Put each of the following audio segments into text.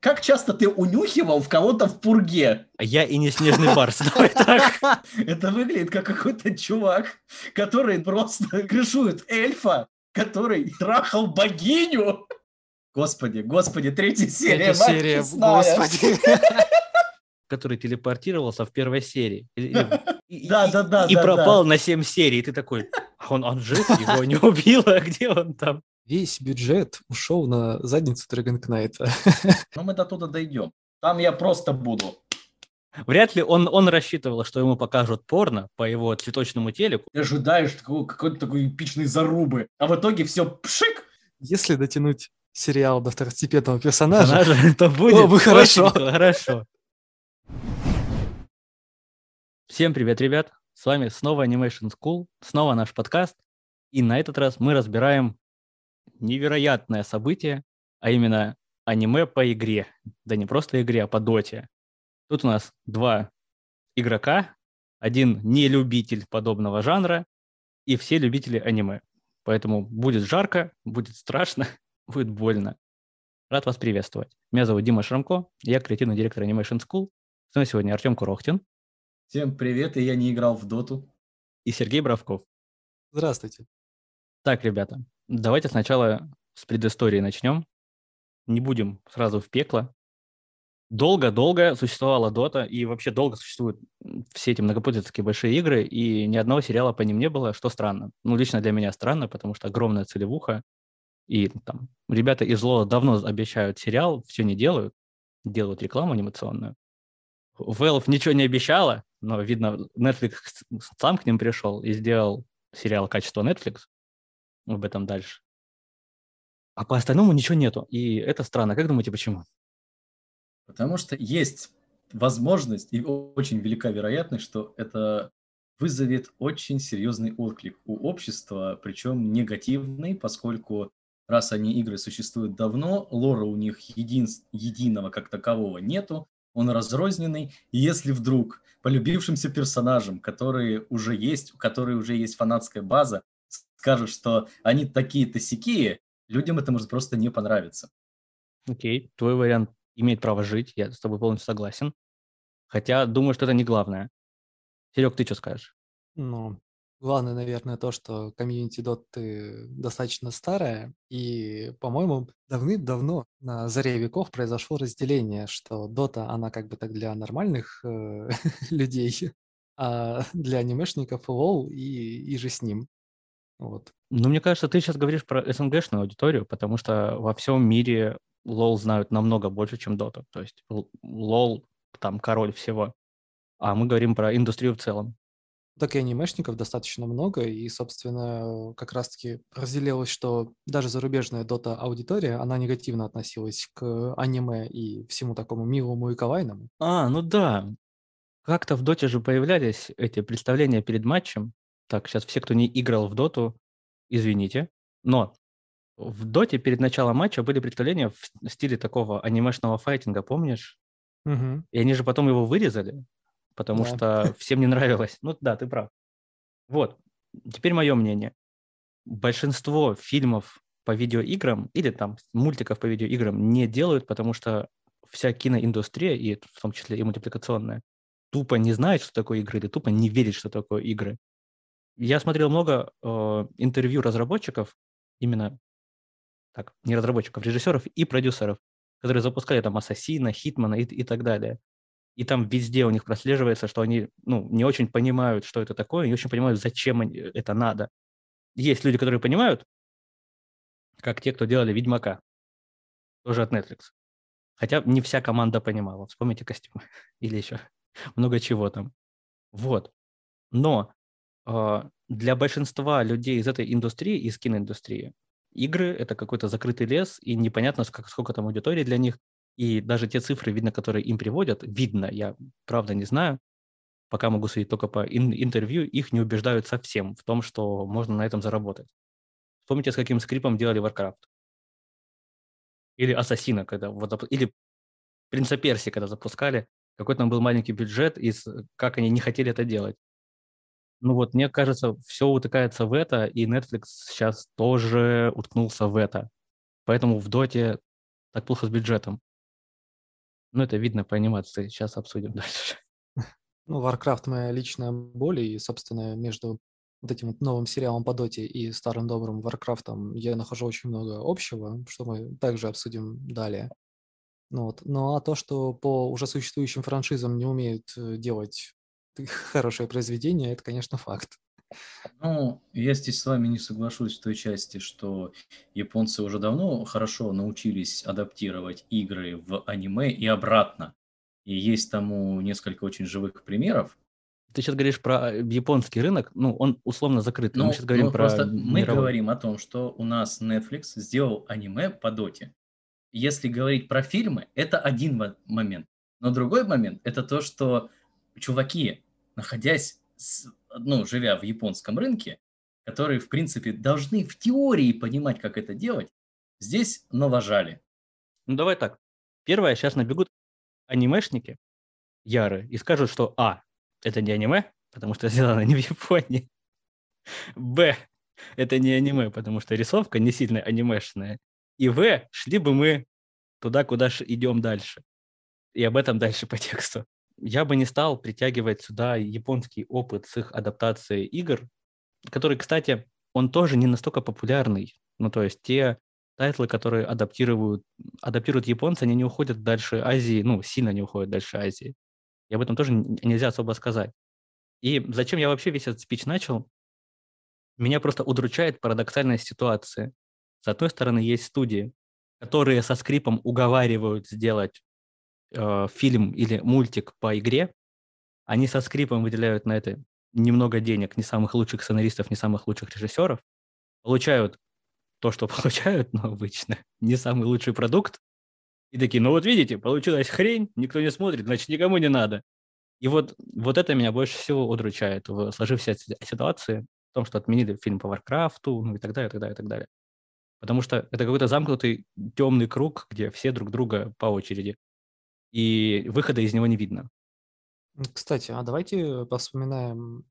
Как часто ты унюхивал в кого-то в пурге? А я и не снежный барс, давай так. Это выглядит как какой-то чувак, который просто крышует эльфа, который трахал богиню. Господи, господи, третья серия. Третья серия, господи. Который телепортировался в первой серии. Да, да, да. И пропал на 7 серий. Ты такой, «А он жив, его не убило, где он там? Весь бюджет ушел на задницу Dragon Knight. Но ну, мы до туда дойдем. Там я просто буду. Вряд ли он, он рассчитывал, что ему покажут порно по его цветочному телеку. Ты ожидаешь какой-то такой эпичной зарубы, а в итоге все пшик! Если дотянуть сериал до второстепенного персонажа, персонажа то будет о, хорошо. хорошо. Всем привет, ребят! С вами снова Animation School, снова наш подкаст. И на этот раз мы разбираем невероятное событие, а именно аниме по игре. Да не просто игре, а по доте. Тут у нас два игрока, один не любитель подобного жанра и все любители аниме. Поэтому будет жарко, будет страшно, будет больно. Рад вас приветствовать. Меня зовут Дима Шрамко, я креативный директор Animation School. С нами сегодня Артем Курохтин. Всем привет, и я не играл в доту. И Сергей Бравков. Здравствуйте. Так, ребята, Давайте сначала с предыстории начнем. Не будем сразу в пекло. Долго-долго существовала Дота, и вообще долго существуют все эти многопользовательские большие игры, и ни одного сериала по ним не было, что странно. Ну, лично для меня странно, потому что огромная целевуха, и там ребята из Лола давно обещают сериал, все не делают, делают рекламу анимационную. Valve ничего не обещала, но, видно, Netflix сам к ним пришел и сделал сериал качества Netflix», об этом дальше. А по остальному ничего нету. И это странно. Как думаете, почему? Потому что есть возможность и очень велика вероятность, что это вызовет очень серьезный отклик у общества, причем негативный, поскольку раз они игры существуют давно, лора у них един, единого как такового нету, он разрозненный, и если вдруг полюбившимся персонажам, которые уже есть, у которой уже есть фанатская база, скажут, что они такие-то сякие, людям это может просто не понравиться. Окей, okay. твой вариант имеет право жить, я с тобой полностью согласен. Хотя думаю, что это не главное. Серег, ты что скажешь? Ну, главное, наверное, то, что комьюнити Доты э, достаточно старая, и, по-моему, давным-давно на заре веков произошло разделение, что Дота она как бы так для нормальных э, людей, а для анимешников LOL и, и же с ним. Вот. но мне кажется, ты сейчас говоришь про СНГшную аудиторию, потому что во всем мире лол знают намного больше, чем Dota. То есть лол там король всего. А мы говорим про индустрию в целом. Так и анимешников достаточно много, и, собственно, как раз-таки разделилось, что даже зарубежная дота аудитория, она негативно относилась к аниме и всему такому милому и кавайному. А, ну да. Как-то в доте же появлялись эти представления перед матчем, так, сейчас все, кто не играл в доту, извините. Но в доте перед началом матча были представления в стиле такого анимешного файтинга, помнишь? Угу. И они же потом его вырезали, потому да. что всем не нравилось. Ну да, ты прав. Вот, теперь мое мнение. Большинство фильмов по видеоиграм или там мультиков по видеоиграм не делают, потому что вся киноиндустрия, и в том числе и мультипликационная, тупо не знает, что такое игры, или тупо не верит, что такое игры. Я смотрел много э, интервью разработчиков, именно так, не разработчиков, режиссеров и продюсеров, которые запускали там Ассасина, Хитмана и, и так далее. И там везде у них прослеживается, что они ну, не очень понимают, что это такое, не очень понимают, зачем они, э, это надо. Есть люди, которые понимают, как те, кто делали Ведьмака, тоже от Netflix. Хотя не вся команда понимала. Вспомните костюмы или еще много чего там. Вот. Но а, для большинства людей из этой индустрии, из киноиндустрии, игры – это какой-то закрытый лес, и непонятно, сколько, сколько там аудитории для них. И даже те цифры, видно, которые им приводят, видно, я правда не знаю, пока могу судить только по интервью, их не убеждают совсем в том, что можно на этом заработать. Вспомните, с каким скрипом делали Warcraft. Или Ассасина, когда вот, или Принца Перси, когда запускали, какой там был маленький бюджет, и как они не хотели это делать. Ну вот, мне кажется, все утыкается в это, и Netflix сейчас тоже уткнулся в это. Поэтому в Доте так плохо с бюджетом. Ну, это видно по анимации. Сейчас обсудим дальше. Ну, Warcraft моя личная боль, и, собственно, между вот этим вот новым сериалом по доте и старым добрым Варкрафтом я нахожу очень много общего, что мы также обсудим далее. Ну, вот. ну а то, что по уже существующим франшизам не умеют э, делать хорошее произведение, это, конечно, факт. Ну, я здесь с вами не соглашусь в той части, что японцы уже давно хорошо научились адаптировать игры в аниме и обратно. И есть тому несколько очень живых примеров. Ты сейчас говоришь про японский рынок, ну, он условно закрыт. А ну, мы сейчас говорим ну, про просто мы говорим о том, что у нас Netflix сделал аниме по доте. Если говорить про фильмы, это один момент. Но другой момент – это то, что, чуваки, находясь, с, ну, живя в японском рынке, которые, в принципе, должны в теории понимать, как это делать, здесь налажали. Ну, давай так. Первое, сейчас набегут анимешники, яры, и скажут, что А, это не аниме, потому что сделано не в Японии. Б, это не аниме, потому что рисовка не сильно анимешная. И В, шли бы мы туда, куда идем дальше. И об этом дальше по тексту я бы не стал притягивать сюда японский опыт с их адаптацией игр, который, кстати, он тоже не настолько популярный. Ну, то есть те тайтлы, которые адаптируют, адаптируют японцы, они не уходят дальше Азии, ну, сильно не уходят дальше Азии. И об этом тоже нельзя особо сказать. И зачем я вообще весь этот спич начал? Меня просто удручает парадоксальная ситуация. С одной стороны, есть студии, которые со скрипом уговаривают сделать э, фильм или мультик по игре, они со скрипом выделяют на это немного денег, не самых лучших сценаристов, не самых лучших режиссеров, получают то, что получают, но обычно не самый лучший продукт, и такие, ну вот видите, получилась хрень, никто не смотрит, значит, никому не надо. И вот, вот это меня больше всего удручает в сложившейся ситуации, в том, что отменили фильм по Варкрафту, ну и так далее, и так далее, и так далее. Потому что это какой-то замкнутый темный круг, где все друг друга по очереди и выхода из него не видно. Кстати, а давайте вспоминаем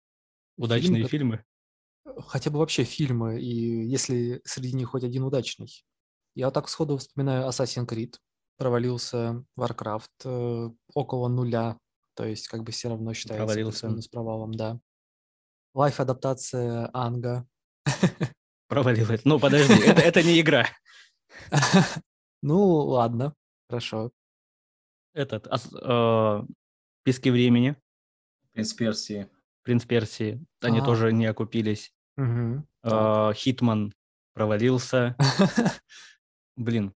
Удачные фильмы, фильмы? Э, хотя бы вообще фильмы, и если среди них хоть один удачный. Я так сходу вспоминаю Assassin's Creed, провалился Warcraft э, около нуля, то есть как бы все равно считается провалился. с провалом, да. Life адаптация Анга. Провалилась. Ну, подожди, это, это не игра. Ну, ладно, хорошо этот, э, «Пески времени». «Принц Персии». «Принц Персии». Они а тоже не окупились. Угу. Э, «Хитман» провалился. Блин.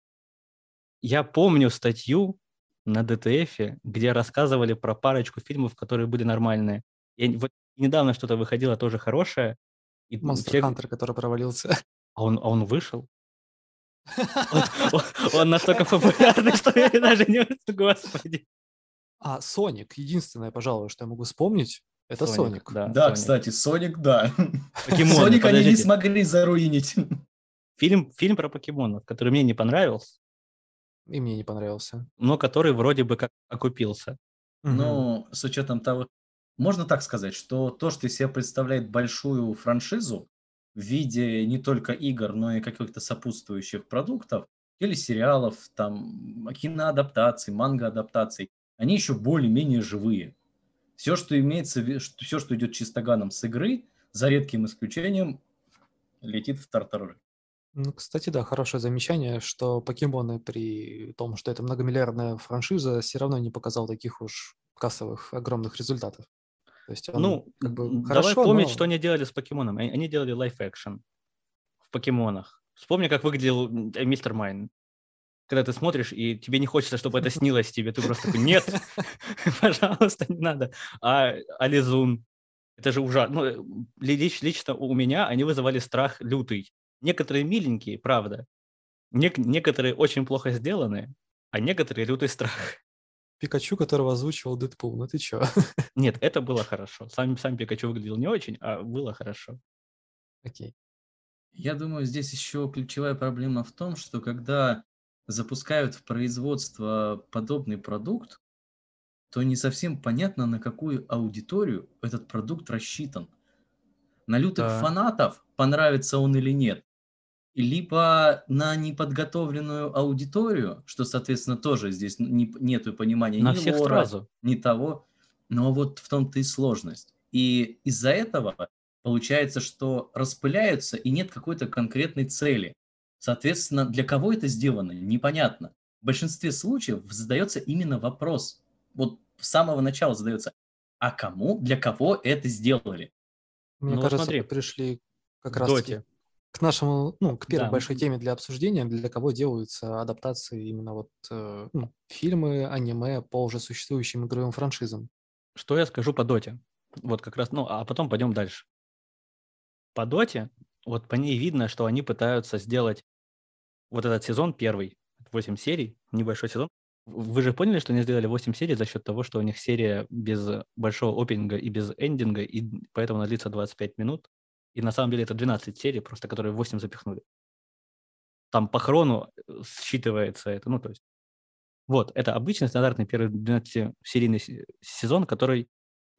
Я помню статью на ДТФе, где рассказывали про парочку фильмов, которые были нормальные. Я, вот, недавно что-то выходило тоже хорошее. И Monster все... который провалился. А он, а он вышел? Он настолько популярный, что я даже не... Господи. А Соник, единственное, пожалуй, что я могу вспомнить, это Соник. Да, кстати, Соник, да. Покемон, Соник они не смогли заруинить. Фильм, фильм про покемонов, который мне не понравился. И мне не понравился. Но который вроде бы как окупился. Ну, с учетом того... Можно так сказать, что то, что из себя представляет большую франшизу, в виде не только игр, но и каких-то сопутствующих продуктов, или сериалов, там, киноадаптаций, манго-адаптаций, они еще более-менее живые. Все, что имеется, все, что идет чистоганом с игры, за редким исключением, летит в тартары. Ну, кстати, да, хорошее замечание, что покемоны при том, что это многомиллиардная франшиза, все равно не показал таких уж кассовых огромных результатов. То есть он, ну, как бы, давай хорошо, помнить, но... что они делали с покемоном. Они делали лайф-экшен в покемонах. Вспомни, как выглядел э, мистер Майн. Когда ты смотришь, и тебе не хочется, чтобы это снилось тебе, ты просто такой, нет, пожалуйста, не надо. А Ализун, это же ужасно. Ну, э, лично у меня они вызывали страх лютый. Некоторые миленькие, правда. Нек- некоторые очень плохо сделаны, а некоторые лютый страх. Пикачу, которого озвучивал Дэдпул. Ну ты чё? Нет, это было хорошо. Сам, сам Пикачу выглядел не очень, а было хорошо. Окей. Я думаю, здесь еще ключевая проблема в том, что когда запускают в производство подобный продукт, то не совсем понятно, на какую аудиторию этот продукт рассчитан. На лютых да. фанатов, понравится он или нет, либо на неподготовленную аудиторию, что, соответственно, тоже здесь не, нету понимания на ни всех лора, сразу. ни того. Но вот в том-то и сложность. И из-за этого получается, что распыляются и нет какой-то конкретной цели. Соответственно, для кого это сделано, непонятно. В большинстве случаев задается именно вопрос. Вот с самого начала задается, а кому, для кого это сделали? Мне ну, кажется, смотри, пришли как раз... Доте к нашему, ну, к первой да. большой теме для обсуждения, для кого делаются адаптации именно вот э, ну, фильмы, аниме по уже существующим игровым франшизам. Что я скажу по Доте? Вот как раз, ну, а потом пойдем дальше. По Доте, вот по ней видно, что они пытаются сделать вот этот сезон первый, 8 серий, небольшой сезон. Вы же поняли, что они сделали 8 серий за счет того, что у них серия без большого опенинга и без эндинга, и поэтому она длится 25 минут и на самом деле это 12 серий, просто которые 8 запихнули. Там по хрону э, считывается это. Ну, то есть вот, это обычный стандартный первый 12-серийный сезон, который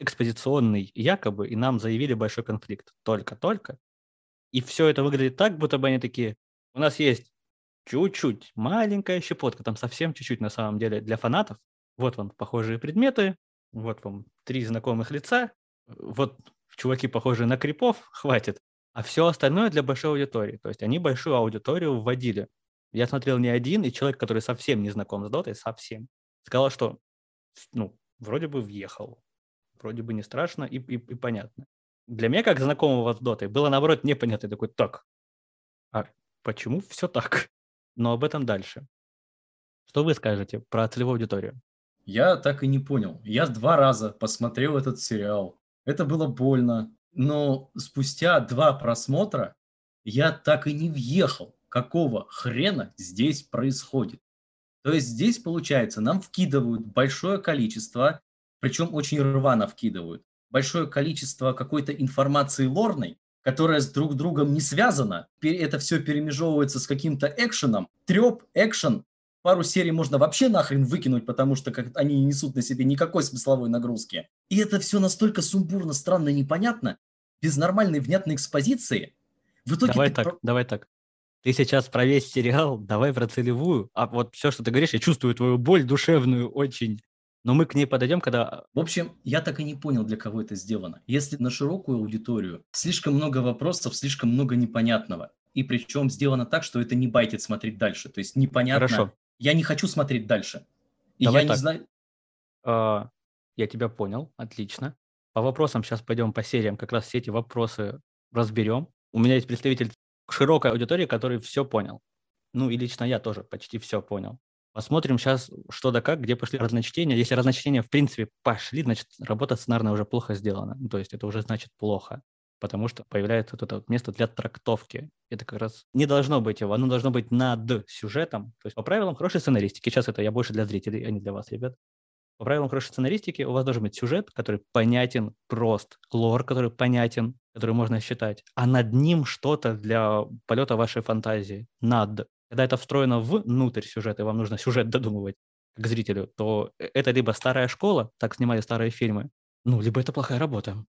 экспозиционный якобы, и нам заявили большой конфликт. Только-только. И все это выглядит так, будто бы они такие, у нас есть чуть-чуть, маленькая щепотка, там совсем чуть-чуть на самом деле для фанатов. Вот вам похожие предметы, вот вам три знакомых лица, э, вот чуваки похожие на крипов, хватит. А все остальное для большой аудитории. То есть они большую аудиторию вводили. Я смотрел не один, и человек, который совсем не знаком с дотой, совсем, сказал, что ну, вроде бы въехал, вроде бы не страшно и, и, и понятно. Для меня, как знакомого с дотой, было наоборот непонятно. Я такой, так, а почему все так? Но об этом дальше. Что вы скажете про целевую аудиторию? Я так и не понял. Я два раза посмотрел этот сериал это было больно. Но спустя два просмотра я так и не въехал, какого хрена здесь происходит. То есть здесь, получается, нам вкидывают большое количество, причем очень рвано вкидывают, большое количество какой-то информации лорной, которая с друг другом не связана. Это все перемежевывается с каким-то экшеном. Треп, экшен, пару серий можно вообще нахрен выкинуть, потому что как они не несут на себе никакой смысловой нагрузки. И это все настолько сумбурно, странно, непонятно, без нормальной внятной экспозиции. В итоге давай ты... так, давай так. Ты сейчас про весь сериал, давай про целевую. А вот все, что ты говоришь, я чувствую твою боль душевную очень. Но мы к ней подойдем, когда... А, В общем, я так и не понял, для кого это сделано. Если на широкую аудиторию, слишком много вопросов, слишком много непонятного. И причем сделано так, что это не байтит смотреть дальше. То есть непонятно, Хорошо я не хочу смотреть дальше. И Давай я так. не знаю... А, я тебя понял, отлично. По вопросам сейчас пойдем по сериям, как раз все эти вопросы разберем. У меня есть представитель широкой аудитории, который все понял. Ну и лично я тоже почти все понял. Посмотрим сейчас, что да как, где пошли разночтения. Если разночтения, в принципе, пошли, значит, работа сценарная уже плохо сделана. Ну, то есть это уже значит плохо потому что появляется вот это место для трактовки. Это как раз не должно быть его, оно должно быть над сюжетом. То есть по правилам хорошей сценаристики, сейчас это я больше для зрителей, а не для вас, ребят. По правилам хорошей сценаристики у вас должен быть сюжет, который понятен, прост, лор, который понятен, который можно считать, а над ним что-то для полета вашей фантазии, над. Когда это встроено внутрь сюжета, и вам нужно сюжет додумывать к зрителю, то э, это либо старая школа, так снимали старые фильмы, ну, либо это плохая работа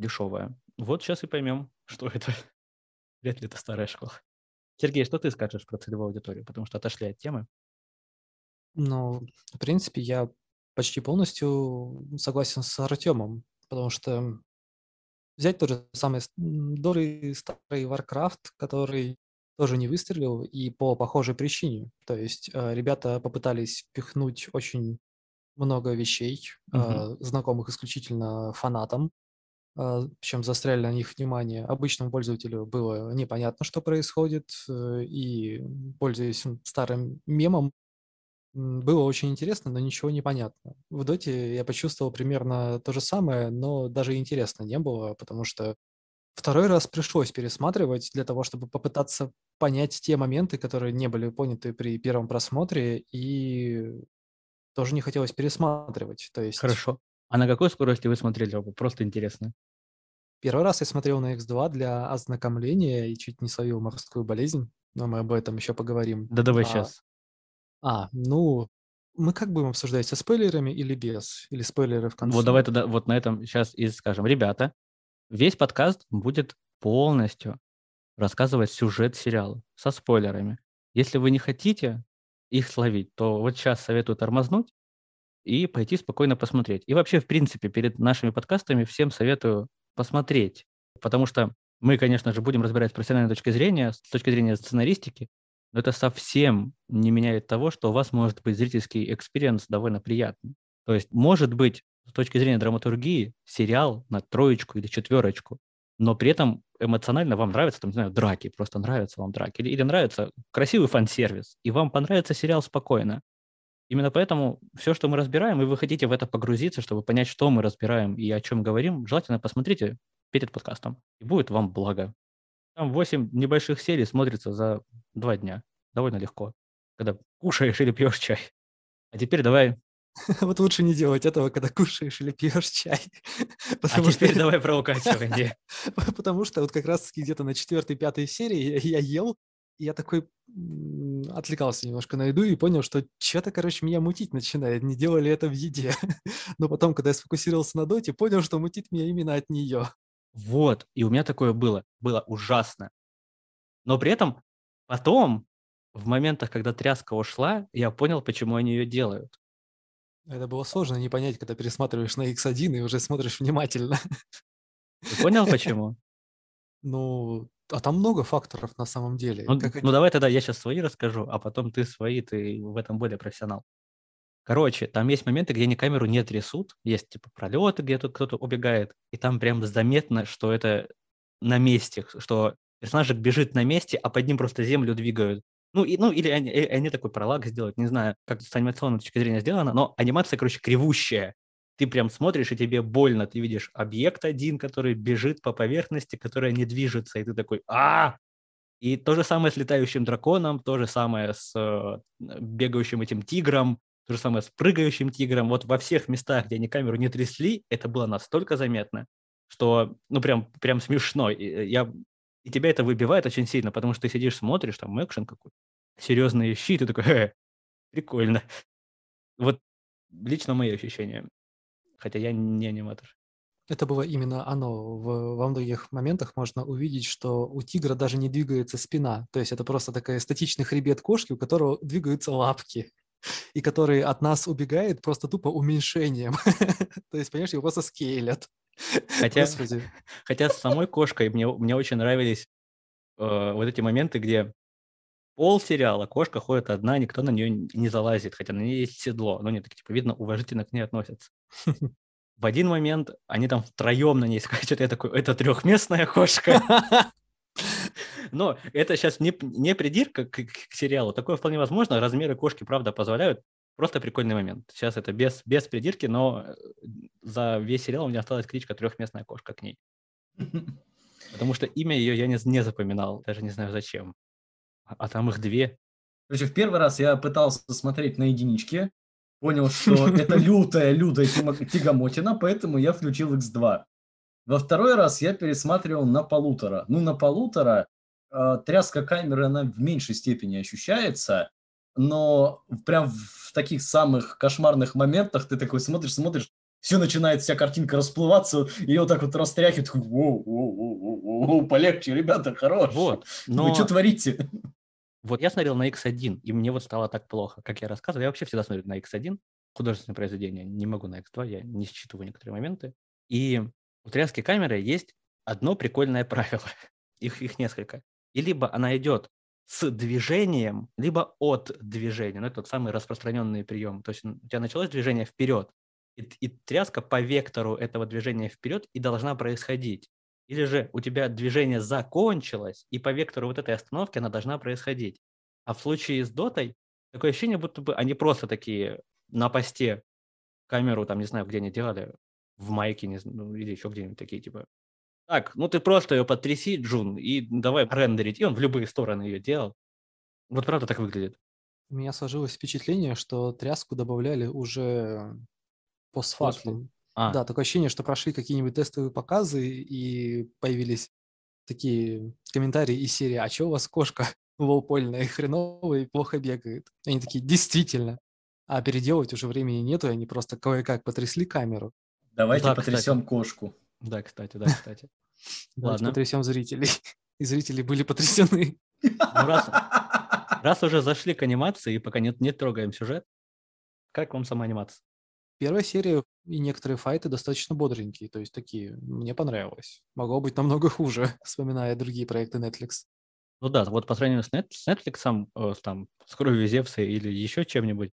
дешевая. Вот сейчас и поймем, что это. Вряд ли это старая школа. Сергей, что ты скажешь про целевую аудиторию? Потому что отошли от темы. Ну, в принципе, я почти полностью согласен с Артемом, потому что взять тот же самый добрый старый Warcraft, который тоже не выстрелил и по похожей причине. То есть э, ребята попытались пихнуть очень много вещей, угу. знакомых исключительно фанатам, а, причем застряли на них внимание. Обычному пользователю было непонятно, что происходит, э, и, пользуясь старым мемом, было очень интересно, но ничего не понятно. В Доте я почувствовал примерно то же самое, но даже интересно не было, потому что второй раз пришлось пересматривать для того, чтобы попытаться понять те моменты, которые не были поняты при первом просмотре, и тоже не хотелось пересматривать. То есть... Хорошо. А на какой скорости вы смотрели его? Просто интересно. Первый раз я смотрел на X2 для ознакомления и чуть не словил морскую болезнь, но мы об этом еще поговорим. Да давай а, сейчас. А, ну, мы как будем обсуждать, со спойлерами или без? Или спойлеры в конце? Вот давай тогда вот на этом сейчас и скажем. Ребята, весь подкаст будет полностью рассказывать сюжет сериала со спойлерами. Если вы не хотите их словить, то вот сейчас советую тормознуть и пойти спокойно посмотреть. И вообще, в принципе, перед нашими подкастами всем советую посмотреть, потому что мы, конечно же, будем разбирать с профессиональной точки зрения, с точки зрения сценаристики, но это совсем не меняет того, что у вас может быть зрительский экспириенс довольно приятный. То есть, может быть, с точки зрения драматургии, сериал на троечку или четверочку, но при этом эмоционально вам нравятся, там, не знаю, драки, просто нравятся вам драки, или, или нравится красивый фан-сервис, и вам понравится сериал спокойно. Именно поэтому все, что мы разбираем, и вы хотите в это погрузиться, чтобы понять, что мы разбираем и о чем говорим, желательно посмотрите перед подкастом, и будет вам благо. Там 8 небольших серий смотрится за 2 дня. Довольно легко, когда кушаешь или пьешь чай. А теперь давай... Вот лучше не делать этого, когда кушаешь или пьешь чай. а теперь что... давай про укачивание. Потому что вот как раз где-то на 4-5 серии я ел, я такой отвлекался немножко на еду и понял, что что-то, короче, меня мутить начинает. Не делали это в еде. Но потом, когда я сфокусировался на доте, понял, что мутит меня именно от нее. Вот, и у меня такое было. Было ужасно. Но при этом потом, в моментах, когда тряска ушла, я понял, почему они ее делают. Это было сложно не понять, когда пересматриваешь на X1 и уже смотришь внимательно. Ты понял, почему? Ну, а там много факторов на самом деле. Ну, как... ну давай тогда я сейчас свои расскажу, а потом ты свои, ты в этом более профессионал. Короче, там есть моменты, где они камеру не трясут, есть типа пролеты, где тут кто-то убегает, и там прям заметно, что это на месте, что персонажик бежит на месте, а под ним просто землю двигают. Ну, и, ну или они, они такой пролаг сделают, не знаю, как с анимационной точки зрения сделано, но анимация, короче, кривущая ты прям смотришь, и тебе больно. Ты видишь объект один, который бежит по поверхности, которая не движется, и ты такой а И то же самое с летающим драконом, то же самое с э, бегающим этим тигром, то же самое с прыгающим тигром. Вот во всех местах, где они камеру не трясли, это было настолько заметно, что, ну, прям, прям смешно. И, э, я, и тебя это выбивает очень сильно, потому что ты сидишь, смотришь, там, экшен какой-то, серьезные щи, такой, э, прикольно. Вот лично мои ощущения хотя я не аниматор. Это было именно оно. В, во многих моментах можно увидеть, что у тигра даже не двигается спина. То есть это просто такая статичный хребет кошки, у которого двигаются лапки и который от нас убегает просто тупо уменьшением. То есть, понимаешь, его просто скейлят. Хотя, хотя с самой кошкой мне, мне очень нравились э, вот эти моменты, где пол сериала кошка ходит одна, никто на нее не залазит, хотя на ней есть седло, но они такие, типа, видно, уважительно к ней относятся. В один момент они там втроем на ней скачут, я такой, это трехместная кошка. Но это сейчас не, не придирка к, к, к сериалу. Такое вполне возможно. Размеры кошки, правда, позволяют. Просто прикольный момент. Сейчас это без, без придирки, но э, за весь сериал у меня осталась кличка трехместная кошка к ней. Потому что имя ее я не, не запоминал, даже не знаю зачем. А, а там их две. Короче, в первый раз я пытался смотреть на единичке, понял, что это лютая, лютая тягомотина, поэтому я включил X2. Во второй раз я пересматривал на полутора. Ну, на полутора э, тряска камеры, она в меньшей степени ощущается, но прям в таких самых кошмарных моментах ты такой смотришь, смотришь, все начинает вся картинка расплываться, и вот так вот растряхивает, такой, воу, воу, воу, воу, воу, полегче, ребята, хорош. Вот, но... Вы что творите? Вот я смотрел на X1, и мне вот стало так плохо, как я рассказывал. Я вообще всегда смотрю на X1, художественное произведение, не могу на X2, я не считываю некоторые моменты. И у тряски камеры есть одно прикольное правило, их, их несколько. И либо она идет с движением, либо от движения. Ну, это тот самый распространенный прием. То есть у тебя началось движение вперед, и, и тряска по вектору этого движения вперед и должна происходить. Или же у тебя движение закончилось, и по вектору вот этой остановки она должна происходить. А в случае с дотой такое ощущение, будто бы они просто такие на посте камеру, там, не знаю, где они делали, в майке, не знаю, ну, или еще где-нибудь такие, типа, так, ну ты просто ее потряси, Джун, и давай рендерить. И он в любые стороны ее делал. Вот правда так выглядит. У меня сложилось впечатление, что тряску добавляли уже э, постфактум. А. Да, такое ощущение, что прошли какие-нибудь тестовые показы и появились такие комментарии из серии «А чё у вас кошка лоупольная, хреновая и плохо бегает?» Они такие «Действительно». А переделывать уже времени нету, и они просто кое-как потрясли камеру. Давайте да, потрясем кстати. кошку. Да, кстати, да, кстати. Ладно. потрясем зрителей. И зрители были потрясены. Ну, раз, раз уже зашли к анимации, и пока нет, не трогаем сюжет, как вам сама анимация? первая серия и некоторые файты достаточно бодренькие, то есть такие, мне понравилось. Могло быть намного хуже, вспоминая другие проекты Netflix. Ну да, вот по сравнению с Netflix, Netflix э, там, с кровью Зевса или еще чем-нибудь,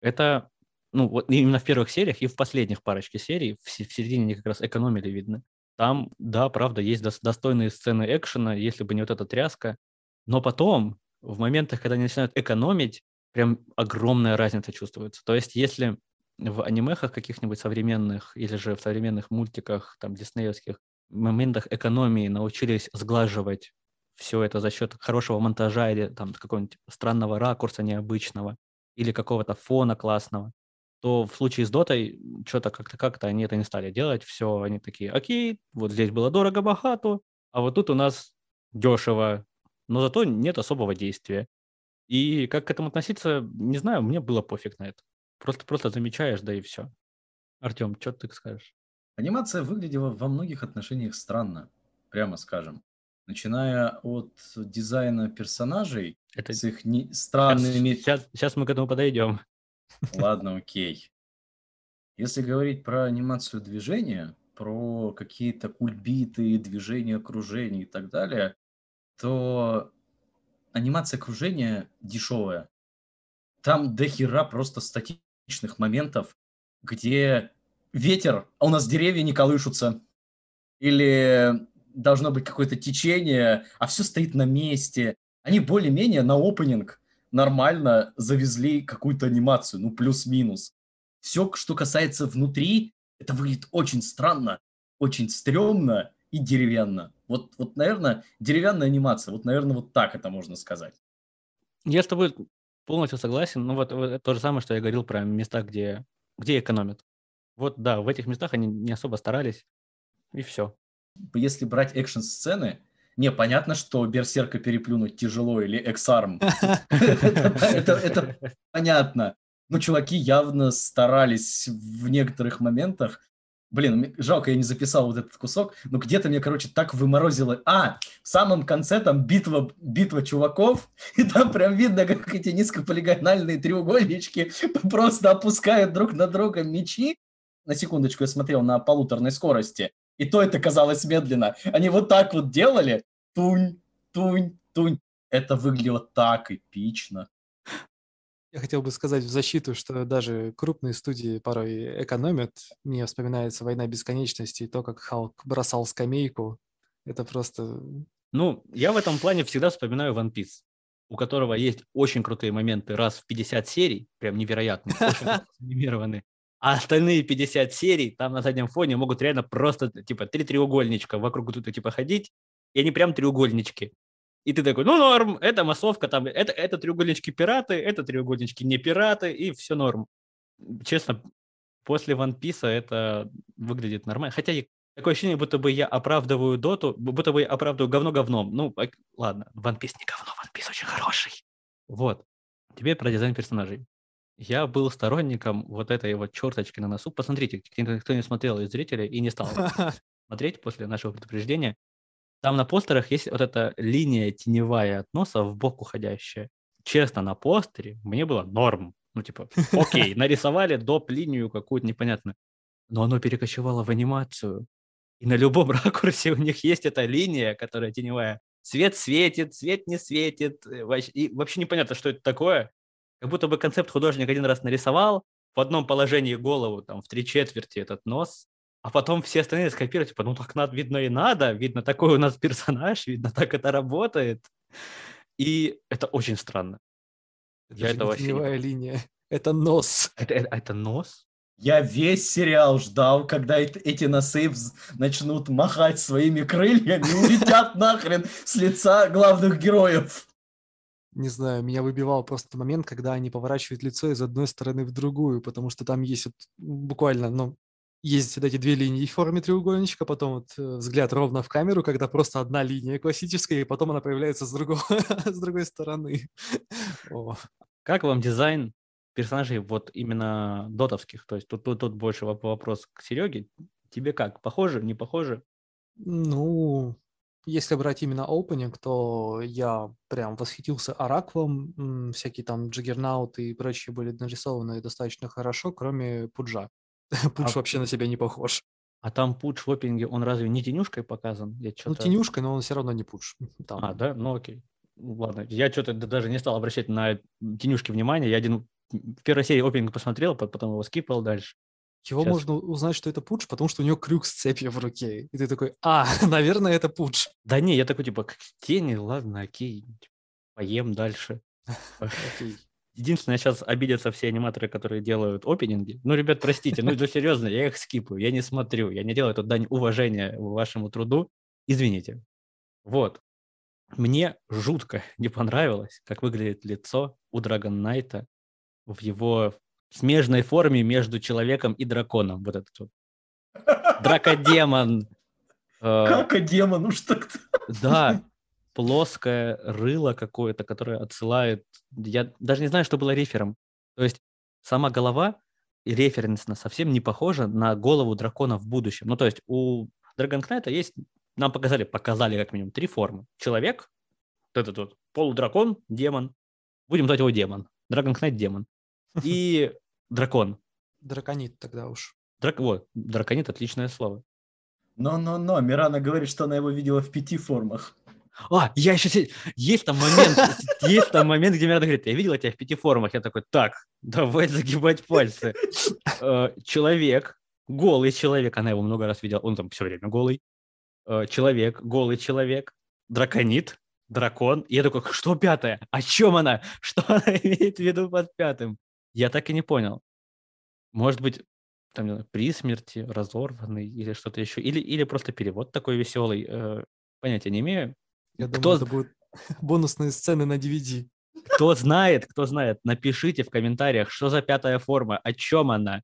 это, ну вот именно в первых сериях и в последних парочке серий, в, в середине они как раз экономили, видно. Там, да, правда, есть достойные сцены экшена, если бы не вот эта тряска. Но потом, в моментах, когда они начинают экономить, прям огромная разница чувствуется. То есть, если в анимехах каких-нибудь современных или же в современных мультиках, там, диснеевских, моментах экономии научились сглаживать все это за счет хорошего монтажа или там какого-нибудь странного ракурса необычного или какого-то фона классного, то в случае с Дотой что-то как-то как-то они это не стали делать. Все, они такие, окей, вот здесь было дорого-богато, а вот тут у нас дешево, но зато нет особого действия. И как к этому относиться, не знаю, мне было пофиг на это. Просто, просто замечаешь, да и все. Артем, что ты скажешь? Анимация выглядела во многих отношениях странно, прямо скажем. Начиная от дизайна персонажей Это... с их не... странными... Сейчас, сейчас мы к этому подойдем. Ладно, окей. Если говорить про анимацию движения, про какие-то кульбиты, движения окружения и так далее, то анимация окружения дешевая. Там до просто статьи отличных моментов, где ветер, а у нас деревья не колышутся, или должно быть какое-то течение, а все стоит на месте. Они более-менее на опенинг нормально завезли какую-то анимацию, ну плюс-минус. Все, что касается внутри, это выглядит очень странно, очень стрёмно и деревянно. Вот, вот, наверное, деревянная анимация, вот, наверное, вот так это можно сказать. Я с тобой Полностью согласен. Ну вот, вот то же самое, что я говорил про места, где, где экономят. Вот да, в этих местах они не особо старались, и все. Если брать экшн-сцены, не, понятно, что Берсерка переплюнуть тяжело или Эксарм. Это понятно. Но ну, чуваки явно старались в некоторых моментах. Блин, жалко, я не записал вот этот кусок, но где-то мне, короче, так выморозило. А, в самом конце там битва, битва чуваков, и там прям видно, как эти низкополигональные треугольнички просто опускают друг на друга мечи. На секундочку я смотрел на полуторной скорости, и то это казалось медленно. Они вот так вот делали, тунь, тунь, тунь. Это выглядело так эпично. Я хотел бы сказать в защиту, что даже крупные студии порой экономят. Мне вспоминается «Война бесконечности» и то, как Халк бросал скамейку. Это просто... Ну, я в этом плане всегда вспоминаю One Piece, у которого есть очень крутые моменты раз в 50 серий, прям невероятно, анимированы. А остальные 50 серий там на заднем фоне могут реально просто, типа, три треугольничка вокруг тут, типа, ходить, и они прям треугольнички. И ты такой, ну норм, это массовка, там, это, это треугольнички пираты, это треугольнички не пираты, и все норм. Честно, после One Piece а это выглядит нормально. Хотя я, такое ощущение, будто бы я оправдываю доту, будто бы я оправдываю говно говном. Ну, ладно, One Piece не говно, One Piece очень хороший. Вот. тебе про дизайн персонажей. Я был сторонником вот этой вот черточки на носу. Посмотрите, кто не смотрел из зрителей и не стал смотреть после нашего предупреждения. Там на постерах есть вот эта линия теневая от носа в бок уходящая. Честно, на постере мне было норм. Ну, типа, окей, нарисовали доп. линию какую-то непонятную. Но оно перекочевало в анимацию. И на любом ракурсе у них есть эта линия, которая теневая. Свет светит, свет не светит. Э, и вообще непонятно, что это такое. Как будто бы концепт художник один раз нарисовал, в одном положении голову, там, в три четверти этот нос, а потом все остальные скопировали, типа, ну так надо, видно и надо, видно такой у нас персонаж, видно так это работает. И это очень странно. Это Я этого не линия. Это нос. А это, это, а это нос? Я весь сериал ждал, когда эти носы начнут махать своими крыльями, и улетят нахрен с лица главных героев. Не знаю, меня выбивал просто момент, когда они поворачивают лицо из одной стороны в другую, потому что там есть вот буквально, ну, ездить вот эти две линии в форме треугольничка, потом вот э, взгляд ровно в камеру, когда просто одна линия классическая, и потом она появляется с, другого, с другой стороны. О. Как вам дизайн персонажей вот именно дотовских? То есть тут, тут, тут больше вопрос к Сереге. Тебе как? Похоже, не похоже? Ну, если брать именно опенинг, то я прям восхитился Ораквом. Всякие там джиггернауты и прочие были нарисованы достаточно хорошо, кроме Пуджа. Пуч а... вообще на себя не похож. А там пуч в опинге, он разве не тенюшкой показан? Я ну, тенюшкой, но он все равно не пуч. Там. А, да? Ну, окей. Ладно, я что-то даже не стал обращать на тенюшки внимания. Я один в первой серии опинг посмотрел, потом его скипал дальше. Его Сейчас. можно узнать, что это пуч, потому что у него крюк с цепью в руке. И ты такой, а, наверное, это пуч. Да не, я такой, типа, как тени, ладно, окей, поем дальше. Окей. Единственное, сейчас обидятся все аниматоры, которые делают опенинги. Ну, ребят, простите, ну, ну серьезно, я их скипаю, я не смотрю, я не делаю эту дань уважения вашему труду. Извините. Вот. Мне жутко не понравилось, как выглядит лицо у Драгон Найта в его смежной форме между человеком и драконом. Вот этот вот. Дракодемон. Э, Какодемон, уж ну, так-то. Да, плоское рыло какое-то, которое отсылает... Я даже не знаю, что было рефером. То есть сама голова референсно совсем не похожа на голову дракона в будущем. Ну, то есть у Драгонкнайта есть... Нам показали, показали как минимум три формы. Человек, вот этот вот полудракон, демон. Будем звать его демон. Драгонкнайт демон. И дракон. Драконит тогда уж. Драк... Вот, драконит отличное слово. Но-но-но, Мирана говорит, что она его видела в пяти формах а, я еще... Есть там момент, есть там момент, где Миранда говорит, я видел тебя в пяти формах. Я такой, так, давай загибать пальцы. Э, человек, голый человек, она его много раз видела, он там все время голый. Э, человек, голый человек, драконит, дракон. я такой, что пятое? О чем она? Что она имеет в виду под пятым? Я так и не понял. Может быть, там, при смерти, разорванный или что-то еще. Или, или просто перевод такой веселый. Э, понятия не имею. Я кто... думаю, это будут бонусные сцены на DVD. Кто знает, кто знает, напишите в комментариях, что за пятая форма, о чем она,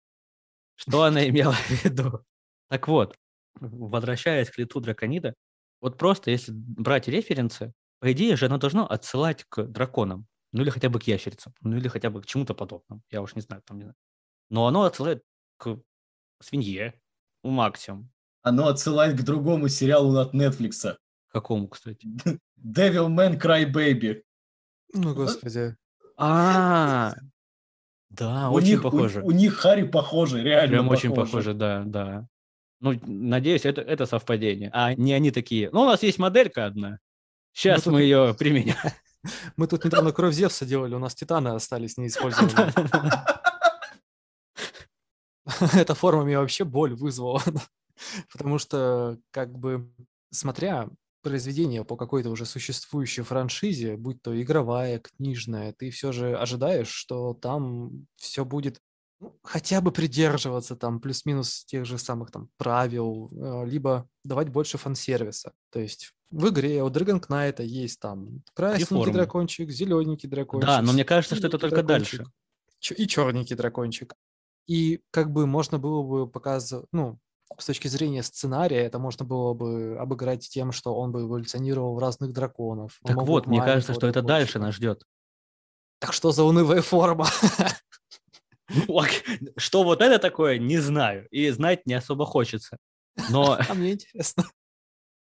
что она имела в виду. Так вот, возвращаясь к лету драконида, вот просто если брать референсы, по идее же оно должно отсылать к драконам, ну или хотя бы к ящерицам, ну или хотя бы к чему-то подобному, я уж не знаю, там не знаю. Но оно отсылает к свинье, У максимум. Оно отсылает к другому сериалу от Netflix, Какому, кстати? Devil Man Cry Baby. Ну, э, господи. А, да, у очень них, похоже. У, у них Харри похожи, реально Прям похожи. очень похожи, да, да. Ну, надеюсь, это, это совпадение. А не они такие. Ну, у нас есть моделька одна. Сейчас мы, мы тут... ее применим. Мы тут недавно кровь Зевса делали, у нас титаны остались неиспользованные. Эта форма мне вообще боль вызвала. Потому что, как бы, смотря произведение по какой-то уже существующей франшизе, будь то игровая, книжная, ты все же ожидаешь, что там все будет ну, хотя бы придерживаться там плюс-минус тех же самых там правил, э, либо давать больше фан-сервиса. То есть в игре у Dragon Knight есть там красненький Реформы. дракончик, зелененький дракончик. Да, но мне кажется, что это только дракончик, дальше. И черненький дракончик. И как бы можно было бы показывать, ну, с точки зрения сценария это можно было бы обыграть тем, что он бы эволюционировал в разных драконов. Так вот, мне кажется, что это больше. дальше нас ждет. Так что за унылая форма? Ну, что вот это такое, не знаю. И знать не особо хочется. Но... А мне интересно.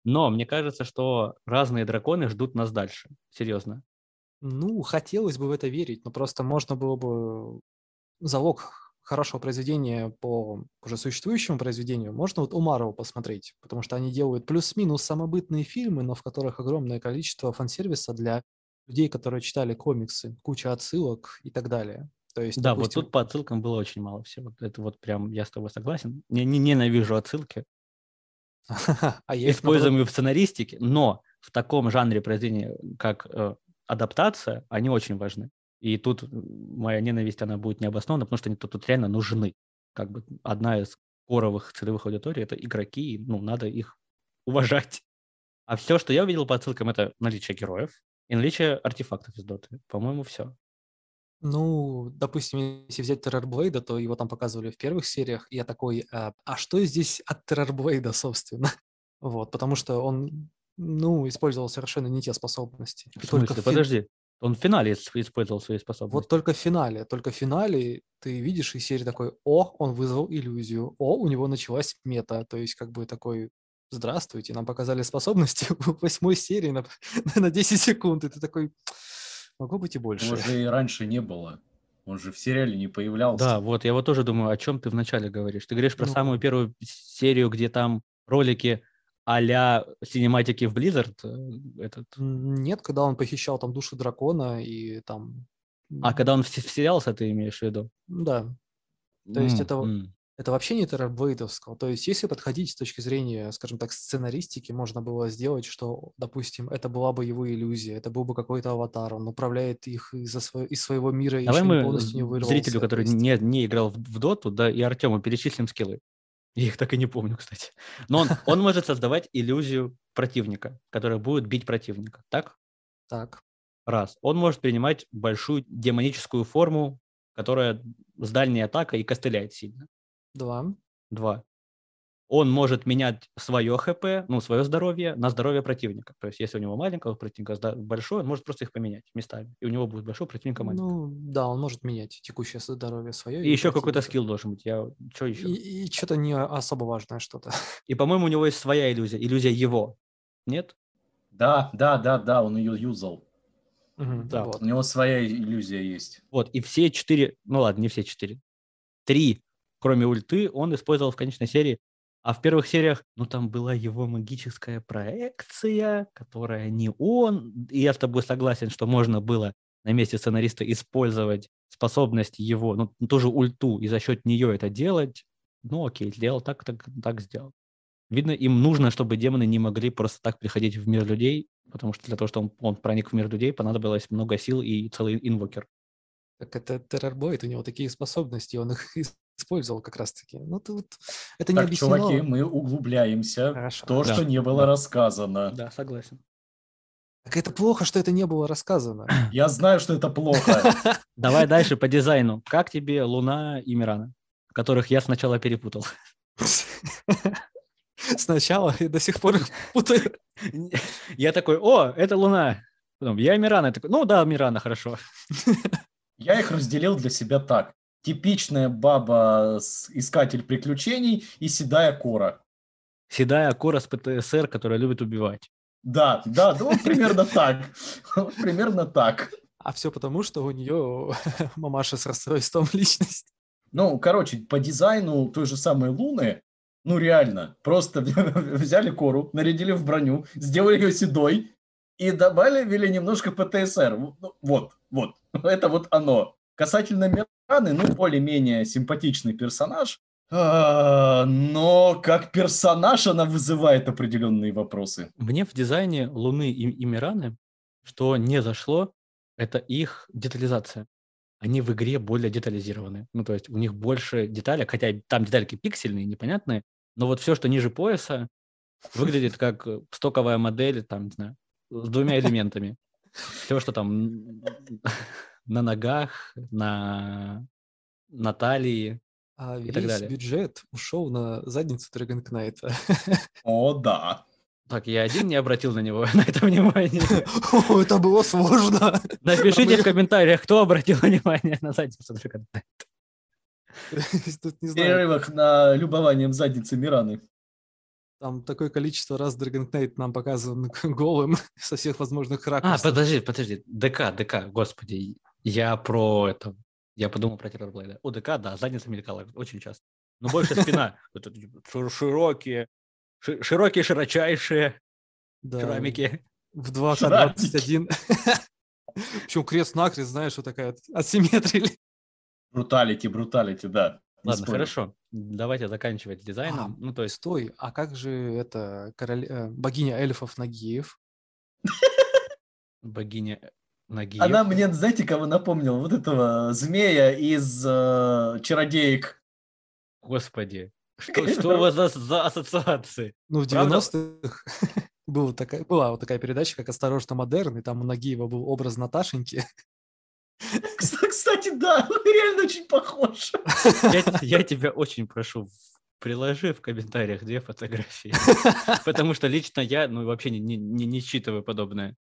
Но мне кажется, что разные драконы ждут нас дальше. Серьезно. Ну, хотелось бы в это верить, но просто можно было бы залог хорошего произведения по уже существующему произведению, можно вот Умарова посмотреть, потому что они делают плюс-минус самобытные фильмы, но в которых огромное количество фан-сервиса для людей, которые читали комиксы, куча отсылок и так далее. То есть, да, допустим... вот тут по отсылкам было очень мало всего. Это вот прям я с тобой согласен. Я не ненавижу отсылки. А Используем их в сценаристике, но в таком жанре произведения, как э, адаптация, они очень важны. И тут моя ненависть, она будет необоснована, потому что они тут, тут реально нужны. Как бы одна из коровых целевых аудиторий – это игроки, и, ну, надо их уважать. А все, что я увидел по отсылкам, это наличие героев и наличие артефактов из доты. По-моему, все. Ну, допустим, если взять Террорблейда, то его там показывали в первых сериях, я такой, а, а что здесь от Террорблейда, собственно? Вот, потому что он, ну, использовал совершенно не те способности. В смысле? Только в... Подожди, он в финале использовал свои способности. Вот только в финале, только в финале ты видишь из серии такой, о, он вызвал иллюзию, о, у него началась мета, то есть как бы такой, здравствуйте, нам показали способности в восьмой серии на, на 10 секунд, и ты такой, могу быть и больше. Его и раньше не было. Он же в сериале не появлялся. Да, вот я вот тоже думаю, о чем ты вначале говоришь. Ты говоришь про ну... самую первую серию, где там ролики а-ля синематики в Blizzard э, этот? Нет, когда он похищал там души дракона и там... А когда он в вселялся, ты имеешь в виду? Да. То mm, есть это, mm. это вообще не террорблейдовского. То есть если подходить с точки зрения, скажем так, сценаристики, можно было сделать, что, допустим, это была бы его иллюзия, это был бы какой-то аватар, он управляет их из-за сво- из своего мира Давай еще мы не полностью не вырвался. зрителю, который не, не играл в, в доту, да, и Артему перечислим скиллы. Я их так и не помню, кстати. Но он, он может создавать иллюзию противника, которая будет бить противника. Так? Так. Раз. Он может принимать большую демоническую форму, которая с дальней атакой и костыляет сильно. Два. Два он может менять свое ХП, ну, свое здоровье на здоровье противника. То есть, если у него маленького противника большой, он может просто их поменять местами. И у него будет большой противника маленький. Ну, да, он может менять текущее здоровье свое. И, и еще какой-то скилл должен быть. Я... Что еще? И, и что-то не особо важное что-то. И, по-моему, у него есть своя иллюзия. Иллюзия его. Нет? Да, да, да, да, он ее юзал. Угу, да. Вот. У него своя иллюзия есть. Вот, и все четыре, ну ладно, не все четыре, три, кроме ульты, он использовал в конечной серии а в первых сериях, ну, там была его магическая проекция, которая не он. И я с тобой согласен, что можно было на месте сценариста использовать способность его, ну, ту же ульту, и за счет нее это делать. Ну, окей, сделал так, так, так сделал. Видно, им нужно, чтобы демоны не могли просто так приходить в мир людей, потому что для того, чтобы он, он проник в мир людей, понадобилось много сил и целый инвокер. Так это террорбоид, у него такие способности, он их использовал как раз-таки. Ну, ты вот... Это так, не объяснено. чуваки, мы углубляемся Хорошо. в то, да. что не было да. рассказано. Да, согласен. Так это плохо, что это не было рассказано. Я знаю, что это плохо. Давай дальше по дизайну. Как тебе Луна и Мирана, которых я сначала перепутал? Сначала и до сих пор путаю. Я такой, о, это Луна. Потом, я Мирана. Я такой, ну да, Мирана, хорошо. Я их разделил для себя так типичная баба э, искатель приключений и седая кора. Седая кора с ПТСР, которая любит убивать. Да, да, ну примерно так. Примерно так. А все потому, что у нее мамаша с расстройством личности. Ну, короче, по дизайну той же самой Луны, ну реально, просто взяли кору, нарядили в броню, сделали ее седой и добавили немножко ПТСР. Ну, вот, вот, это вот оно. Касательно экраны, ну, более-менее симпатичный персонаж, а, но как персонаж она вызывает определенные вопросы. Мне в дизайне Луны и, и Мираны, что не зашло, это их детализация. Они в игре более детализированы. Ну, то есть у них больше деталей, хотя там детальки пиксельные, непонятные, но вот все, что ниже пояса, выглядит как стоковая модель, там, не знаю, с двумя элементами. Все, что там на ногах, на, на талии. А и весь так далее. бюджет ушел на задницу Dragon Knight. О, да. Так, я один не обратил на него на это внимание. это было сложно. Напишите в комментариях, кто обратил внимание на задницу Dragon Knight. Тут не знаю. Перерывах на любованием задницы Мираны. Там такое количество раз Dragon Knight нам показан голым со всех возможных а, ракурсов. А, подожди, подожди. ДК, ДК, господи. Я про это. Я подумал про террорблейда. УДК, да, задница мелькала очень часто. Но больше спина. Типа, широкие, широкие, широчайшие керамики. В 2К21. Причем крест-накрест, знаешь, вот такая асимметрия. Бруталити, бруталити, да. Ладно, хорошо. Давайте заканчивать дизайном. ну, то есть... Стой, а как же это э, богиня эльфов Нагиев? Богиня Нагиев. Она мне, знаете, кого напомнила? Вот этого змея из э, «Чародеек». Господи, что, что у вас за, за ассоциации? Ну, в 90-х была такая, была вот такая передача, как «Осторожно, модерн», и там у Нагиева был образ Наташеньки. Кстати, да, ну, реально очень похож. Я, я тебя очень прошу, приложи в комментариях две фотографии. Потому что лично я, ну, вообще не, не, не, не считываю подобное.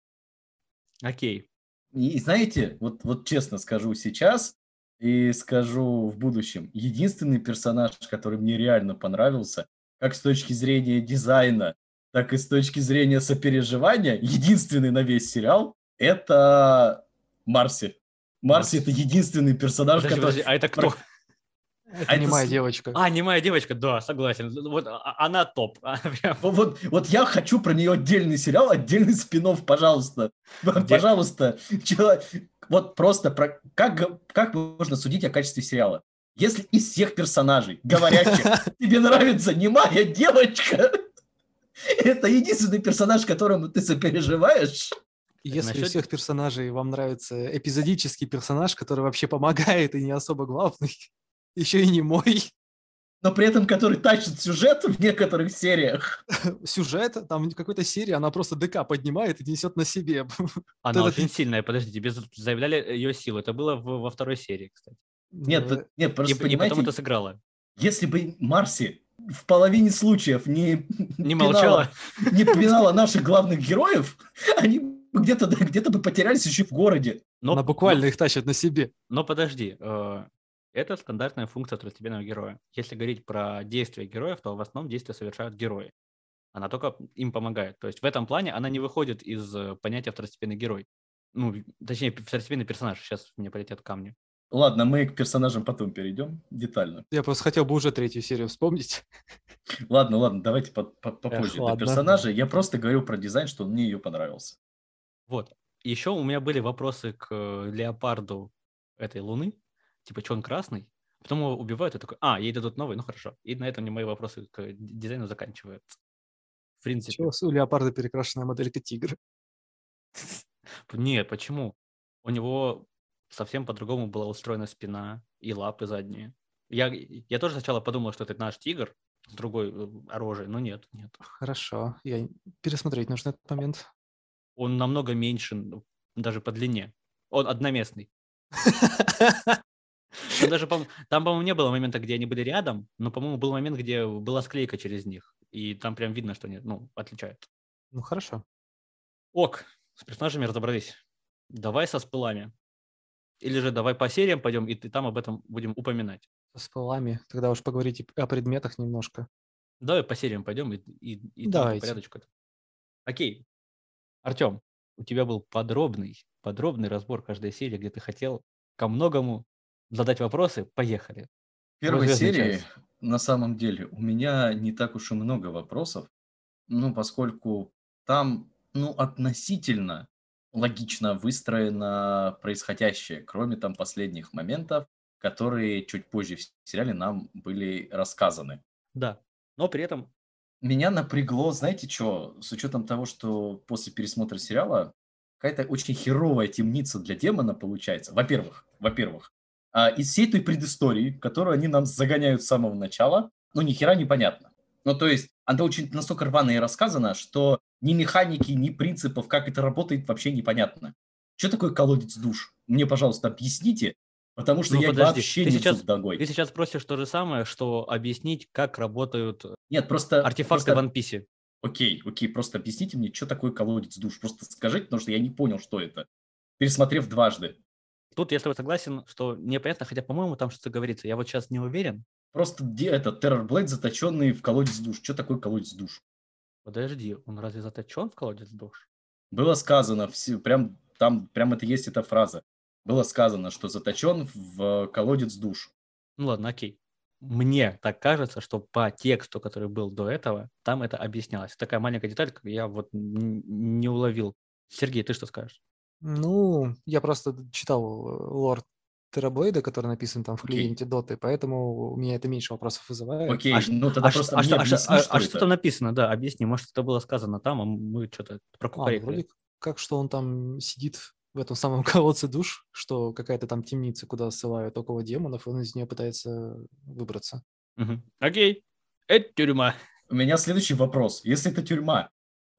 Окей. И, знаете, вот, вот честно скажу сейчас и скажу в будущем, единственный персонаж, который мне реально понравился, как с точки зрения дизайна, так и с точки зрения сопереживания, единственный на весь сериал, это Марси. Марси это единственный персонаж, подожди, который... Подожди, а это кто? Это а не это... девочка. А, не девочка, да, согласен. Вот а, а, она топ. А, вот, вот я хочу про нее отдельный сериал, отдельный спинов, пожалуйста. Где? Пожалуйста. Человек... Вот просто про как, как можно судить о качестве сериала? Если из всех персонажей говорящих тебе нравится не девочка, это единственный персонаж, которому ты сопереживаешь. Если насчет... у всех персонажей вам нравится эпизодический персонаж, который вообще помогает и не особо главный еще и не мой. Но при этом который тащит сюжет в некоторых сериях. Сюжет, там в какой-то серии она просто ДК поднимает и несет на себе. Она очень сильная, подожди, без заявляли ее силу. Это было в во второй серии, кстати. Нет, э, нет, просто и, понимаете... И потом это сыграла. Если бы Марси в половине случаев не, не молчала, не пинала наших главных героев, они где-то где бы потерялись еще в городе. Но, Она буквально но, их тащит на себе. Но подожди, э, это стандартная функция второстепенного героя. Если говорить про действия героев, то в основном действия совершают герои. Она только им помогает. То есть в этом плане она не выходит из э, понятия второстепенный герой. Ну, точнее, второстепенный персонаж. Сейчас мне полетят камни. Ладно, мы к персонажам потом перейдем детально. Я просто хотел бы уже третью серию вспомнить. Ладно, ладно, давайте попозже. Эх, До ладно. персонажа я просто говорил про дизайн, что мне ее понравился. Вот. Еще у меня были вопросы к э, леопарду этой луны, типа, что он красный? Потом его убивают, и такой, а, ей дадут новый, ну хорошо. И на этом мои вопросы к дизайну заканчиваются. В принципе. Чего у леопарда перекрашенная моделька тигра? Нет, почему? У него совсем по-другому была устроена спина и лапы задние. Я, я тоже сначала подумал, что это наш тигр с другой э, рожей, но нет, нет. Хорошо, я пересмотреть нужно этот момент. Он намного меньше даже по длине. Он одноместный. Ну, даже, по там, по-моему, не было момента, где они были рядом, но, по-моему, был момент, где была склейка через них, и там прям видно, что они, ну, отличают. Ну, хорошо. Ок, с персонажами разобрались. Давай со спылами. Или же давай по сериям пойдем, и, ты там об этом будем упоминать. С пылами. Тогда уж поговорите о предметах немножко. Давай по сериям пойдем и, и, и Давайте. по порядочку. Окей. Артем, у тебя был подробный, подробный разбор каждой серии, где ты хотел ко многому задать вопросы. Поехали. В первой серии, час. на самом деле, у меня не так уж и много вопросов, ну, поскольку там, ну, относительно логично выстроено происходящее, кроме там последних моментов, которые чуть позже в сериале нам были рассказаны. Да, но при этом... Меня напрягло, знаете что, с учетом того, что после пересмотра сериала какая-то очень херовая темница для демона получается. Во-первых, во-первых, а, из всей той предыстории, которую они нам загоняют с самого начала, ну, ни хера непонятно. Ну, то есть, она очень настолько рвано и рассказана, что ни механики, ни принципов, как это работает, вообще непонятно. Что такое колодец душ? Мне, пожалуйста, объясните, потому что ну, я подожди, вообще ты не сейчас, догой. Ты сейчас просишь то же самое, что объяснить, как работают э, Нет, просто, артефакты просто... в One Piece. Окей, окей, просто объясните мне, что такое колодец душ. Просто скажите, потому что я не понял, что это. Пересмотрев дважды. Тут я с тобой согласен, что непонятно, хотя, по-моему, там что-то говорится. Я вот сейчас не уверен. Просто где этот террор Террорблейд, заточенный в колодец душ? Что такое колодец душ? Подожди, он разве заточен в колодец душ? Было сказано, все, прям там прям это есть эта фраза. Было сказано, что заточен в э, колодец душ. Ну ладно, окей. Мне так кажется, что по тексту, который был до этого, там это объяснялось. Такая маленькая деталь, я вот не уловил. Сергей, ты что скажешь? Ну, я просто читал э, Лорд терабейда, который написан там в клиенте доты, поэтому у меня это меньше вопросов вызывает. Окей, а ну тогда а просто а, мне а, объясни, а, что а что там написано, да, объясни, может, это было сказано там, а мы что-то прокукарили. А, вроде как, что он там сидит в этом самом колодце душ, что какая-то там темница, куда ссылают около демонов, он из нее пытается выбраться. Угу. Окей, это тюрьма. У меня следующий вопрос. Если это тюрьма,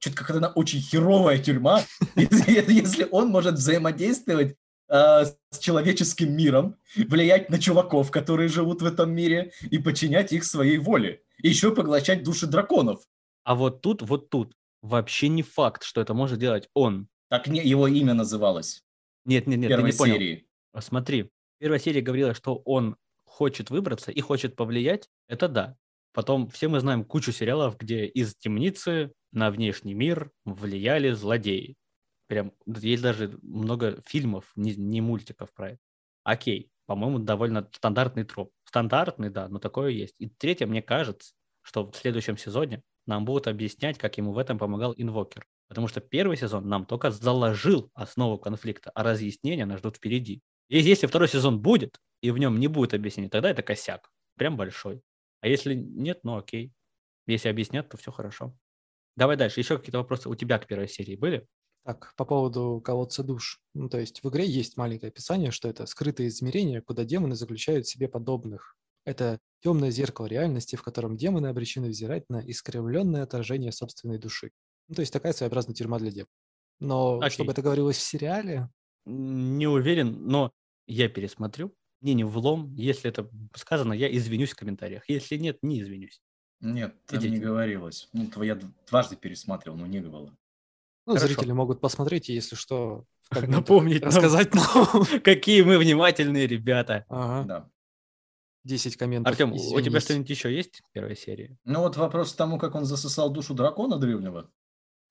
что-то какая-то очень херовая тюрьма, если он может взаимодействовать а, с человеческим миром, влиять на чуваков, которые живут в этом мире, и подчинять их своей воле. И еще поглощать души драконов. А вот тут, вот тут, вообще не факт, что это может делать он. Так не, его имя называлось. Нет, нет, нет, первой ты не понял. А смотри, первая серия говорила, что он хочет выбраться и хочет повлиять. Это да. Потом все мы знаем кучу сериалов, где из темницы на внешний мир влияли злодеи. Прям есть даже много фильмов, не, не мультиков про это. Окей, по-моему, довольно стандартный троп. Стандартный, да, но такое есть. И третье, мне кажется, что в следующем сезоне нам будут объяснять, как ему в этом помогал Инвокер. Потому что первый сезон нам только заложил основу конфликта, а разъяснения нас ждут впереди. И если второй сезон будет, и в нем не будет объяснений, тогда это косяк. Прям большой. А если нет, ну окей. Если объяснят, то все хорошо. Давай дальше. Еще какие-то вопросы у тебя к первой серии были? Так, по поводу колодца душ. Ну, то есть в игре есть маленькое описание, что это скрытое измерение, куда демоны заключают себе подобных. Это темное зеркало реальности, в котором демоны обречены взирать на искривленное отражение собственной души. Ну, то есть такая своеобразная тюрьма для демонов. Но Окей. чтобы это говорилось в сериале... Не уверен, но я пересмотрю. Мне не влом. Если это сказано, я извинюсь в комментариях. Если нет, не извинюсь. Нет, там Идите. не говорилось. Ну, то я дважды пересматривал, но не было. Ну, Хорошо. зрители могут посмотреть, если что, напомнить, рассказать нам, какие мы внимательные ребята. Ага. Да. 10 комментов. Артем, у тебя что-нибудь еще есть в первой серии? Ну вот вопрос к тому, как он засосал душу дракона древнего.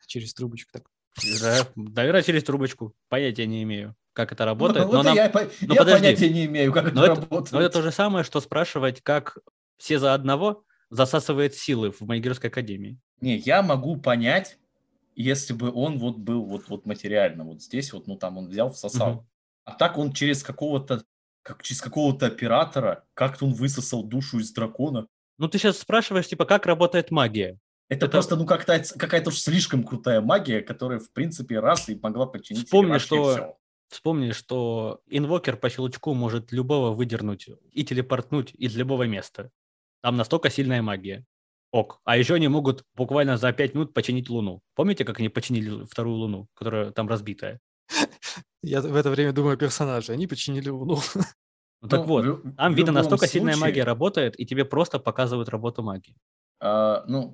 Через трубочку так. Да, наверное, через трубочку. Понятия не имею, как это ну, работает. Ну, но вот нам... я, но ну, я понятия не имею, как но это, это работает. Но это то же самое, что спрашивать, как все за одного, засасывает силы в Магирской академии. Не, я могу понять, если бы он вот был вот, вот материально, вот здесь вот, ну там он взял, всосал. Угу. А так он через какого-то как через какого-то оператора, как-то он высосал душу из дракона. Ну, ты сейчас спрашиваешь, типа, как работает магия? Это, это... просто, ну, как-то, какая-то уж слишком крутая магия, которая, в принципе, раз и могла подчинить Вспомни, что... все. Вспомни, что инвокер по щелчку может любого выдернуть и телепортнуть из любого места. Там настолько сильная магия. Ок. А еще они могут буквально за 5 минут починить Луну. Помните, как они починили вторую Луну, которая там разбитая? Я в это время думаю о персонаже. Они починили Луну. Ну, так ну, вот, там, видно, настолько сильная магия работает, и тебе просто показывают работу магии. А, ну,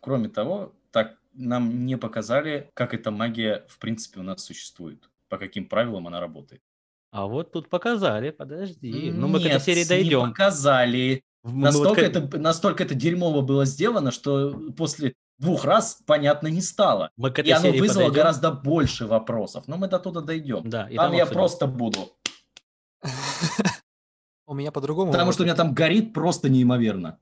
кроме того, так нам не показали, как эта магия, в принципе, у нас существует, по каким правилам она работает. А вот тут показали, подожди. ну, мы к этой серии дойдем. Не показали. Ну, настолько, это, настолько это дерьмово было сделано, что после двух раз понятно не стало. Мы и оно вызвало подойдем. гораздо больше вопросов. Но мы до туда дойдем. Да, и там, там я обсудим. просто буду. У меня по-другому. Потому что у меня там горит просто неимоверно.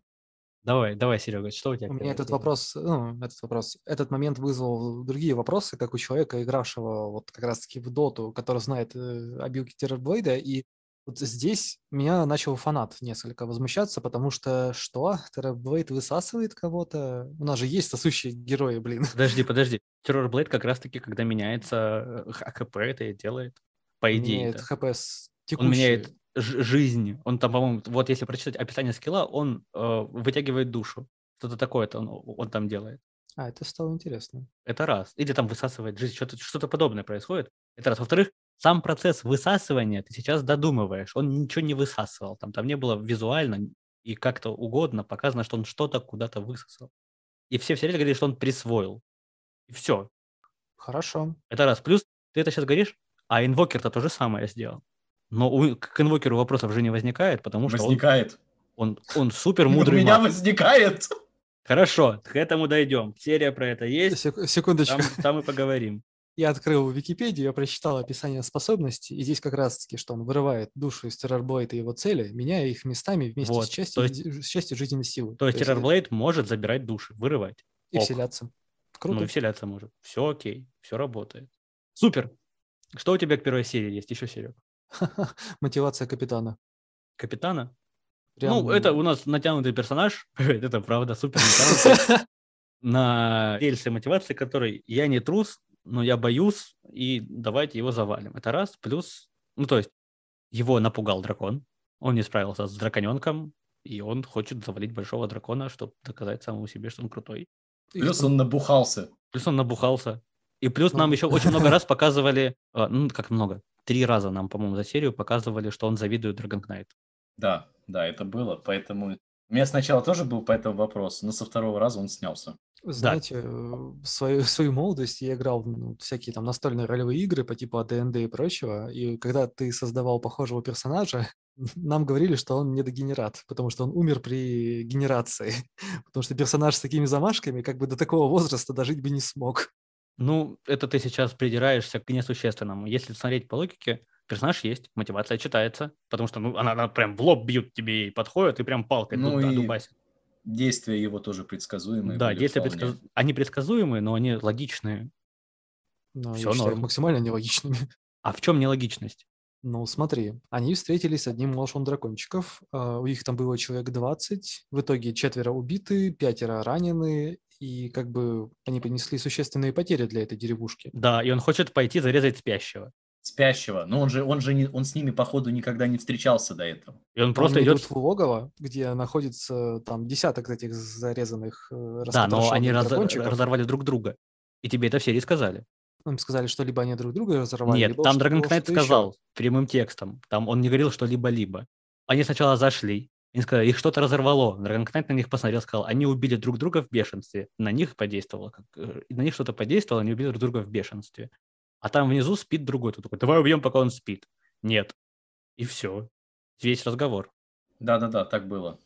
Давай, давай, Серега, что у тебя? У меня этот вопрос, ну, этот вопрос, этот момент вызвал другие вопросы, как у человека, игравшего вот как раз-таки в доту, который знает э, обилки Террорблейда, и вот здесь меня начал фанат несколько возмущаться, потому что что? террор Террорблейд высасывает кого-то? У нас же есть сосущие герои, блин. Подожди, подожди. Террор блейд как раз-таки, когда меняется э, ХП, это и делает, по идее. Нет, ХП с текущей. Он меняет жизнь. Он там, по-моему, вот если прочитать описание скилла, он э, вытягивает душу. Что-то такое-то он, он там делает. А, это стало интересно. Это раз. Или там высасывает жизнь, что-то, что-то подобное происходит. Это раз. Во-вторых, сам процесс высасывания ты сейчас додумываешь, он ничего не высасывал, там, там не было визуально и как-то угодно показано, что он что-то куда-то высосал. И все все время говорили, что он присвоил. И все. Хорошо. Это раз. Плюс ты это сейчас говоришь, а инвокер-то то же самое сделал. Но у, к инвокеру вопросов же не возникает, потому что возникает. он, он, он супер мудрый. У меня возникает. Хорошо, к этому дойдем. Серия про это есть. Секундочку. Там, там и поговорим я открыл Википедию, я прочитал описание способности и здесь как раз-таки, что он вырывает душу из Террорблейда и его цели, меняя их местами вместе вот, с, частью, есть, с частью жизненной силы. То, то есть Террорблейд это... может забирать души, вырывать. И Ок. вселяться. Круто. Ну и вселяться может. Все окей, все работает. Супер. Что у тебя к первой серии есть еще, Серег? Мотивация капитана. Капитана? Прям... Ну, это у нас натянутый персонаж. это правда, супер натянутый. На рельсы мотивации, который я не трус, но я боюсь, и давайте его завалим. Это раз. Плюс, ну то есть его напугал дракон, он не справился с драконенком, и он хочет завалить большого дракона, чтобы доказать самому себе, что он крутой. Плюс он набухался. Плюс он набухался. И плюс нам ну. еще очень много раз показывали, а, ну как много, три раза нам, по-моему, за серию показывали, что он завидует Dragon Knight. Да, да, это было, поэтому... У меня сначала тоже был по этому вопрос, но со второго раза он снялся. Знаете, да. Э, свою, свою молодость я играл в ну, всякие там настольные ролевые игры по типу АДНД и прочего, и когда ты создавал похожего персонажа, нам говорили, что он недогенерат, потому что он умер при генерации, потому что персонаж с такими замашками как бы до такого возраста дожить бы не смог. Ну, это ты сейчас придираешься к несущественному. Если смотреть по логике, персонаж есть, мотивация читается, потому что ну, она, она прям в лоб бьют тебе и подходит, и прям палкой ну, туда, и... дубасит действия его тоже предсказуемые. Да, действия предсказ... они предсказуемые, но они логичные. Но Все я считаю, норм. максимально нелогичными. А в чем нелогичность? Ну, смотри, они встретились с одним малышом дракончиков. А, у них там было человек 20. В итоге четверо убиты, пятеро ранены. И как бы они понесли существенные потери для этой деревушки. Да, и он хочет пойти зарезать спящего спящего, но он же, он же не, он с ними, походу, никогда не встречался до этого. И он просто он идет в логово, где находится там десяток этих зарезанных э, Да, но они раз... разорвали друг друга. И тебе это все серии сказали. Им сказали, что либо они друг друга разорвали, Нет, либо там Драгон Кнайт сказал еще. прямым текстом. Там он не говорил, что либо-либо. Они сначала зашли, они сказали, их что-то разорвало. Драгон Кнайт на них посмотрел, сказал, они убили друг друга в бешенстве. На них подействовало. Как... Э, на них что-то подействовало, они убили друг друга в бешенстве а там внизу спит другой. Ты такой, давай убьем, пока он спит. Нет. И все. Весь разговор. Да-да-да, так было.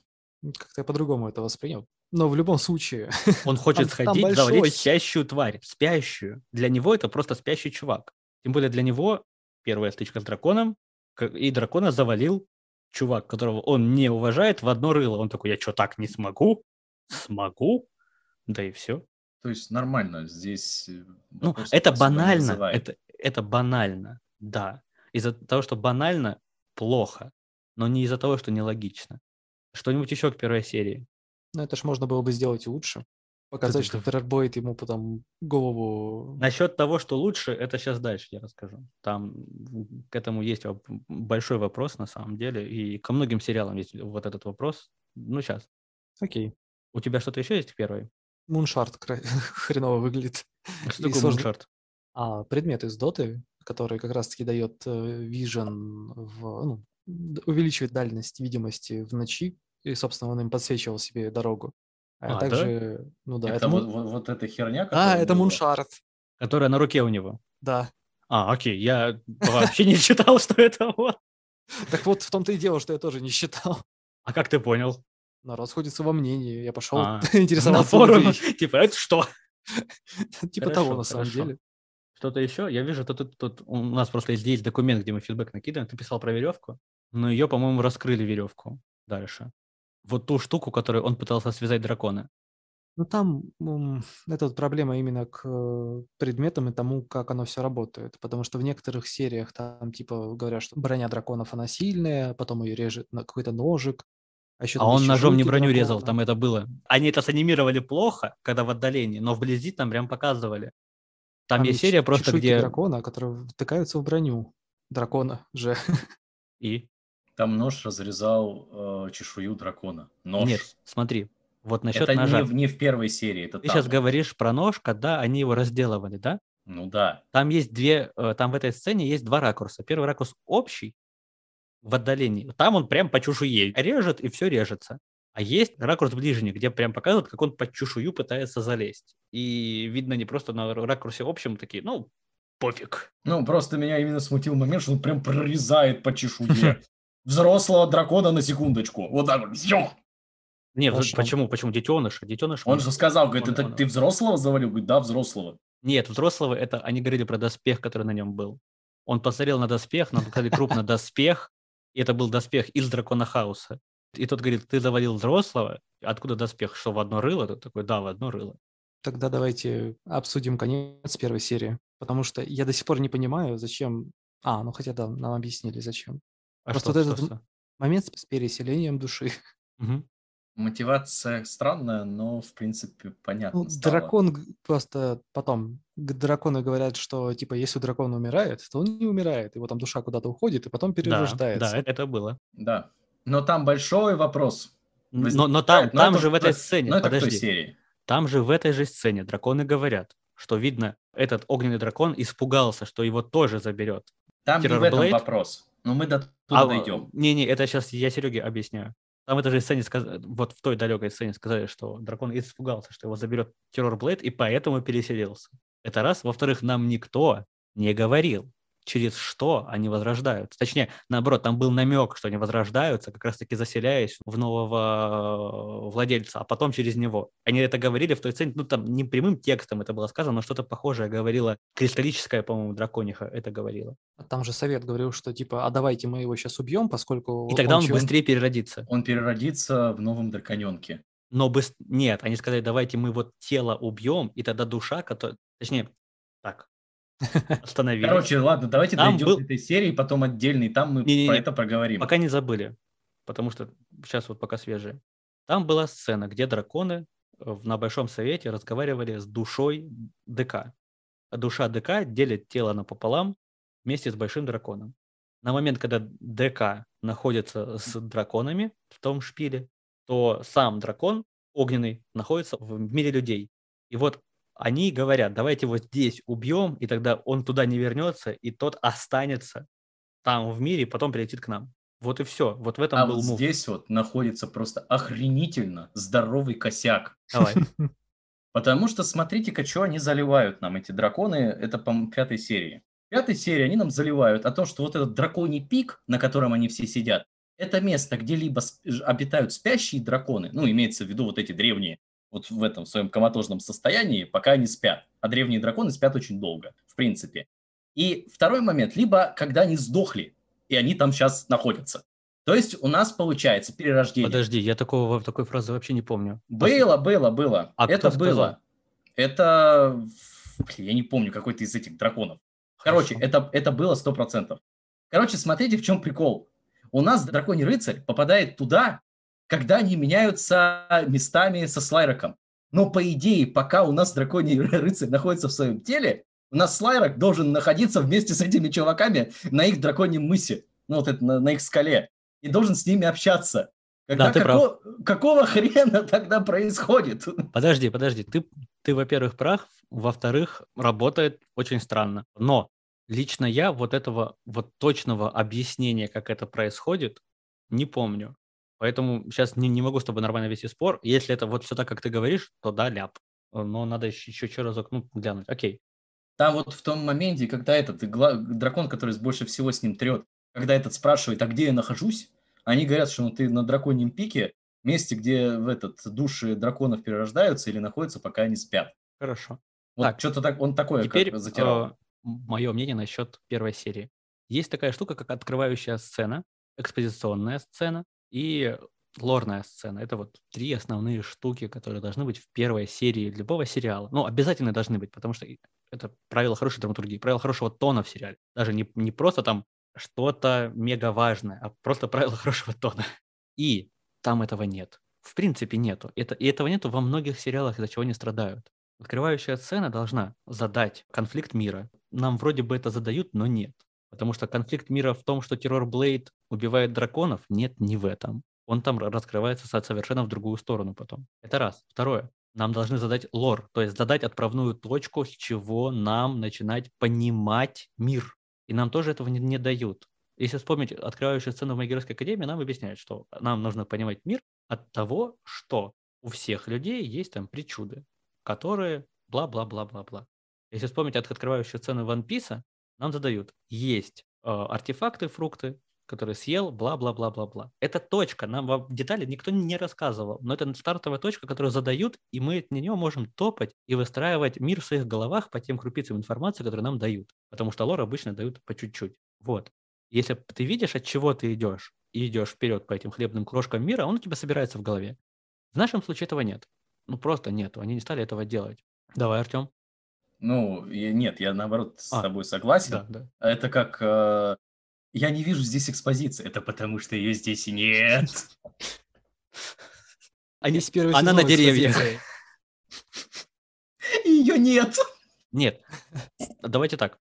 Как-то я по-другому это воспринял. Но в любом случае... Он хочет там, сходить, там завалить спящую тварь, спящую. Для него это просто спящий чувак. Тем более для него первая стычка с драконом, и дракона завалил чувак, которого он не уважает, в одно рыло. Он такой, я что, так не смогу? Смогу? Да и все. То есть нормально здесь... Э, ну, это банально, это, это банально, да. Из-за того, что банально, плохо, но не из-за того, что нелогично. Что-нибудь еще к первой серии? Ну, это ж можно было бы сделать лучше. Показать, что Террорбоид ему потом голову... Насчет того, что лучше, это сейчас дальше я расскажу. Там к этому есть большой вопрос на самом деле, и ко многим сериалам есть вот этот вопрос. Ну, сейчас. Окей. У тебя что-то еще есть к первой? Муншарт хреново выглядит. А что такое Муншард? А, предмет из доты, который как раз-таки дает э, вижен, в, ну, увеличивает дальность видимости в ночи, и, собственно, он им подсвечивал себе дорогу. А, а также, да? ну да, это, это вот, вот, вот эта херня. А, это Муншарт. Которая на руке у него. Да. А, окей, я вообще не читал, что это вот. Так вот, в том-то и дело, что я тоже не считал. А как ты понял? Но сходится во мнении. Я пошел а, на форум. Типа, это что? Типа того, на самом деле. Что-то еще? Я вижу, тут, тут у нас просто есть документ, где мы фидбэк накидываем. Ты писал про веревку, но ее, по-моему, раскрыли веревку дальше. Вот ту штуку, которую он пытался связать дракона. Ну, там эта вот проблема именно к э, предметам и тому, как оно все работает. Потому что в некоторых сериях там, типа, говорят, что броня драконов, она сильная, потом ее режет на какой-то ножик, а, а он ножом не броню резал, там это было. Они это санимировали плохо, когда в отдалении, но вблизи там прям показывали. Там, там есть серия просто, где... дракона, которые втыкаются в броню. Дракона же. И? Там нож разрезал э, чешую дракона. Нож. Нет, смотри, вот насчет это ножа. Это не, не в первой серии. Это Ты там. сейчас говоришь про нож, когда они его разделывали, да? Ну да. Там есть две, э, там в этой сцене есть два ракурса. Первый ракурс общий, в отдалении. Там он прям по чешуе режет, и все режется. А есть ракурс ближний, где прям показывают, как он под чешую пытается залезть. И видно не просто на ракурсе общем такие, ну, пофиг. Ну, просто меня именно смутил момент, что он прям прорезает по чешуе. Взрослого дракона на секундочку. Вот так вот. Не, почему? Почему детеныша? Детеныш. Он же сказал, говорит, ты взрослого завалил? Говорит, да, взрослого. Нет, взрослого это они говорили про доспех, который на нем был. Он посмотрел на доспех, нам показали крупно доспех, и это был доспех из Дракона Хауса. И тот говорит, ты завалил взрослого, откуда доспех, что в одно рыло? Ты такой, да, в одно рыло. Тогда давайте обсудим конец первой серии, потому что я до сих пор не понимаю, зачем... А, ну хотя да, нам объяснили, зачем. А Просто что, вот что, этот что? момент с переселением души. Угу. Мотивация странная, но в принципе ну, понятно. Ну, стало. дракон просто потом к дракону говорят, что типа если дракон умирает, то он не умирает, его там душа куда-то уходит и потом перерождается. Да, да это было. Да, но там большой вопрос. Но, но там, но ну, там это, же в этой сцене, но ну, подожди, той серии. там же в этой же сцене драконы говорят, что видно этот огненный дракон испугался, что его тоже заберет. Там Террорблейд. не в этом вопрос. Но мы до туда а, дойдем. Не-не, это сейчас я Сереге объясняю. Там в этой же сцене, сказ... вот в той далекой сцене сказали, что дракон испугался, что его заберет террор Блейд, и поэтому переселился. Это раз. Во-вторых, нам никто не говорил, через что они возрождаются. Точнее, наоборот, там был намек, что они возрождаются, как раз-таки заселяясь в нового э, владельца, а потом через него. Они это говорили в той сцене, ну там не прямым текстом это было сказано, но что-то похожее говорила кристаллическая, по-моему, дракониха это говорила. А там же совет говорил, что типа, а давайте мы его сейчас убьем, поскольку... И тогда он, он быстрее переродится. Он переродится в новом драконенке. Но быс... нет, они сказали, давайте мы вот тело убьем, и тогда душа, которая... Точнее, так, Остановились. Короче, ладно, давайте там дойдем был... этой серии, потом отдельный, там мы не, про не, это проговорим. Пока не забыли, потому что сейчас вот пока свежие. Там была сцена, где драконы э, на Большом Совете разговаривали с душой ДК. Душа ДК делит тело напополам вместе с Большим Драконом. На момент, когда ДК находится с драконами в том шпиле, то сам дракон огненный находится в мире людей. И вот они говорят, давайте вот здесь убьем, и тогда он туда не вернется, и тот останется там в мире, и потом прилетит к нам. Вот и все. Вот в этом а был вот мув. здесь вот находится просто охренительно здоровый косяк. Давай. Потому что смотрите-ка, что они заливают нам, эти драконы, это, по пятой серии. В пятой серии они нам заливают о том, что вот этот драконий пик, на котором они все сидят, это место, где либо обитают спящие драконы, ну, имеется в виду вот эти древние, вот в этом в своем коматозном состоянии, пока они спят. А древние драконы спят очень долго, в принципе. И второй момент, либо когда они сдохли, и они там сейчас находятся. То есть у нас получается перерождение. Подожди, я такого, такой фразы вообще не помню. Было, было, было. А Это было. Это, блин, я не помню, какой-то из этих драконов. Короче, это, это было 100%. Короче, смотрите, в чем прикол. У нас драконий рыцарь попадает туда, когда они меняются местами со слайроком. Но по идее, пока у нас драконий рыцарь находится в своем теле, у нас слайрок должен находиться вместе с этими чуваками на их драконьем мысе, ну вот это на, на их скале, и должен с ними общаться. Когда, да, ты како, прав. Какого хрена тогда происходит? Подожди, подожди. Ты, ты во-первых, прав, во-вторых, работает очень странно. Но лично я вот этого вот точного объяснения, как это происходит, не помню. Поэтому сейчас не, не могу с тобой нормально вести спор. Если это вот все так, как ты говоришь, то да, ляп. Но надо еще, еще, еще разок ну, глянуть. Окей. Там вот в том моменте, когда этот дракон, который больше всего с ним трет, когда этот спрашивает, а где я нахожусь, они говорят, что ну, ты на драконьем пике, месте, где в этот души драконов перерождаются или находятся, пока они спят. Хорошо. Вот так, что-то так, он такое теперь, как затирал. Э, а, мое мнение насчет первой серии. Есть такая штука, как открывающая сцена, экспозиционная сцена, и лорная сцена. Это вот три основные штуки, которые должны быть в первой серии любого сериала. Ну, обязательно должны быть, потому что это правило хорошей драматургии, правило хорошего тона в сериале. Даже не, не просто там что-то мега важное, а просто правило хорошего тона. И там этого нет. В принципе, нету. Это, и этого нету во многих сериалах, из-за чего они страдают. Открывающая сцена должна задать конфликт мира. Нам вроде бы это задают, но нет. Потому что конфликт мира в том, что террор Блейд убивает драконов? Нет, не в этом. Он там раскрывается совершенно в другую сторону потом. Это раз. Второе. Нам должны задать лор, то есть задать отправную точку, с чего нам начинать понимать мир. И нам тоже этого не, не дают. Если вспомнить открывающую сцену в Магической академии, нам объясняют, что нам нужно понимать мир от того, что у всех людей есть там причуды, которые бла-бла-бла-бла-бла. Если вспомнить от сцену сцены One Piece, нам задают, есть э, артефакты, фрукты, который съел, бла-бла-бла-бла-бла. Это точка, нам в детали никто не рассказывал, но это стартовая точка, которую задают, и мы от нее можем топать и выстраивать мир в своих головах по тем крупицам информации, которые нам дают, потому что лор обычно дают по чуть-чуть. Вот. Если ты видишь, от чего ты идешь, и идешь вперед по этим хлебным крошкам мира, он у тебя собирается в голове. В нашем случае этого нет. Ну, просто нет, Они не стали этого делать. Давай, Артем. Ну, нет, я наоборот с а, тобой согласен. Да, да. Это как э, я не вижу здесь экспозиции. Это потому, что ее здесь нет. Они с первого Она на деревьях. Ее нет. Нет. Давайте так.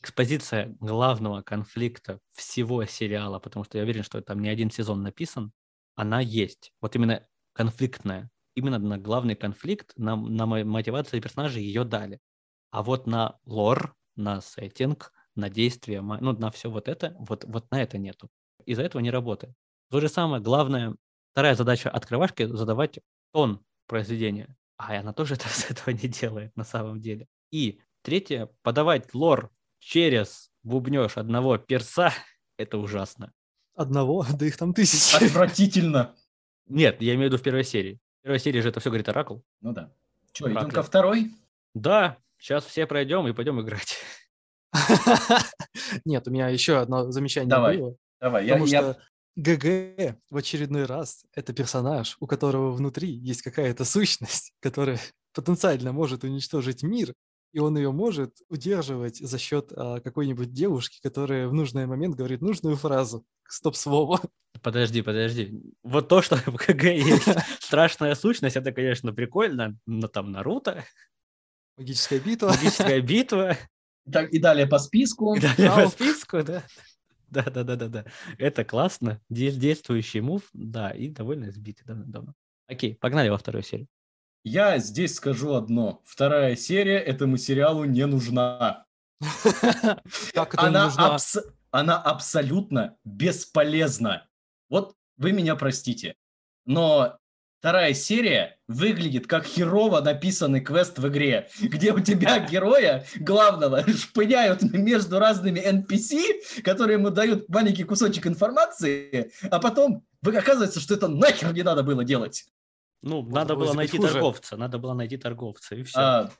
Экспозиция главного конфликта всего сериала, потому что я уверен, что там не один сезон написан, она есть. Вот именно конфликтная. Именно на главный конфликт, на, на мотивации персонажей ее дали. А вот на лор, на сеттинг – на действия, ну, на все вот это, вот, вот на это нету. Из-за этого не работает. То же самое, главное, вторая задача открывашки – задавать тон произведения. А она тоже это, с этого не делает на самом деле. И третье – подавать лор через бубнеж одного перса – это ужасно. Одного? Да их там тысячи. Отвратительно. Нет, я имею в виду в первой серии. В первой серии же это все говорит Оракул. Ну да. Что, идем ко второй? Да, сейчас все пройдем и пойдем играть. Нет, у меня еще одно замечание давай, было. Давай, потому я, что я... ГГ в очередной раз — это персонаж, у которого внутри есть какая-то сущность, которая потенциально может уничтожить мир, и он ее может удерживать за счет а, какой-нибудь девушки, которая в нужный момент говорит нужную фразу. Стоп-слово. Подожди, подожди. Вот то, что в КГ есть страшная сущность, это, конечно, прикольно, но там Наруто. Магическая битва. Магическая битва. Так, и далее по списку. И далее а, по списку, да. Да, да, да, да, да. Это классно. Действующий мув, да, и довольно сбитый да, давно. Окей, погнали во вторую серию. Я здесь скажу одно. Вторая серия этому сериалу не нужна. Как это она, нужна? она абсолютно бесполезна. Вот вы меня простите, но вторая серия выглядит как херово написанный квест в игре, где у тебя героя главного шпыняют между разными NPC, которые ему дают маленький кусочек информации, а потом оказывается, что это нахер не надо было делать. Ну, вот надо было найти хуже. торговца, надо было найти торговца, и все. А,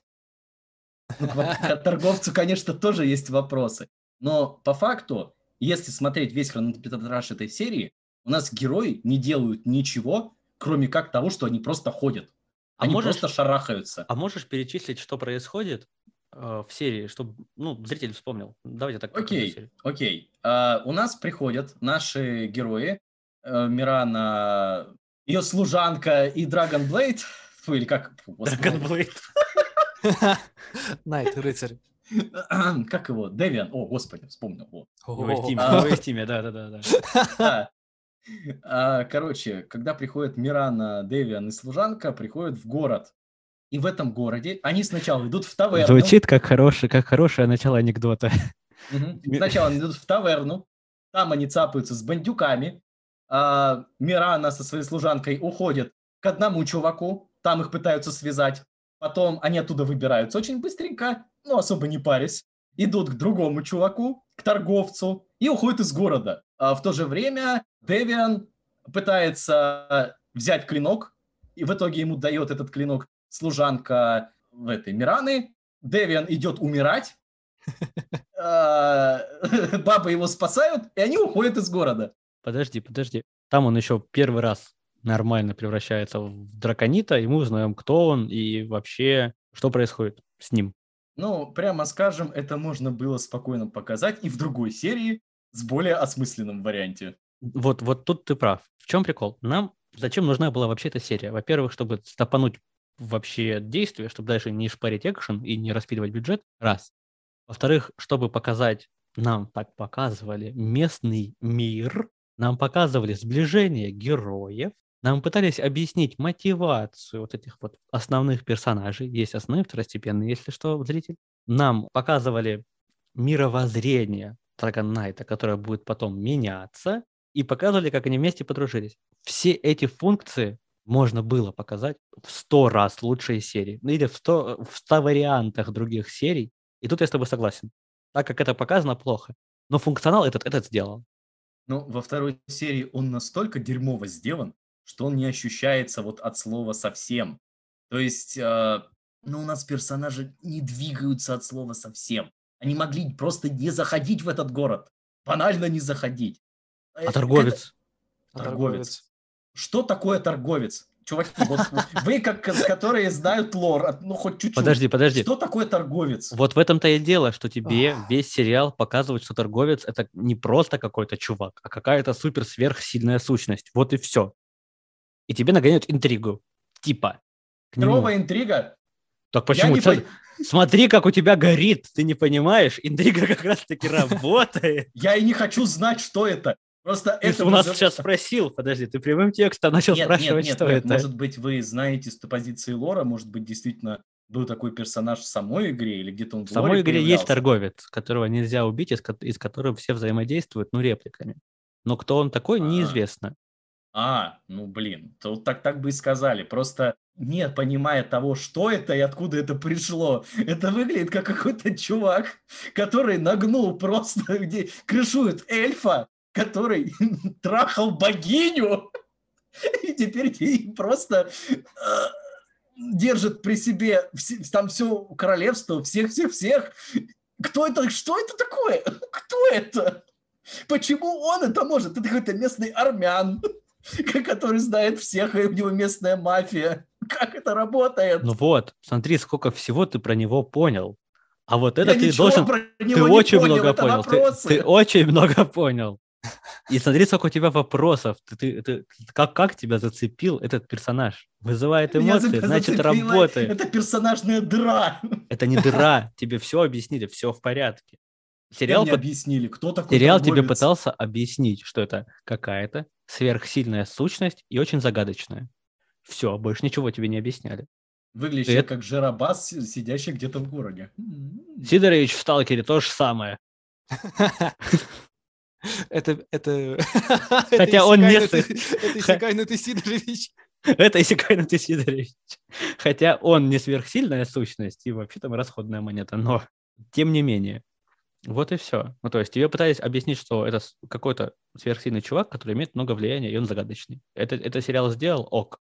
ну, к торговцу, конечно, тоже есть вопросы. Но по факту, если смотреть весь хронометраж этой серии, у нас герои не делают ничего, кроме как того, что они просто ходят. А они можешь, просто шарахаются. А можешь перечислить, что происходит э, в серии, чтобы ну, зритель вспомнил? Давайте так. Окей, окей. Э, у нас приходят наши герои. Э, Мирана, ее служанка и Драгонблейд. Фу, или как? Драгонблейд. Найт, рыцарь. Как его? Дэвиан. О, господи, вспомнил. Его в Стиме, а. да-да-да. А, короче, когда приходят Мирана, Девиан и служанка, приходят в город. И в этом городе они сначала идут в таверну. Звучит как, хороший, как хорошее начало анекдота. Угу. Сначала они идут в таверну, там они цапаются с бандюками. А Мирана со своей служанкой уходят к одному чуваку, там их пытаются связать. Потом они оттуда выбираются очень быстренько, но особо не парясь. Идут к другому чуваку, к торговцу, и уходят из города. А в то же время Девиан пытается а, взять клинок, и в итоге ему дает этот клинок служанка в этой Мираны. Девиан идет умирать, а, бабы его спасают, и они уходят из города. Подожди, подожди. Там он еще первый раз нормально превращается в драконита, и мы узнаем, кто он и вообще, что происходит с ним. Ну, прямо скажем, это можно было спокойно показать и в другой серии, с более осмысленным варианте. Вот, вот тут ты прав. В чем прикол? Нам зачем нужна была вообще эта серия? Во-первых, чтобы стопануть вообще действие, чтобы дальше не шпарить экшен и не распиливать бюджет. Раз. Во-вторых, чтобы показать, нам так показывали местный мир, нам показывали сближение героев, нам пытались объяснить мотивацию вот этих вот основных персонажей. Есть основные, второстепенные, если что, зритель. Нам показывали мировоззрение Dragon Knight, которая будет потом меняться, и показывали, как они вместе подружились. Все эти функции можно было показать в сто раз лучшие серии, ну или в 100, в 100 вариантах других серий. И тут я с тобой согласен. Так как это показано, плохо. Но функционал этот, этот сделал. Ну, во второй серии он настолько дерьмово сделан, что он не ощущается вот от слова совсем. То есть, э, ну, у нас персонажи не двигаются от слова совсем. Они могли просто не заходить в этот город. Банально не заходить. Э, а, а торговец? Это... А торговец. Что такое торговец? Чуваки, вот вы, как, которые знают лор, а, ну хоть чуть-чуть. Подожди, подожди. Что такое торговец? Вот в этом-то и дело, что тебе весь сериал показывает, что торговец это не просто какой-то чувак, а какая-то супер сверхсильная сущность. Вот и все. И тебе нагоняют интригу. Типа. Херовая интрига так почему? Я не Смотри, как у тебя горит, ты не понимаешь, интрига как раз-таки работает. Я и не хочу знать, что это. Просто ты это у нас сейчас спросил, подожди, ты прямым текстом начал нет, спрашивать, нет, нет, что нет. это. Может быть, вы знаете с позиции лора, может быть, действительно был такой персонаж в самой игре или где-то он в, в самой игре появлялся. есть торговец, которого нельзя убить, из, из которого все взаимодействуют, ну, репликами. Но кто он такой, А-а-а. неизвестно. А, ну блин, то так, так бы и сказали. Просто не понимая того, что это и откуда это пришло, это выглядит как какой-то чувак, который нагнул просто, где крышует эльфа, который трахал богиню, и теперь ей просто э, держит при себе там все королевство, всех-всех-всех. Кто это? Что это такое? Кто это? Почему он это может? Это какой-то местный армян. который знает всех, и у него местная мафия. Как это работает? Ну вот, смотри, сколько всего ты про него понял. А вот это Я ты должен... ты очень понял, много понял. Ты, ты очень много понял. И смотри, сколько у тебя вопросов. Ты, ты, ты, как, как тебя зацепил этот персонаж? Вызывает эмоции, Меня значит, работает. Это персонажная дыра. Это не дыра. Тебе все объяснили, все в порядке. Сериал под... объяснили, кто такой. Сериал тебе пытался объяснить, что это какая-то сверхсильная сущность и очень загадочная. Все, больше ничего тебе не объясняли. Выглядит это... как Жарабас, сидящий где-то в городе. М-м-м. Сидорович в «Сталкере» то же самое. Это... это Хотя он не... Это Исикайнутый Сидорович. Это Исикайнутый Сидорович. Хотя он не сверхсильная сущность и вообще там расходная монета, но тем не менее. Вот и все. Ну, то есть тебе пытались объяснить, что это какой-то сверхсильный чувак, который имеет много влияния, и он загадочный. Это, это сериал сделал, ок.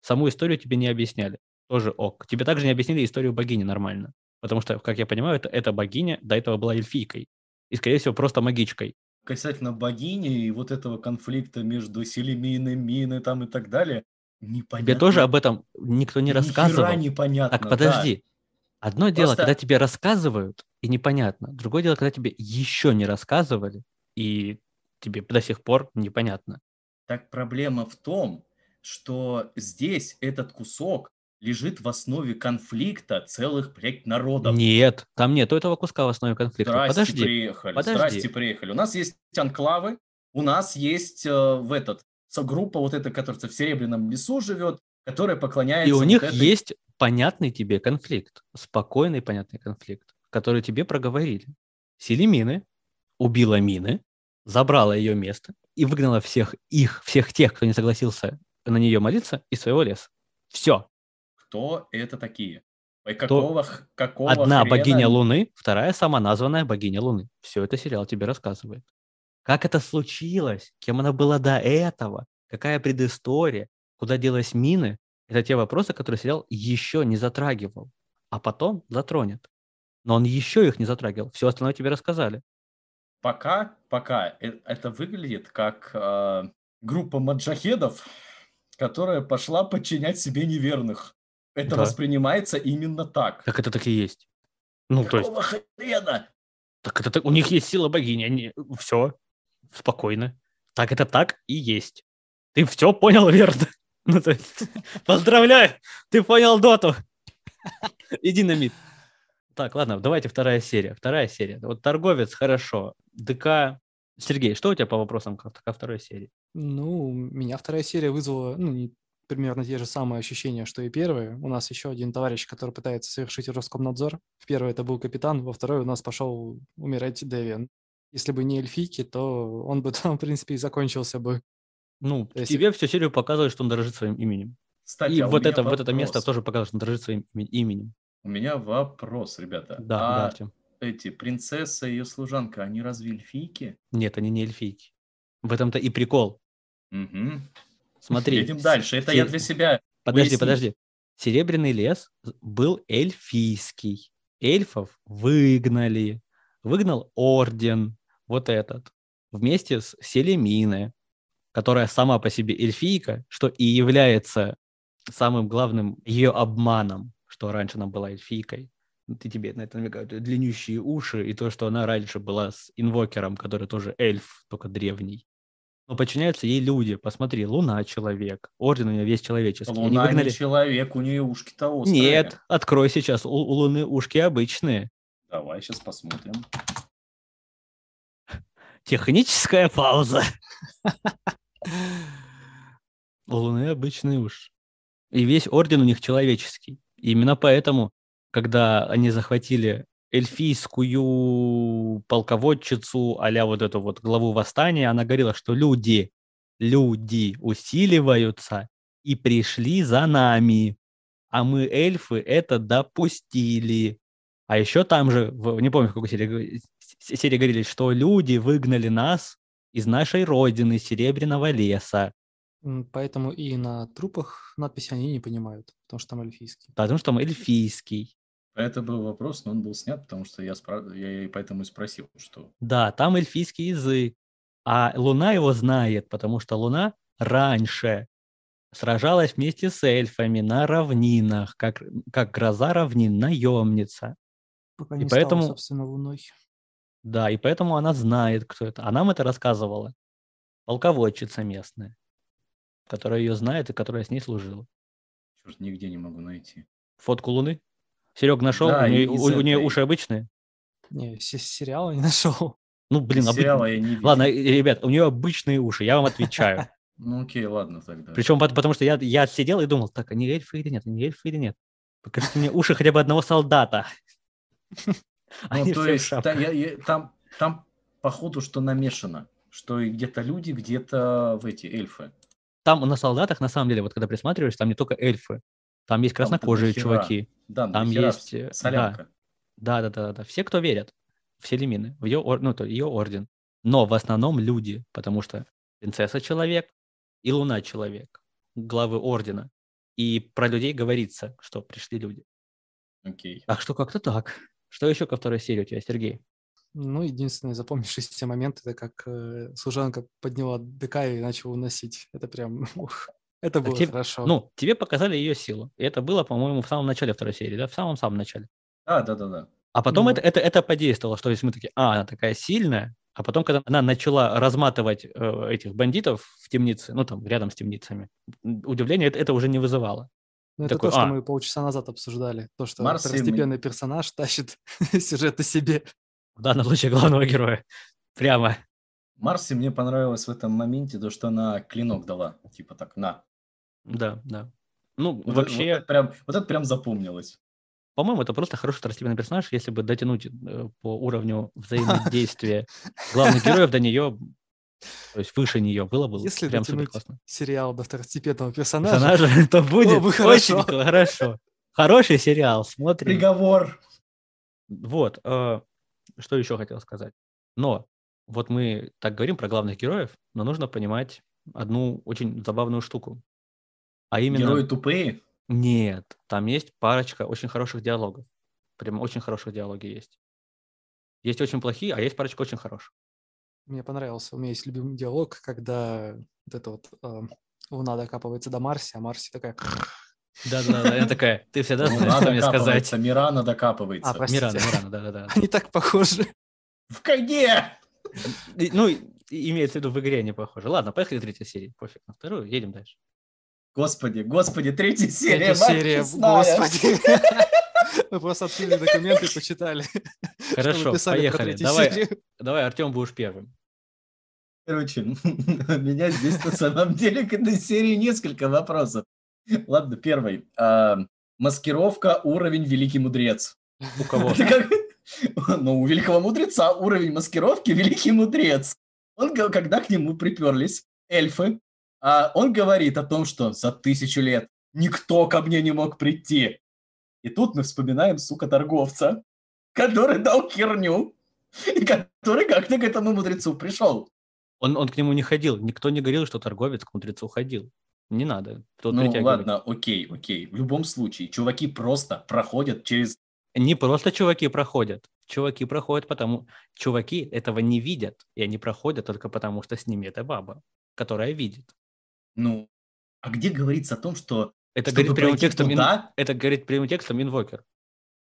Саму историю тебе не объясняли, тоже ок. Тебе также не объяснили историю богини нормально. Потому что, как я понимаю, это, эта богиня до этого была эльфийкой. И, скорее всего, просто магичкой. Касательно богини и вот этого конфликта между Селеминой, Миной там и так далее, непонятно. Тебе тоже об этом никто не Ни рассказывал. Хера непонятно, Так, подожди. Да. Одно дело, Просто... когда тебе рассказывают, и непонятно. Другое дело, когда тебе еще не рассказывали, и тебе до сих пор непонятно. Так проблема в том, что здесь этот кусок лежит в основе конфликта целых, блядь, народов. Нет, там нет. нету этого куска в основе конфликта. Здрасте, подожди, приехали. Подожди. Здрасте, приехали. У нас есть анклавы, у нас есть э, в этот, группа вот эта, которая в Серебряном лесу живет, которая поклоняется... И у вот них этой... есть понятный тебе конфликт, спокойный понятный конфликт которые тебе проговорили. Селимины убила Мины, забрала ее место и выгнала всех их, всех тех, кто не согласился на нее молиться, из своего леса. Все. Кто это такие? И какого, кто... какого Одна хрена... богиня Луны, вторая самоназванная богиня Луны. Все это сериал тебе рассказывает. Как это случилось? Кем она была до этого? Какая предыстория? Куда делась мины? Это те вопросы, которые сериал еще не затрагивал, а потом затронет но он еще их не затрагивал. Все остальное тебе рассказали. Пока, пока э, это выглядит как э, группа маджахедов, которая пошла подчинять себе неверных. Это да. воспринимается именно так. Так это так и есть. Ну, Какого то есть... хрена? Так это так, у них есть сила богини, они все спокойно. Так это так и есть. Ты все понял верно. Ну, то есть, поздравляю, ты понял доту Иди на мид. Так, ладно, давайте вторая серия. Вторая серия. Вот торговец, хорошо. ДК. Сергей, что у тебя по вопросам ко, ко второй серии? Ну, меня вторая серия вызвала, ну, не примерно те же самые ощущения, что и первые. У нас еще один товарищ, который пытается совершить Роскомнадзор. В первой это был капитан, во второй у нас пошел умирать Дэвиан. Если бы не эльфийки, то он бы там, в принципе, и закончился бы. Ну, то тебе всю серию показывает, что он дорожит своим именем. Кстати, и а вот это, вопрос. вот это место тоже показывает, что он дорожит своим именем. У меня вопрос, ребята. Да, а да, Эти принцесса и ее служанка, они разве эльфийки? Нет, они не эльфийки. В этом-то и прикол. Угу. Смотри. Едем дальше. Это Сер... я для себя. Подожди, выясню. подожди. Серебряный лес был эльфийский. Эльфов выгнали. Выгнал орден, вот этот, вместе с Селеминой, которая сама по себе эльфийка, что и является самым главным ее обманом что раньше она была эльфийкой. Ну, ты тебе на это намекают. Длиннющие уши и то, что она раньше была с инвокером, который тоже эльф, только древний. Но подчиняются ей люди. Посмотри, Луна — человек, Орден у нее весь человеческий. Луна Они выгнали... не человек, у нее ушки того. Нет, открой сейчас, у, у Луны ушки обычные. Давай сейчас посмотрим. Техническая пауза. У Луны обычные уши. И весь орден у них человеческий. И именно поэтому, когда они захватили эльфийскую полководчицу, а вот эту вот главу восстания, она говорила, что люди, люди усиливаются и пришли за нами, а мы, эльфы, это допустили. А еще там же, не помню, в какой серии, серии говорили, что люди выгнали нас из нашей родины, Серебряного леса. Поэтому и на трупах надписи они не понимают, потому что там эльфийский. Потому что там эльфийский. Это был вопрос, но он был снят, потому что я, спра... я и поэтому и спросил, что... Да, там эльфийский язык, а Луна его знает, потому что Луна раньше сражалась вместе с эльфами на равнинах, как, как гроза равнин, наемница. Пока не и поэтому... стала, собственно, Луной. Да, и поэтому она знает, кто это. А нам это рассказывала. Полководчица местная которая ее знает и которая с ней служила. Черт, нигде не могу найти. Фотку Луны? Серег нашел? Да, у, нее, у, у нее уши обычные? Не, сериалы не нашел. Ну, блин, обыч... я не Ладно, ребят, у нее обычные уши, я вам отвечаю. Ну окей, ладно тогда. Причем потому что я, я сидел и думал, так, они эльфы или нет, они эльфы или нет. Покажите мне уши хотя бы одного солдата. Ну, то есть там, там походу что намешано, что где-то люди, где-то в эти эльфы. Там на солдатах, на самом деле, вот когда присматриваешь, там не только эльфы, там есть краснокожие там чуваки, э, да, там есть... Солянка. Да, да, да, да, да. Все, кто верят в Селемины, в ее, ор... ну, то, ее орден. Но в основном люди, потому что принцесса человек и луна человек, главы ордена. И про людей говорится, что пришли люди. Окей. Okay. Так что как-то так. Что еще ко второй серии у тебя, Сергей? Ну, единственный запомнившийся момент – это как э, служанка подняла ДК и начала уносить. Это прям… Ух, это а было тебе, хорошо. Ну, тебе показали ее силу. И это было, по-моему, в самом начале второй серии, да? В самом-самом начале. А, да-да-да. А потом ну. это, это, это подействовало, что если мы такие, а, она такая сильная, а потом, когда она начала разматывать э, этих бандитов в темнице, ну там рядом с темницами, удивление это, это уже не вызывало. Ну, это такой, то, что а. мы полчаса назад обсуждали, то, что Марсим... второстепенный персонаж тащит сюжет о себе в данном случае главного героя. Прямо. Марси мне понравилось в этом моменте то, что она клинок дала. Типа так, на. Да, да. Ну, вот вообще... Это, вот, это прям, вот это прям запомнилось. По-моему, это просто хороший второстепенный персонаж. Если бы дотянуть э, по уровню взаимодействия главных героев до нее, то есть выше нее было бы Если прям супер классно. сериал до второстепенного персонажа, персонажа то будет бы хорошо. очень хорошо. Хороший сериал, смотрим. Приговор. Вот. Э, что еще хотел сказать? Но вот мы так говорим про главных героев, но нужно понимать одну очень забавную штуку. А именно... Герои тупые? Нет, там есть парочка очень хороших диалогов. Прям очень хорошие диалоги есть. Есть очень плохие, а есть парочка очень хороших. Мне понравился. У меня есть любимый диалог, когда вот эта вот э, луна докапывается до Марси, а Марси такая да-да-да, я такая, ты всегда знаешь, что мне сказать. Мирана докапывается. А, простите. Мирана, Мирана, да-да-да. Они так похожи. В коне! Ну, имеется в виду в игре они похожи. Ладно, поехали к третьей серии. Пофиг на вторую, едем дальше. Господи, господи, третья серия. Третья серия, господи. Мы просто открыли документы и почитали. Хорошо, поехали. Давай, давай, Артем, будешь первым. Короче, у меня здесь на самом деле к этой серии несколько вопросов. Ладно, первый. Маскировка уровень великий мудрец. У кого? Ну, у великого мудреца уровень маскировки великий мудрец. Он, когда к нему приперлись эльфы, а, он говорит о том, что за тысячу лет никто ко мне не мог прийти. И тут мы вспоминаем, сука, торговца, который дал херню, и который как-то к этому мудрецу пришел. Он, он к нему не ходил. Никто не говорил, что торговец к мудрецу ходил. Не надо. Тут ну ладно, окей, окей. В любом случае, чуваки просто проходят через... Не просто чуваки проходят. Чуваки проходят потому... Чуваки этого не видят, и они проходят только потому, что с ними эта баба, которая видит. Ну, а где говорится о том, что... Это говорит прямым текстом, туда... ин... это говорит прямым текстом инвокер.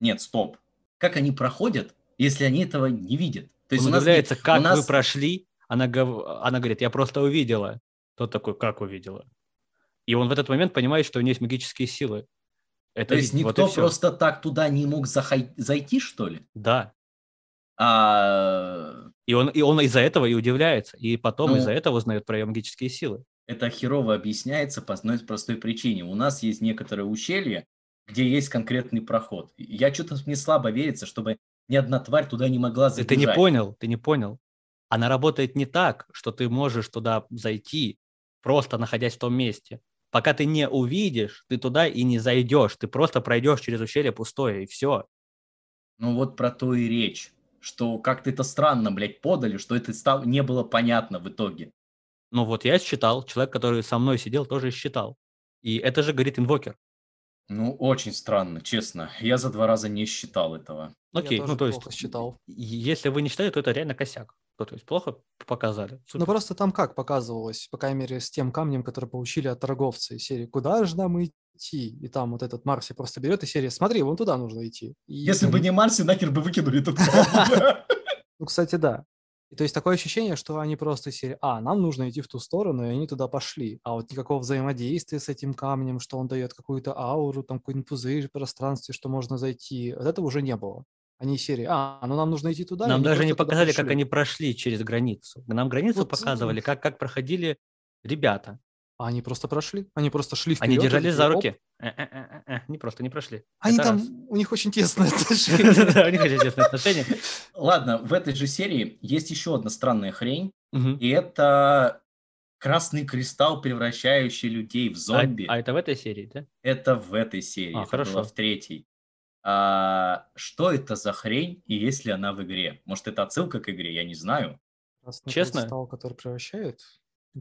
Нет, стоп. Как они проходят, если они этого не видят? То есть Он у нас является, как у нас... вы прошли, она, она говорит, я просто увидела. Тот такой, как увидела? И он в этот момент понимает, что у него есть магические силы. Это То есть вот никто вот просто так туда не мог захай... зайти, что ли? Да. А... И он, и он из-за этого и удивляется, и потом ну, из-за этого узнает про ее магические силы. Это херово объясняется по одной простой причине. У нас есть некоторые ущелья, где есть конкретный проход. Я что-то не слабо верится, чтобы ни одна тварь туда не могла зайти. Ты не понял, ты не понял. Она работает не так, что ты можешь туда зайти, просто находясь в том месте. Пока ты не увидишь, ты туда и не зайдешь. Ты просто пройдешь через ущелье пустое, и все. Ну вот про то и речь, что как-то это странно, блядь, подали, что это стало, не было понятно в итоге. Ну вот я считал, человек, который со мной сидел, тоже считал. И это же говорит инвокер. Ну, очень странно, честно. Я за два раза не считал этого. Окей, я ну, тоже ну то есть... считал. Если вы не считаете, то это реально косяк. Ну, то есть плохо показали. Ну, просто там как показывалось, по крайней мере, с тем камнем, который получили от торговца из серии «Куда же нам идти?» И там вот этот Марси просто берет и серия «Смотри, вон туда нужно идти». И... Если бы не Марси, нахер бы выкинули этот Ну, кстати, да. И то есть такое ощущение, что они просто серии, а, нам нужно идти в ту сторону, и они туда пошли. А вот никакого взаимодействия с этим камнем, что он дает какую-то ауру, там какой-нибудь пузырь в пространстве, что можно зайти, вот этого уже не было. Они серии. А, ну нам нужно идти туда. Нам даже не показали, как они прошли через границу. Нам границу вот, показывали, как, как проходили ребята. А они просто прошли? Они просто шли вперед? Они держались за руки. Э, э, э, не просто не прошли. Они Это там, раз. у них очень тесные отношения. У них очень тесные отношения. Ладно, в этой же серии есть еще одна странная хрень. И это красный кристалл, превращающий людей в а, зомби. А, это в этой серии, да? Это в этой серии. А, хорошо. в третьей а, что это за хрень и есть ли она в игре? Может, это отсылка к игре, я не знаю. Честно? Стал, который превращает.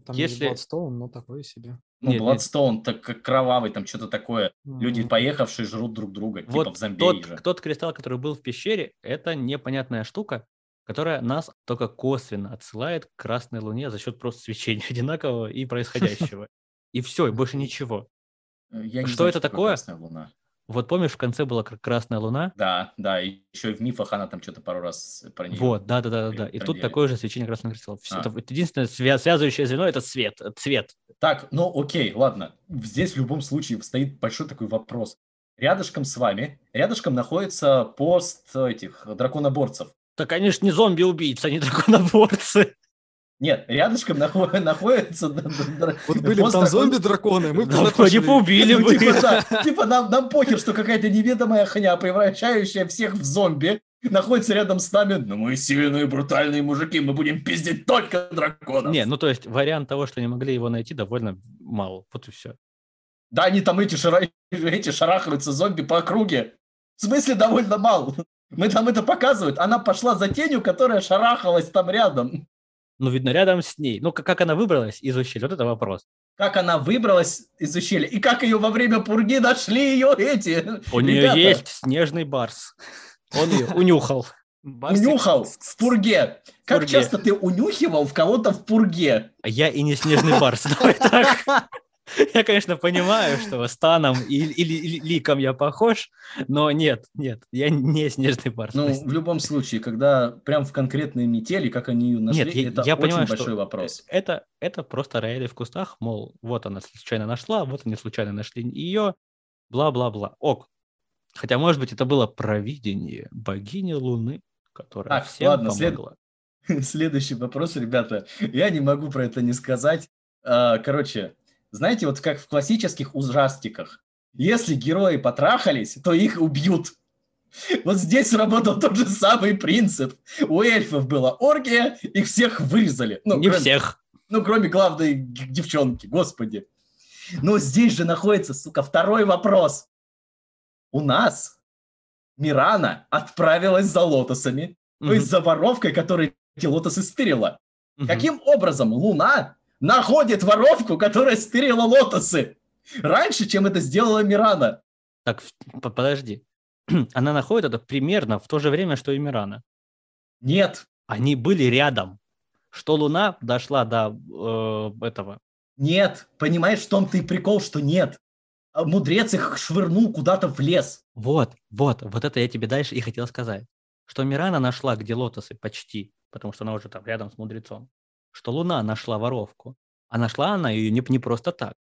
Там Если... Bloodstone, но такое себе. Ну, нет, Bloodstone, нет. так как кровавый, там что-то такое. Mm-hmm. Люди, поехавшие, жрут друг друга, типа вот типа в зомби тот, же. тот кристалл, который был в пещере, это непонятная штука, которая нас только косвенно отсылает к Красной Луне за счет просто свечения одинакового и происходящего. И все, и больше ничего. Я что это такое? Красная луна. Вот помнишь, в конце была красная луна? Да, да, еще и в мифах она там что-то пару раз про нее. Вот, да, да, да, да. И тут такое же свечение красного кристалла. а. это, единственное свя- связывающее звено это цвет, э, цвет. Так, ну окей, ладно. Здесь в любом случае стоит большой такой вопрос. Рядышком с вами, рядышком находится пост этих драконоборцев. Да, конечно, не зомби-убийцы, они а драконоборцы. Нет, рядышком находится... Вот были там зомби-драконы, мы не убили бы. Ну, типа типа нам похер, что какая-то неведомая хня, превращающая всех в зомби, находится рядом с нами. Но «Ну, мы сильные, брутальные мужики, мы будем пиздить только драконов. Не, ну то есть вариант того, что не могли его найти, довольно мал. Вот и все. Да, они там эти, шара... эти шарахаются зомби по округе. В смысле довольно мало. Мы там это показывают. Она пошла за тенью, которая шарахалась там рядом ну, видно, рядом с ней. Ну, как, как она выбралась из ущелья, вот это вопрос. Как она выбралась из ущелья, и как ее во время пурги нашли ее эти У нее есть снежный барс. Он ее унюхал. Унюхал в пурге. Как часто ты унюхивал в кого-то в пурге? А я и не снежный барс, давай так. Я, конечно, понимаю, что с Таном или, или Ликом я похож, но нет, нет, я не снежный барс. Ну, в любом случае, когда прям в конкретной метели, как они ее нашли, нет, я, это я очень понимаю, большой вопрос. Э, это, это просто рояли в кустах, мол, вот она случайно нашла, вот они случайно нашли ее, бла-бла-бла, ок. Хотя, может быть, это было провидение богини Луны, которая так, всем ладно, помогла. След... Следующий вопрос, ребята. Я не могу про это не сказать. А, короче, знаете, вот как в классических ужастиках. Если герои потрахались, то их убьют. Вот здесь работал тот же самый принцип. У эльфов была оргия, их всех вырезали. Ну, Не кроме, всех. Ну, кроме главной девчонки, господи. Но здесь же находится, сука, второй вопрос. У нас Мирана отправилась за лотосами, mm то есть за воровкой, которая эти лотосы стырила. Каким образом Луна находит воровку, которая стырила лотосы раньше, чем это сделала Мирана. Так, подожди. Она находит это примерно в то же время, что и Мирана. Нет. Они были рядом. Что Луна дошла до э, этого? Нет. Понимаешь, в том-то и прикол, что нет. А мудрец их швырнул куда-то в лес. Вот, вот, вот это я тебе дальше и хотел сказать. Что Мирана нашла, где лотосы, почти, потому что она уже там рядом с мудрецом что Луна нашла воровку. А нашла она ее не, не просто так,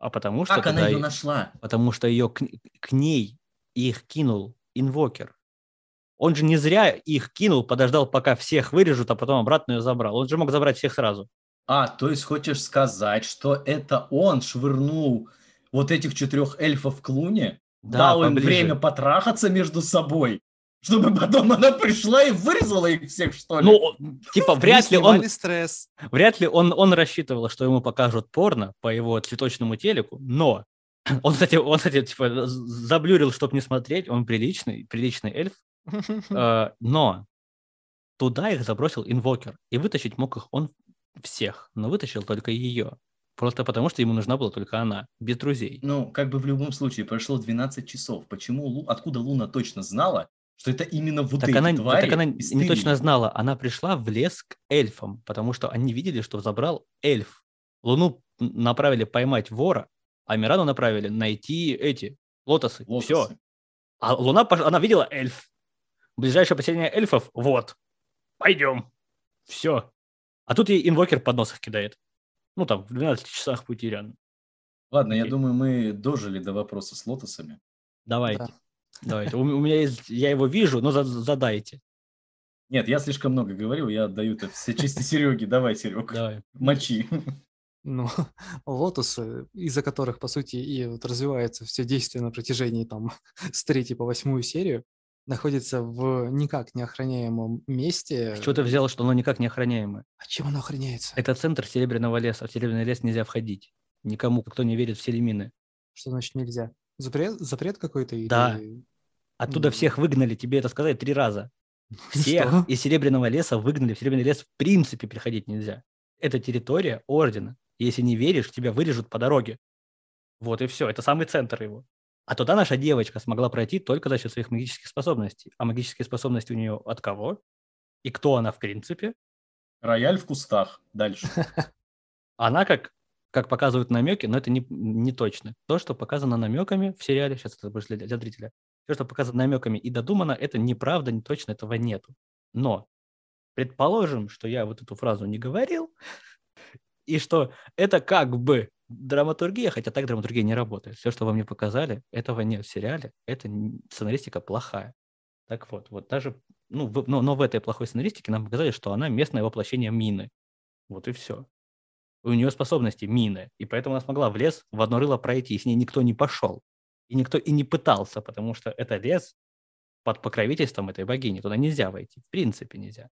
а потому что... Как она ее нашла? Потому что ее к, к ней их кинул инвокер. Он же не зря их кинул, подождал, пока всех вырежут, а потом обратно ее забрал. Он же мог забрать всех сразу. А, то есть хочешь сказать, что это он швырнул вот этих четырех эльфов к Луне? Да, дал поближе. им время потрахаться между собой, чтобы потом она пришла и вырезала их всех, что ли? Ну, типа, вряд ли он... стресс. Вряд ли он, он рассчитывал, что ему покажут порно по его цветочному телеку, но он, кстати, он, кстати, типа, заблюрил, чтобы не смотреть, он приличный, приличный эльф, э, но туда их забросил инвокер, и вытащить мог их он всех, но вытащил только ее. Просто потому, что ему нужна была только она, без друзей. Ну, как бы в любом случае, прошло 12 часов. Почему, откуда Луна точно знала, что это именно вот так эти она, твари. Так она не точно знала, она пришла в лес к эльфам, потому что они видели, что забрал эльф. Луну направили поймать вора, а Мирану направили найти эти лотосы. лотосы. Все. А Луна, она видела эльф. Ближайшее поселение эльфов, вот. Пойдем. Все. А тут ей инвокер под носах кидает. Ну, там, в 12 часах пути рядом. Ладно, Окей. я думаю, мы дожили до вопроса с лотосами. Давайте. Да. Давайте. У, у меня есть, я его вижу, но за, задайте. Нет, я слишком много говорил, я отдаю это все чести Сереге. Давай, Серега, Давай. мочи. Ну, Лотус, из-за которых, по сути, и вот развивается все действие на протяжении там с третьей по восьмую серию, находится в никак не охраняемом месте. А что ты взял, что оно никак не охраняемое? А чем оно охраняется? Это центр Серебряного леса, а в Серебряный лес нельзя входить. Никому, кто не верит в Селемины. Что значит нельзя? Запрет, запрет какой-то? Да. Или... Оттуда mm. всех выгнали, тебе это сказали три раза. Всех Что? из Серебряного леса выгнали. В Серебряный лес в принципе переходить нельзя. Это территория ордена. Если не веришь, тебя вырежут по дороге. Вот и все. Это самый центр его. А туда наша девочка смогла пройти только за счет своих магических способностей. А магические способности у нее от кого? И кто она в принципе? Рояль в кустах. Дальше. Она, как, как показывают намеки, но это не, не точно. То, что показано намеками в сериале, сейчас это больше для, для зрителя, все, что показано намеками и додумано, это неправда, не точно, этого нету. Но предположим, что я вот эту фразу не говорил, и что это как бы драматургия, хотя так драматургия не работает. Все, что вам мне показали, этого нет в сериале, это сценаристика плохая. Так вот, вот даже, ну, в, но, но в этой плохой сценаристике нам показали, что она местное воплощение мины. Вот и все. У нее способности мины, и поэтому она смогла в лес в одно рыло пройти, и с ней никто не пошел. И никто и не пытался, потому что это лес под покровительством этой богини. Туда нельзя войти, в принципе нельзя.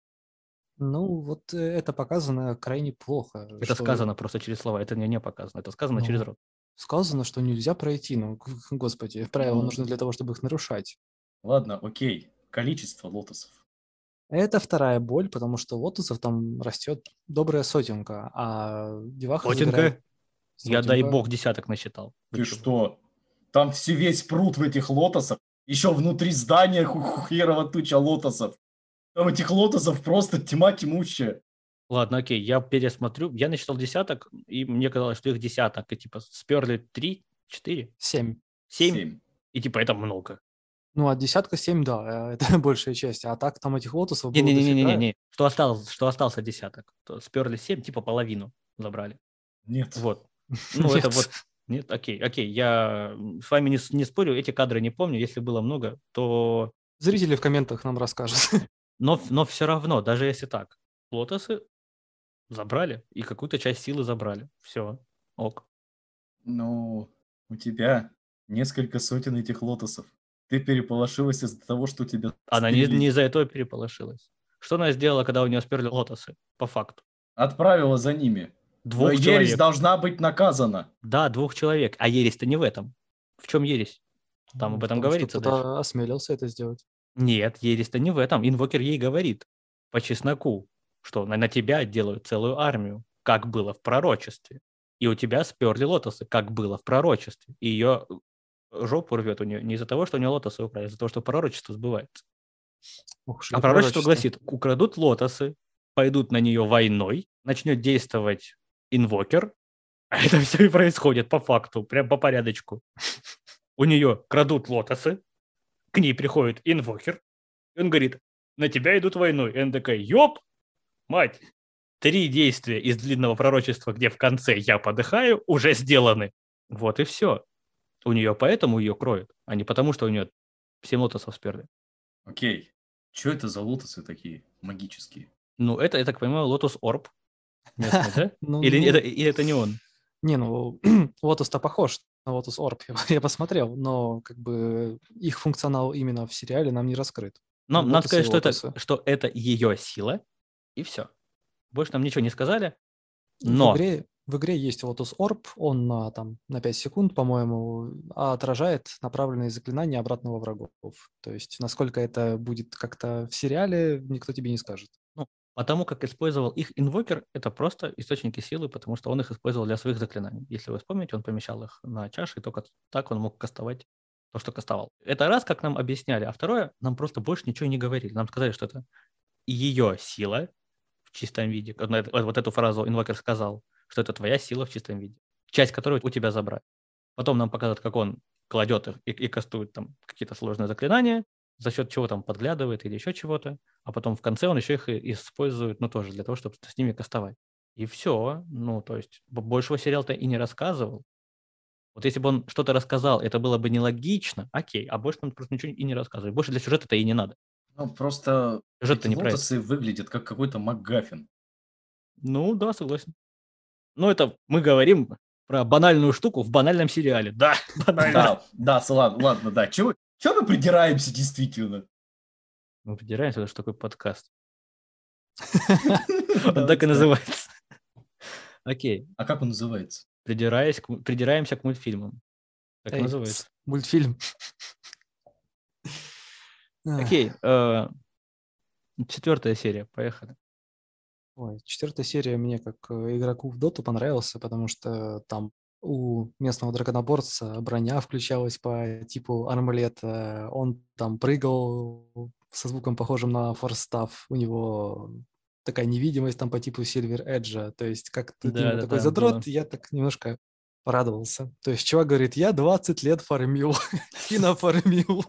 Ну, вот э, это показано крайне плохо. Это что... сказано просто через слова, это не, не показано, это сказано ну, через рот. Сказано, что нельзя пройти, ну, господи, правила mm. нужны для того, чтобы их нарушать. Ладно, окей, количество лотосов. Это вторая боль, потому что лотосов там растет добрая сотенка, а деваха... Сотенка? Забирает... сотенка. Я, дай бог, десяток насчитал. Ты Почему? что, там все весь пруд в этих лотосах. Еще внутри здания херова туча лотосов. Там этих лотосов просто тьма тьмущая. Ладно, окей, я пересмотрю. Я насчитал десяток, и мне казалось, что их десяток. И типа сперли три, четыре? Семь. Семь? Семь. И типа это много. Ну, а десятка семь да, э, это большая часть. А так там этих лотосов не, было не, не, не, не, не, Что осталось, что остался десяток. То сперли семь, типа половину забрали. Нет. Вот. Ну, Нет. это вот нет, окей, окей, я с вами не, не спорю, эти кадры не помню, если было много, то... Зрители в комментах нам расскажут. Но, но все равно, даже если так, лотосы забрали, и какую-то часть силы забрали. Все, ок. Ну, у тебя несколько сотен этих лотосов. Ты переполошилась из-за того, что у тебя... Она стрели... не, не из-за этого переполошилась. Что она сделала, когда у нее сперли лотосы, по факту? Отправила за ними. Двух Но человек. ересь должна быть наказана. Да, двух человек. А ересь-то не в этом. В чем ересь? Там ну, об этом потому, говорится. Кто-то осмелился это сделать. Нет, ересь-то не в этом. Инвокер ей говорит по чесноку, что на, на тебя делают целую армию, как было в пророчестве. И у тебя сперли лотосы, как было в пророчестве. И ее э, жопу рвет у нее не из-за того, что у нее лотосы украли, а из-за того, что пророчество сбывается. Ух, а пророчество, пророчество гласит, украдут лотосы, пойдут на нее войной, начнет действовать инвокер, а это все и происходит по факту, прям по порядочку. У нее крадут лотосы, к ней приходит инвокер, и он говорит, на тебя идут войной. И она такая, ёп, мать, три действия из длинного пророчества, где в конце я подыхаю, уже сделаны. Вот и все. У нее поэтому ее кроют, а не потому, что у нее все лотосов сперли. Окей. Что это за лотосы такие магические? Ну, это, я так понимаю, лотос орб. Местный, да? ну, ну. или, Это, не он? Не, ну, Lotus-то похож на Lotus Orb, я, посмотрел, но как бы их функционал именно в сериале нам не раскрыт. Но ну, надо сказать, что это, ее сила, и все. Больше нам ничего не сказали, но... В игре, в игре есть Lotus Orb, он на, там, на 5 секунд, по-моему, а отражает направленные заклинания обратного врагов. То есть, насколько это будет как-то в сериале, никто тебе не скажет. Потому как использовал их инвокер, это просто источники силы, потому что он их использовал для своих заклинаний. Если вы вспомните, он помещал их на чаши, и только так он мог кастовать то, что кастовал. Это раз, как нам объясняли. А второе, нам просто больше ничего не говорили. Нам сказали, что это ее сила в чистом виде. Вот эту фразу инвокер сказал, что это твоя сила в чистом виде, часть которой у тебя забрать. Потом нам показывают, как он кладет их и, и кастует там какие-то сложные заклинания, за счет чего там подглядывает или еще чего-то а потом в конце он еще их использует, ну, тоже для того, чтобы с ними кастовать. И все, ну, то есть большего сериал-то и не рассказывал. Вот если бы он что-то рассказал, это было бы нелогично, окей, а больше он просто ничего и не рассказывает. Больше для сюжета то и не надо. Ну, просто сюжет не лотосы выглядят как какой-то МакГаффин. Ну, да, согласен. Ну, это мы говорим про банальную штуку в банальном сериале. Да, банально. Да, да, Салан, ладно, да. Чего, чего мы придираемся действительно? Мы придираемся, это что такой подкаст. Он так и называется. Окей. А как он называется? Придираемся к мультфильмам. Так называется. Мультфильм. Окей. А, четвертая серия. Поехали. Ой, четвертая серия мне как э, игроку в доту понравился, потому что там у местного драконоборца броня включалась по типу армалета, он там прыгал со звуком, похожим на форстав. У него такая невидимость там по типу Silver Edge. То есть, как ты да, да, такой да, задрот, да. я так немножко порадовался. То есть, чувак говорит, я 20 лет фармил и нафармил.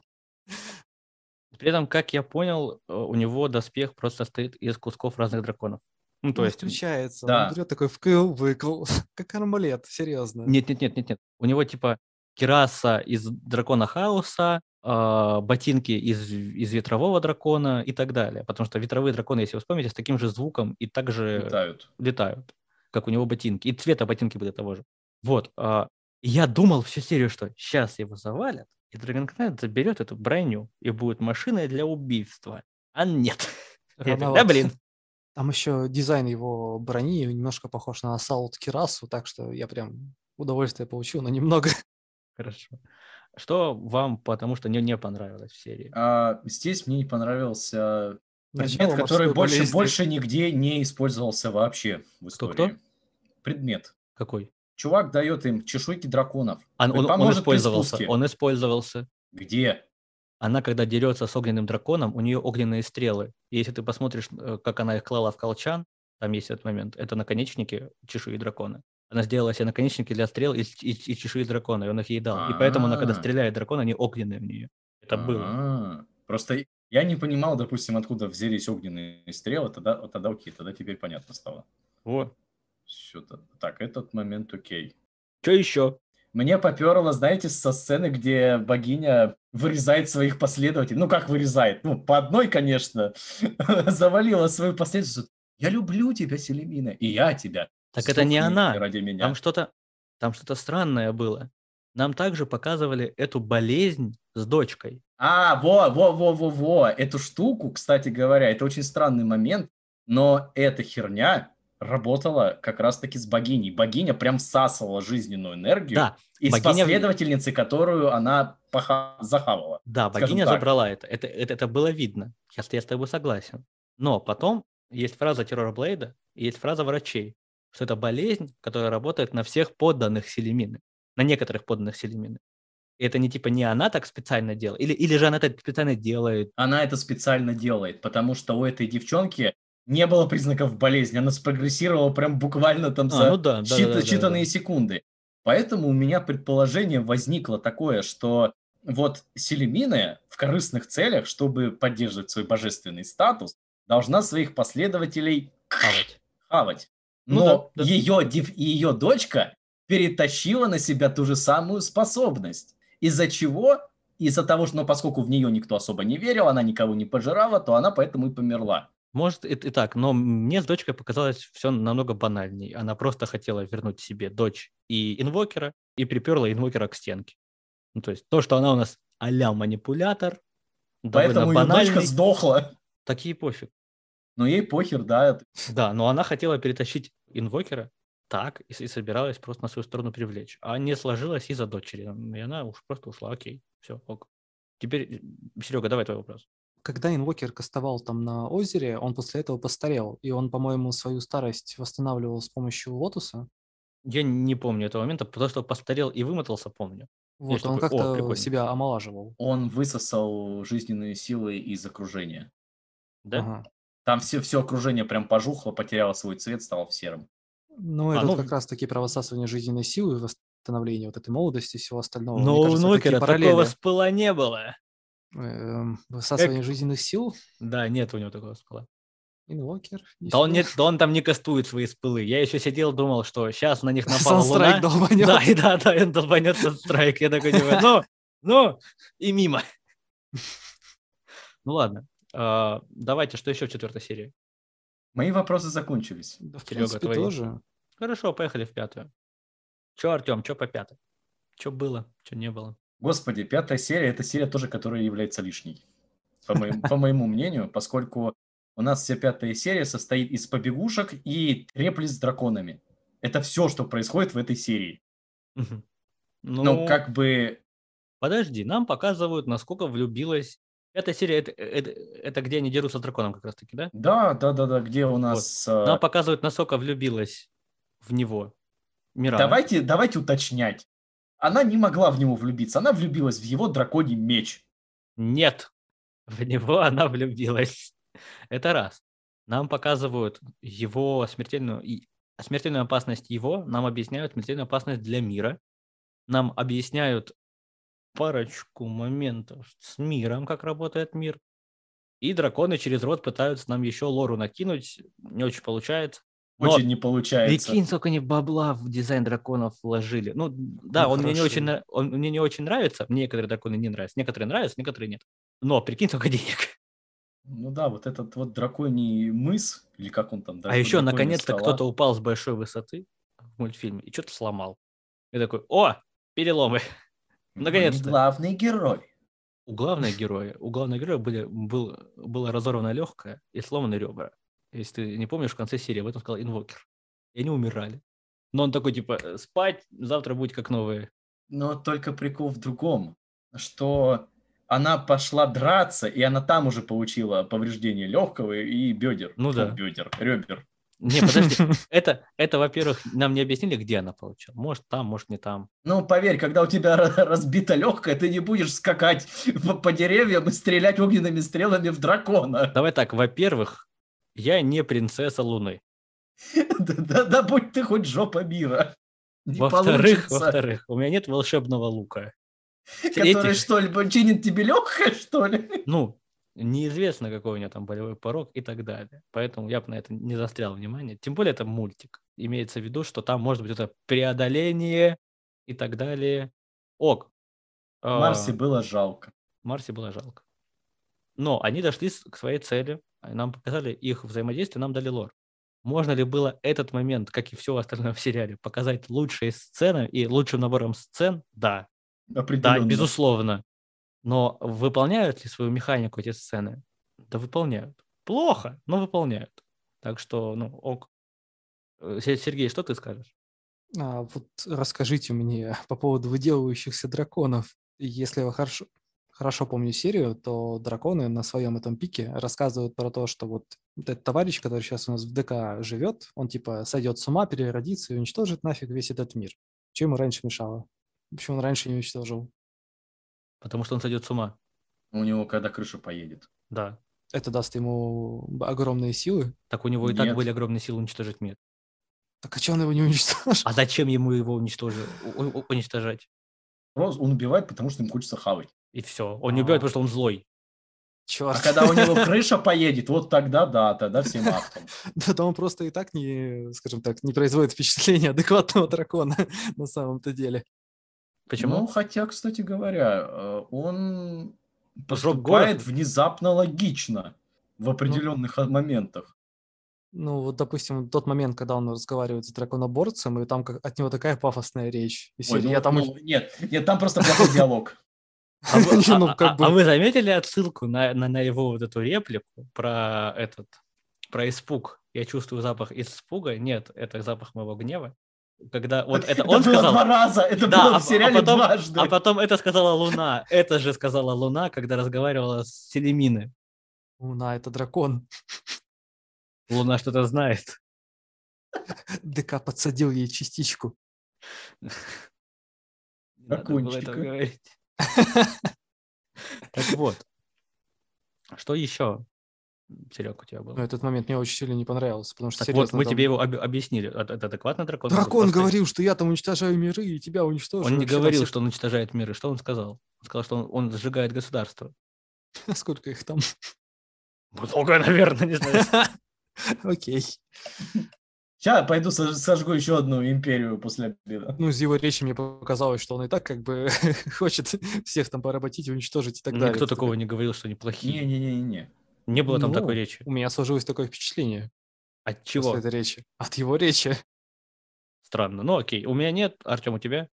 При этом, как я понял, э, у него доспех просто стоит из кусков разных драконов. Ну, то он есть... включается, да. он берет такой вкл, выкл, как армалет, серьезно. Нет-нет-нет, нет, нет. у него типа кераса из дракона хаоса, а, ботинки из, из ветрового дракона и так далее. Потому что ветровые драконы, если вы вспомните, с таким же звуком и также летают, летают как у него ботинки. И цвета ботинки были того же. Вот. А, я думал всю серию, что сейчас его завалят, и Dragon Knight заберет эту броню и будет машиной для убийства. А нет. Да, блин. Там еще дизайн его брони немножко похож на Асаут Кирасу, так что я прям удовольствие получил, но немного. Хорошо. Что вам потому что не, не понравилось в серии? А, здесь мне не понравился ну, предмет, Начало который больше, больше нигде не использовался вообще в истории. Кто, кто? Предмет. Какой? Чувак дает им чешуйки драконов. А, он, он, он использовался. Он использовался. Где? Она, когда дерется с огненным драконом, у нее огненные стрелы. И если ты посмотришь, э, как она их клала в колчан, там есть этот момент, это наконечники чешуи дракона она сделала себе наконечники для стрел из, из, из чешуи дракона, и он их ей дал. А-а-а. И поэтому она, когда а. стреляет дракон, они огненные в нее. Это А-а-а. было. А. Просто я не понимал, допустим, откуда взялись огненные стрелы, тогда, тогда окей, тогда теперь понятно стало. Вот. все Так, этот момент окей. Что еще? Мне поперло, знаете, со сцены, где богиня вырезает своих последователей. Ну, как вырезает? Ну, по одной, конечно. Завалила свою последовательницу. Я люблю тебя, Селемина, и я тебя. Так это не она. Ради меня. Там что-то там что-то странное было. Нам также показывали эту болезнь с дочкой. А, во, во, во, во, во. Эту штуку, кстати говоря, это очень странный момент, но эта херня работала как раз-таки с богиней. Богиня прям всасывала жизненную энергию да, из богиня... последовательницы, которую она поха... захавала. Да, богиня так. забрала это. Это, это. это было видно. Сейчас я с тобой согласен. Но потом есть фраза террорблейда, есть фраза врачей что это болезнь, которая работает на всех подданных Селемины, на некоторых подданных Селемины. И это не типа не она так специально делает, или, или же она это специально делает. Она это специально делает, потому что у этой девчонки не было признаков болезни, она спрогрессировала прям буквально там а, за ну да, да, да, да, считанные да, да. секунды. Поэтому у меня предположение возникло такое, что вот Селемина в корыстных целях, чтобы поддерживать свой божественный статус, должна своих последователей хавать. хавать. Ну но ну, да, да. Ее, ее дочка перетащила на себя ту же самую способность. Из-за чего? Из-за того, что ну, поскольку в нее никто особо не верил, она никого не пожирала, то она поэтому и померла. Может и, и так, но мне с дочкой показалось все намного банальней. Она просто хотела вернуть себе дочь и инвокера, и приперла инвокера к стенке. Ну, то есть то, что она у нас а-ля манипулятор, Поэтому ее дочка сдохла. Так ей пофиг. Но ну, ей похер, да. Да, но она хотела перетащить инвокера так и, и собиралась просто на свою сторону привлечь. А не сложилось из-за дочери. И она уж просто ушла, окей, все, ок. Теперь, Серега, давай твой вопрос. Когда инвокер кастовал там на озере, он после этого постарел, и он, по-моему, свою старость восстанавливал с помощью лотуса. Я не помню этого момента, потому что постарел и вымотался, помню. Вот, и он такой, как-то себя омолаживал. Он высосал жизненные силы из окружения. Да? Ага. Там все, все окружение прям пожухло, потеряло свой цвет, стало серым. Ну, а это ну... как раз-таки про высасывание жизненной силы, и восстановление вот этой молодости и всего остального. Но ну, у Нокера такого спыла не было. Эм, высасывание Эк... жизненных сил? Да, нет у него такого спыла. Инвокер. Да он, нет, да он там не кастует свои спылы. Я еще сидел, думал, что сейчас на них напала луна. долбанет. Да, да, да, он долбанет санстрайк. Я такой, думаю, ну, ну, и мимо. Ну ладно. А, давайте, что еще в четвертой серии? Мои вопросы закончились. Да, в Серега, принципе, твои. тоже. Хорошо, поехали в пятую. Че, Артем, че по пятой? Че было, че не было? Господи, пятая серия – это серия тоже, которая является лишней, по моему, по моему мнению, поскольку у нас вся пятая серия состоит из побегушек и трепли с драконами. Это все, что происходит в этой серии. Угу. Ну, Но как бы... Подожди, нам показывают, насколько влюбилась эта серия, это, э, это, это где они дерутся с драконом как раз-таки, да? Да, да, да, да, где у нас... Вот. Э, нам показывают, насколько влюбилась в него Мирана. Давайте, давайте уточнять. Она не могла в него влюбиться, она влюбилась в его драконий меч. Нет, в него она влюбилась. Это раз. Нам показывают его смертельную, и, смертельную опасность его, нам объясняют смертельную опасность для мира, нам объясняют парочку моментов с миром, как работает мир. И драконы через рот пытаются нам еще лору накинуть. Не очень получается. Очень не получается. Прикинь, сколько они бабла в дизайн драконов вложили. Ну, да, ну, он, мне не очень, он мне не очень нравится. Мне некоторые драконы не нравятся. Некоторые нравятся, некоторые нет. Но прикинь, сколько денег. Ну да, вот этот вот драконий мыс, или как он там? а еще, наконец-то, кто-то упал с большой высоты в мультфильме и что-то сломал. И такой, о, переломы. Наконец. Главный герой. У главного героя, у главного героя были, был, было разорвано легкое и сломаны ребра. Если ты не помнишь, в конце серии об этом сказал инвокер. И они умирали. Но он такой, типа, «Э, спать, завтра будет как новые. Но только прикол в другом, что она пошла драться, и она там уже получила повреждение легкого и бедер. Ну да. Бедер, ребер. Не, подожди, это, это, во-первых, нам не объяснили, где она получила. Может, там, может, не там. Ну, поверь, когда у тебя разбита легкая, ты не будешь скакать по деревьям и стрелять огненными стрелами в дракона. Давай так, во-первых, я не принцесса Луны. Да будь ты хоть жопа мира. Во-вторых, во-вторых, у меня нет волшебного лука. Который что ли, чинит тебе легкое, что ли? Ну, неизвестно, какой у него там болевой порог и так далее. Поэтому я бы на это не застрял внимание. Тем более это мультик. Имеется в виду, что там может быть это преодоление и так далее. Ок. Марси а... было жалко. Марси было жалко. Но они дошли к своей цели, нам показали их взаимодействие, нам дали лор. Можно ли было этот момент, как и все остальное в сериале, показать лучшей сценой и лучшим набором сцен? Да. Да, безусловно. Но выполняют ли свою механику эти сцены? Да выполняют. Плохо, но выполняют. Так что, ну, ок. Э, Сергей, что ты скажешь? А, вот расскажите мне по поводу выделывающихся драконов. Если я хорошо, хорошо помню серию, то драконы на своем этом пике рассказывают про то, что вот этот товарищ, который сейчас у нас в ДК живет, он типа сойдет с ума, переродится и уничтожит нафиг весь этот мир. Чем ему раньше мешало? Почему он раньше не уничтожил? потому что он сойдет с ума. У него когда крыша поедет. Да. Это даст ему огромные силы? Так у него и Нет. так были огромные силы уничтожить мир. Так а что он его не уничтожил? А зачем ему его уничтожил, уничтожать? Просто он убивает, потому что им хочется хавать. И все. Он не а. убивает, потому что он злой. Черт. А когда у него крыша поедет, вот тогда да, тогда всем автом. Да, то он просто и так не, скажем так, не производит впечатление адекватного дракона на самом-то деле. Почему? Ну, хотя, кстати говоря, э, он поступает Город? внезапно логично в ну. определенных ну, моментах. Ну, вот, допустим, тот момент, когда он разговаривает с драконоборцем, и там как, от него такая пафосная речь. И Ой, ну, я там... ну, нет, нет, там просто плохой диалог. А, ну, а, а, а вы, заметили отсылку на, на его вот эту реплику про этот, про испуг? Я чувствую запах испуга. Нет, это запах моего гнева когда вот это, это он было сказал... два раза, это да, было в а, а сериале а потом, дважды. А потом это сказала Луна, это же сказала Луна, когда разговаривала с Селемины. Луна — это дракон. Луна что-то знает. ДК подсадил ей частичку. Дракончика. Так вот, что еще? Серег, у тебя был. Ну, этот момент мне очень сильно не понравился, потому что так серьезно, вот, мы там... тебе его об- объяснили. Э, это адекватно дракон? Дракон просто... говорил, что я там уничтожаю миры, и тебя уничтожу. Он не говорил, все... что он уничтожает миры. Что он сказал? Он сказал, что он, он сжигает государство. А сколько их там? Много, наверное, не знаю. Окей. Сейчас пойду сожгу еще одну империю после обеда. Ну, из его речи мне показалось, что он и так как бы хочет всех там поработить, уничтожить и так далее. Никто такого не говорил, что они плохие. Не-не-не-не. Не было там ну, такой речи. У меня сложилось такое впечатление. От чего? После этой речи. От его речи. Странно. Ну окей. У меня нет. Артем, у тебя?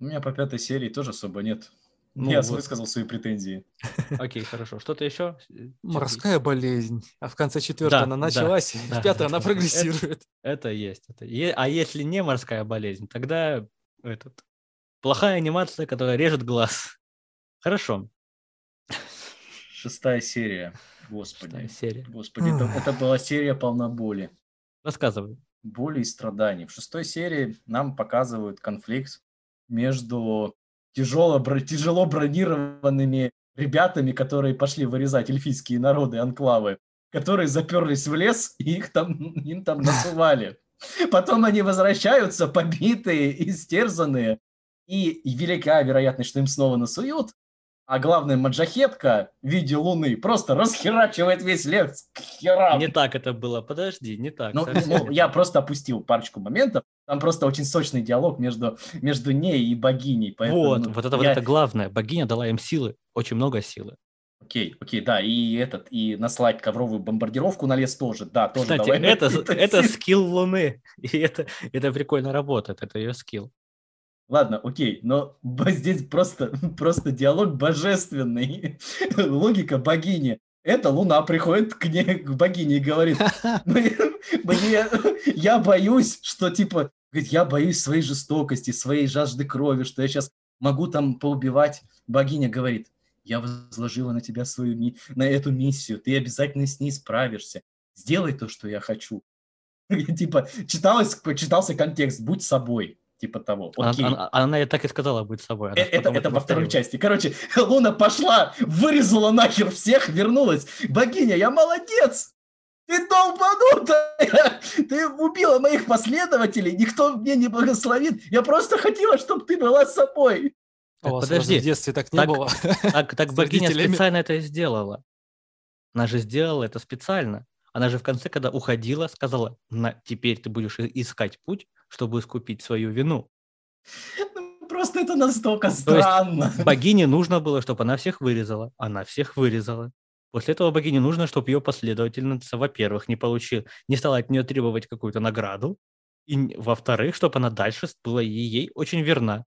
У меня по пятой серии тоже особо нет. Ну, Я вот. высказал свои претензии. Окей, хорошо. Что-то еще? Э, морская болезнь. А в конце четвертой да, она началась, да, в пятой да, она да. прогрессирует. Это, это есть. Это. А если не морская болезнь, тогда этот, плохая анимация, которая режет глаз. Хорошо. Шестая серия. Господи. Серия. Господи, это, это была серия полна боли. Рассказывай. Боли и страданий. В шестой серии нам показывают конфликт между тяжело, тяжело бронированными ребятами, которые пошли вырезать эльфийские народы, анклавы, которые заперлись в лес и их там, им там насували. Потом они возвращаются побитые, истерзанные, и велика вероятность, что им снова насуют, а главная маджахетка в виде луны просто расхерачивает весь лес к херам. Не так это было, подожди, не так. Ну, ну я просто опустил парочку моментов. Там просто очень сочный диалог между, между ней и богиней. вот, ну, вот это, я... вот это главное. Богиня дала им силы, очень много силы. Окей, окей, да, и этот, и наслать ковровую бомбардировку на лес тоже, да, тоже. Кстати, давай это, это скилл Луны, и это, это прикольно работает, это ее скилл. Ладно, окей, но здесь просто, просто диалог божественный, логика богини. Это Луна приходит к, ней, к богине и говорит, мне, я боюсь, что типа, я боюсь своей жестокости, своей жажды крови, что я сейчас могу там поубивать. Богиня говорит, я возложила на тебя свою, на эту миссию, ты обязательно с ней справишься, сделай то, что я хочу. Типа, читалось, читался контекст, будь собой, типа того. А, Окей. А, а она, она, она так и сказала будет собой. Она э, это это во второй части. Короче, Луна пошла, вырезала нахер всех, вернулась. Богиня, я молодец! Ты долбанутая! Ты убила моих последователей, никто мне не благословит. Я просто хотела, чтобы ты была с собой. Так, О, подожди, в детстве так не так, было. Так, так богиня специально это и сделала. Она же сделала это специально. Она же в конце, когда уходила, сказала, теперь ты будешь искать путь, чтобы искупить свою вину. Ну, просто это настолько странно. То есть богине нужно было, чтобы она всех вырезала. Она всех вырезала. После этого богине нужно, чтобы ее последовательница, во-первых, не получила, не стала от нее требовать какую-то награду, и, во-вторых, чтобы она дальше была ей очень верна.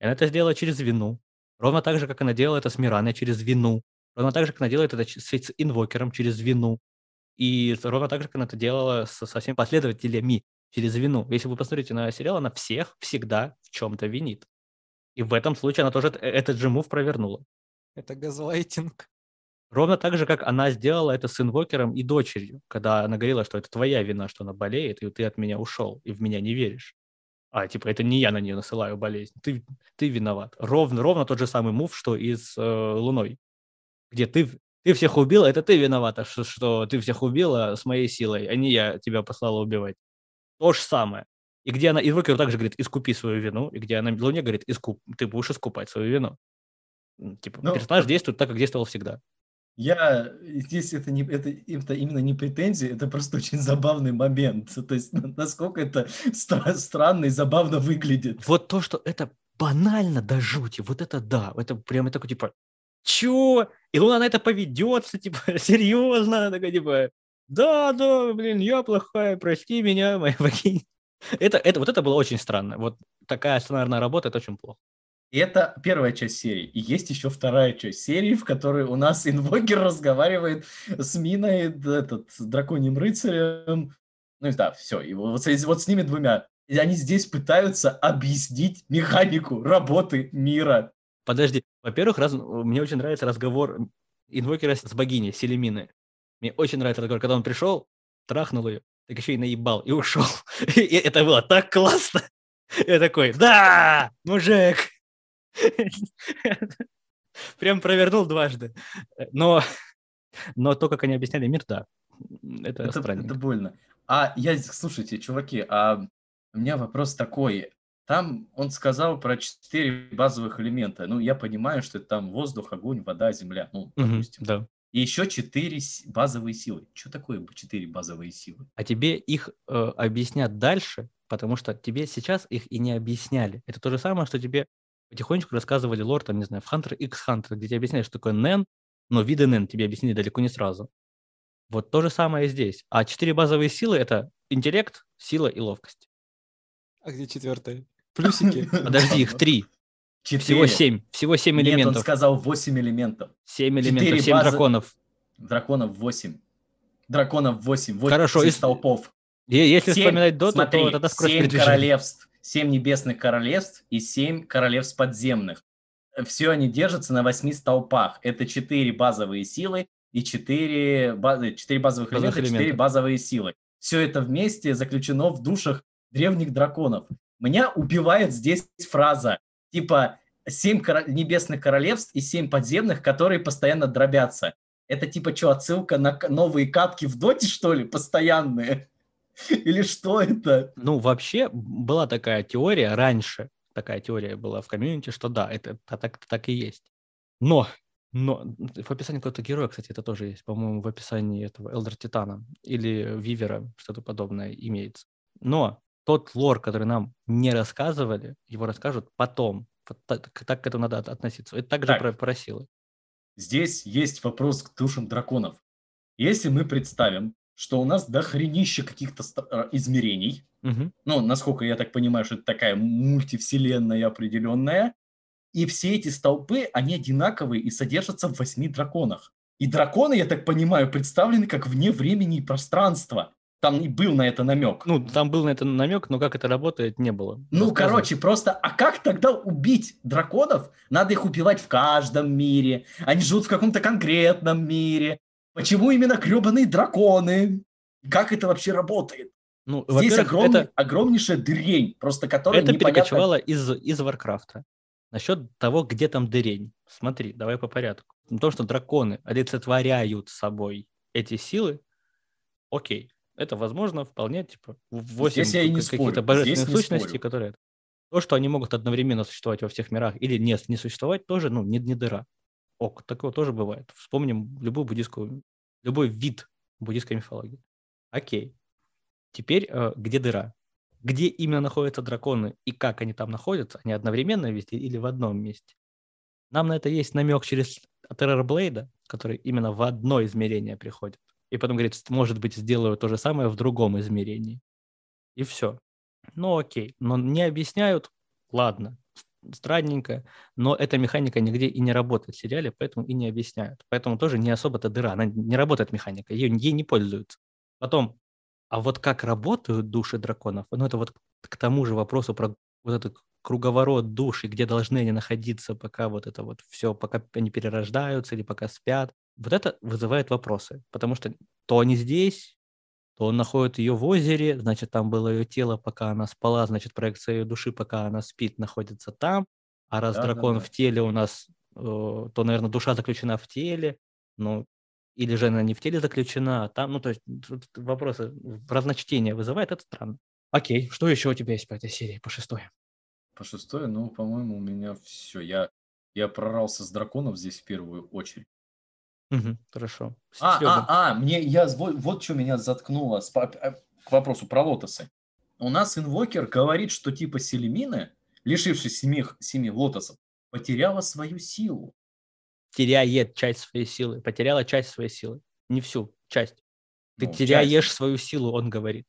И она это сделала через вину. Ровно так же, как она делала это с Мираной через вину. Ровно так же, как она делает это с инвокером через вину. И ровно так же, как она это делала со, со всеми последователями через вину. Если вы посмотрите на сериал, она всех всегда в чем-то винит. И в этом случае она тоже э, этот же мув провернула. Это газлайтинг. Ровно так же, как она сделала это с инвокером и дочерью, когда она говорила, что это твоя вина, что она болеет, и ты от меня ушел, и в меня не веришь. А, типа, это не я на нее насылаю болезнь, ты, ты виноват. Ровно, ровно тот же самый мув, что и с э, Луной, где ты, ты всех убила, это ты виновата, что, что ты всех убила с моей силой, а не я тебя послала убивать. То же самое. И где она, и Рокеру также говорит, искупи свою вину, и где она Луне говорит, искуп, ты будешь искупать свою вину. Типа, Но... Ну, персонаж э, действует так, как действовал всегда. Я э, здесь это не это, это именно не претензии, это просто очень забавный момент. То есть насколько это стра- странно и забавно выглядит. Вот то, что это банально до жути, вот это да, это прямо такой типа чё? И Луна на это поведется, типа, серьезно, такая, типа, да, да, блин, я плохая, прости меня, моя богиня. Это, это, вот это было очень странно. Вот такая сценарная работа, это очень плохо. Это первая часть серии. И есть еще вторая часть серии, в которой у нас инвокер разговаривает с Миной, этот, с драконьим рыцарем. Ну и да, все. И вот, вот с ними двумя. И они здесь пытаются объяснить механику работы мира. Подожди. Во-первых, раз... мне очень нравится разговор инвокера с богиней Селемины. Мне очень нравится разговор, когда он пришел, трахнул ее, так еще и наебал, и ушел. И это было так классно. Я такой, да, мужик. Прям провернул дважды. Но, но то, как они объясняли мир, да. Это, это, это больно. А я, слушайте, чуваки, а у меня вопрос такой. Там он сказал про четыре базовых элемента. Ну, я понимаю, что это там воздух, огонь, вода, земля. Ну, допустим. mm да. И еще четыре базовые силы. Что такое четыре базовые силы? А тебе их э, объяснят дальше, потому что тебе сейчас их и не объясняли. Это то же самое, что тебе потихонечку рассказывали лор, там, не знаю, в Hunter X Hunter, где тебе объясняли, что такое NEN, но виды NEN тебе объяснили далеко не сразу. Вот то же самое здесь. А четыре базовые силы — это интеллект, сила и ловкость. А где четвертая? Плюсики. Подожди, их три. 4. Всего семь, Всего семь элементов. Нет, он сказал восемь элементов. Семь элементов, семь базы... драконов. Драконов восемь. Драконов восемь. 8 Хорошо, из толпов. Если 7, вспоминать доту, смотри, то тогда скорость королевств, семь небесных королевств и семь королевств подземных. Все они держатся на восьми столпах. Это четыре базовые силы и четыре баз... 4 э, базовых, базовых элемента, четыре базовые силы. Все это вместе заключено в душах древних драконов. Меня убивает здесь фраза типа семь кор... небесных королевств и семь подземных, которые постоянно дробятся. Это типа что, отсылка на новые катки в доте, что ли, постоянные? Или что это? Ну, вообще была такая теория раньше, такая теория была в комьюнити, что да, это так, так и есть. Но но в описании какого-то героя, кстати, это тоже есть, по-моему, в описании этого Элдер Титана или Вивера, что-то подобное имеется. Но тот лор, который нам не рассказывали, его расскажут потом. Вот так, так к этому надо относиться. Это также так. про, про силы. Здесь есть вопрос к душам драконов. Если мы представим, что у нас дохренище каких-то э, измерений, угу. ну, насколько я так понимаю, что это такая мультивселенная определенная, и все эти столпы, они одинаковые и содержатся в восьми драконах. И драконы, я так понимаю, представлены как вне времени и пространства. Там и был на это намек. Ну, там был на это намек, но как это работает, не было. Ну, короче, просто, а как тогда убить драконов? Надо их убивать в каждом мире. Они живут в каком-то конкретном мире. Почему именно гребаные драконы? Как это вообще работает? Ну, Здесь огромный, это... огромнейшая дырень, просто которая Это непонятно... перекочевало из, из Варкрафта. Насчет того, где там дырень. Смотри, давай по порядку. То, что драконы олицетворяют собой эти силы, окей. Это возможно вполне, типа, 8 каких-то божественных сущностей, которые... То, что они могут одновременно существовать во всех мирах или нет, не существовать, тоже, ну, не, не дыра. Ок, такого тоже бывает. Вспомним любую буддийскую, любой вид буддийской мифологии. Окей. Теперь, э, где дыра? Где именно находятся драконы и как они там находятся? Они одновременно везде или в одном месте? Нам на это есть намек через Террорблейда, который именно в одно измерение приходит. И потом говорит, может быть, сделаю то же самое в другом измерении. И все. Ну окей, но не объясняют, ладно, странненько, но эта механика нигде и не работает в сериале, поэтому и не объясняют. Поэтому тоже не особо-то дыра, она не работает механика, Ее ей не пользуются. Потом, а вот как работают души драконов, ну это вот к тому же вопросу про вот этот круговорот душ, и где должны они находиться, пока вот это вот все, пока они перерождаются или пока спят. Вот это вызывает вопросы, потому что то они здесь, то он находит ее в озере, значит, там было ее тело, пока она спала, значит, проекция ее души, пока она спит, находится там. А раз да, дракон да, да. в теле у нас, э, то, наверное, душа заключена в теле, ну, или же она не в теле заключена, а там, ну, то есть вопросы разночтения вызывает, это странно. Окей, что еще у тебя есть по этой серии, по шестой? По шестой, ну, по-моему, у меня все. Я, я прорался с драконов здесь в первую очередь. Угу, хорошо. А, а, а, мне, я, вот, вот что меня заткнуло с, э, к вопросу про лотосы. У нас инвокер говорит, что типа Селемина, лишившись семи, семи лотосов, потеряла свою силу. Теряет часть своей силы, потеряла часть своей силы. Не всю, часть. Ты ну, теряешь часть. свою силу, он говорит.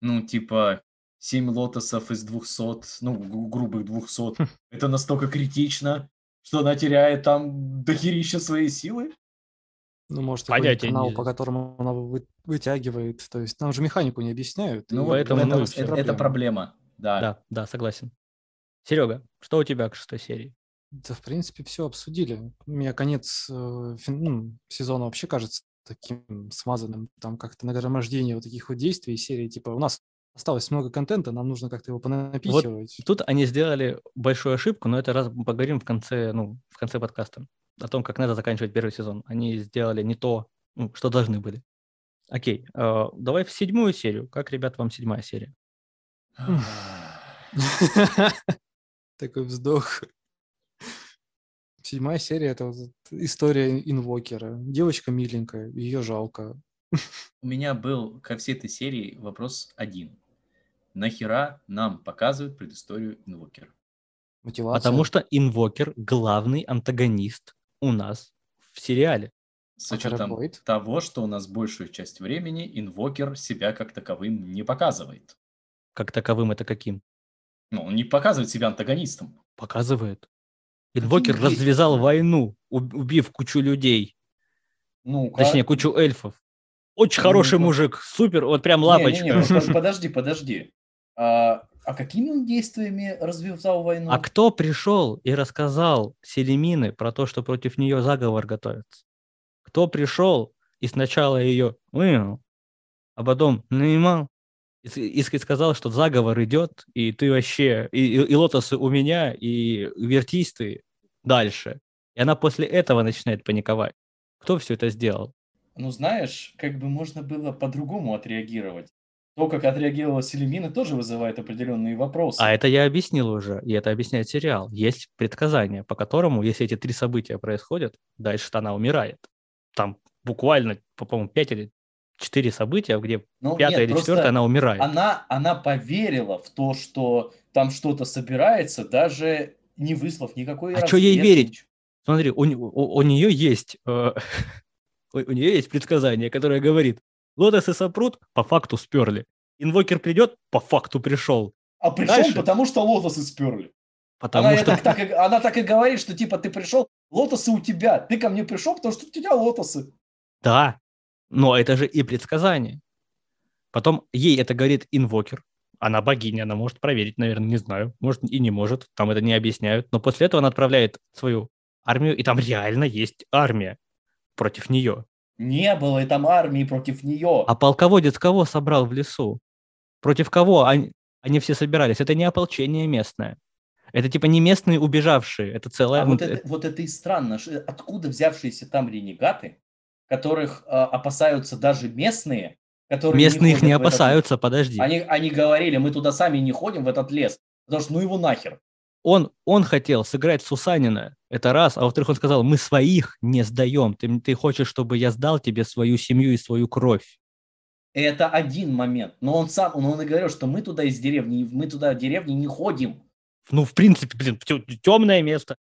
Ну, типа, 7 лотосов из двухсот, ну, грубых двухсот, Это настолько критично, что она теряет там дохерища своей силы. Ну, может, Понятия канал, не... по которому она вы, вытягивает. То есть там же механику не объясняют. Ну, поэтому это, это, проблема. это проблема. Да. да, да, согласен. Серега, что у тебя к шестой серии? Да, в принципе, все обсудили. У меня конец э, фин... ну, сезона вообще кажется таким смазанным. Там как-то нагромождение вот таких вот действий серии, типа у нас осталось много контента, нам нужно как-то его понапихивать. Вот тут они сделали большую ошибку, но это раз поговорим в конце, ну, в конце подкаста о том, как надо заканчивать первый сезон. Они сделали не то, ну, что должны были. Окей, э, давай в седьмую серию. Как, ребят, вам седьмая серия? Такой вздох. Седьмая серия — это история инвокера. Девочка миленькая, ее жалко. У меня был ко всей этой серии вопрос один нахера нам показывают предысторию инвокера? Мотивация. Потому что инвокер главный антагонист у нас в сериале. С учетом а того, что у нас большую часть времени инвокер себя как таковым не показывает. Как таковым это каким? Ну, он не показывает себя антагонистом. Показывает. Инвокер Какие развязал вещи? войну, убив кучу людей. Ну, -ка. Точнее, кучу эльфов. Очень ну, хороший ну, ну. мужик, супер, вот прям лапочка. Не, не, не, подожди, подожди. А, а какими он действиями развязал войну? А кто пришел и рассказал Селемины про то, что против нее заговор готовится? Кто пришел и сначала ее вынял, а потом нанимал? И, сказал, что заговор идет, и ты вообще, и, и, и лотосы у меня, и вертись ты дальше. И она после этого начинает паниковать. Кто все это сделал? Ну, знаешь, как бы можно было по-другому отреагировать то, как отреагировала Селемина, тоже вызывает определенные вопросы. А это я объяснил уже, и это объясняет сериал. Есть предсказание, по которому, если эти три события происходят, дальше она умирает. Там буквально, по-моему, пять или четыре события, где ну, пятая нет, или четвертая она умирает. Она, она поверила в то, что там что-то собирается, даже не выслав никакой... А что ей верить? Смотри, у, у, у нее есть... Э, у, у нее есть предсказание, которое говорит, Лотос и сопрут а, по факту сперли. Инвокер придет, по факту пришел. А пришел, Дальше... потому что лотосы сперли. Потому она, что... так, так, она так и говорит, что типа ты пришел, лотосы у тебя. Ты ко мне пришел, потому что у тебя лотосы. Да, но это же и предсказание. Потом ей это говорит инвокер. Она богиня, она может проверить, наверное, не знаю. Может и не может, там это не объясняют. Но после этого она отправляет свою армию, и там реально есть армия против нее. Не было и там армии против нее. А полководец кого собрал в лесу? Против кого они, они все собирались? Это не ополчение местное. Это типа не местные убежавшие, это целая... А вот это, вот это и странно, откуда взявшиеся там ренегаты, которых э, опасаются даже местные, которые... Местные не их не опасаются, этот... подожди. Они, они говорили, мы туда сами не ходим, в этот лес, потому что ну его нахер он, он хотел сыграть Сусанина, это раз, а во-вторых, он сказал, мы своих не сдаем, ты, ты хочешь, чтобы я сдал тебе свою семью и свою кровь. Это один момент, но он сам, но он и говорил, что мы туда из деревни, мы туда в деревни не ходим. Ну, в принципе, блин, темное место.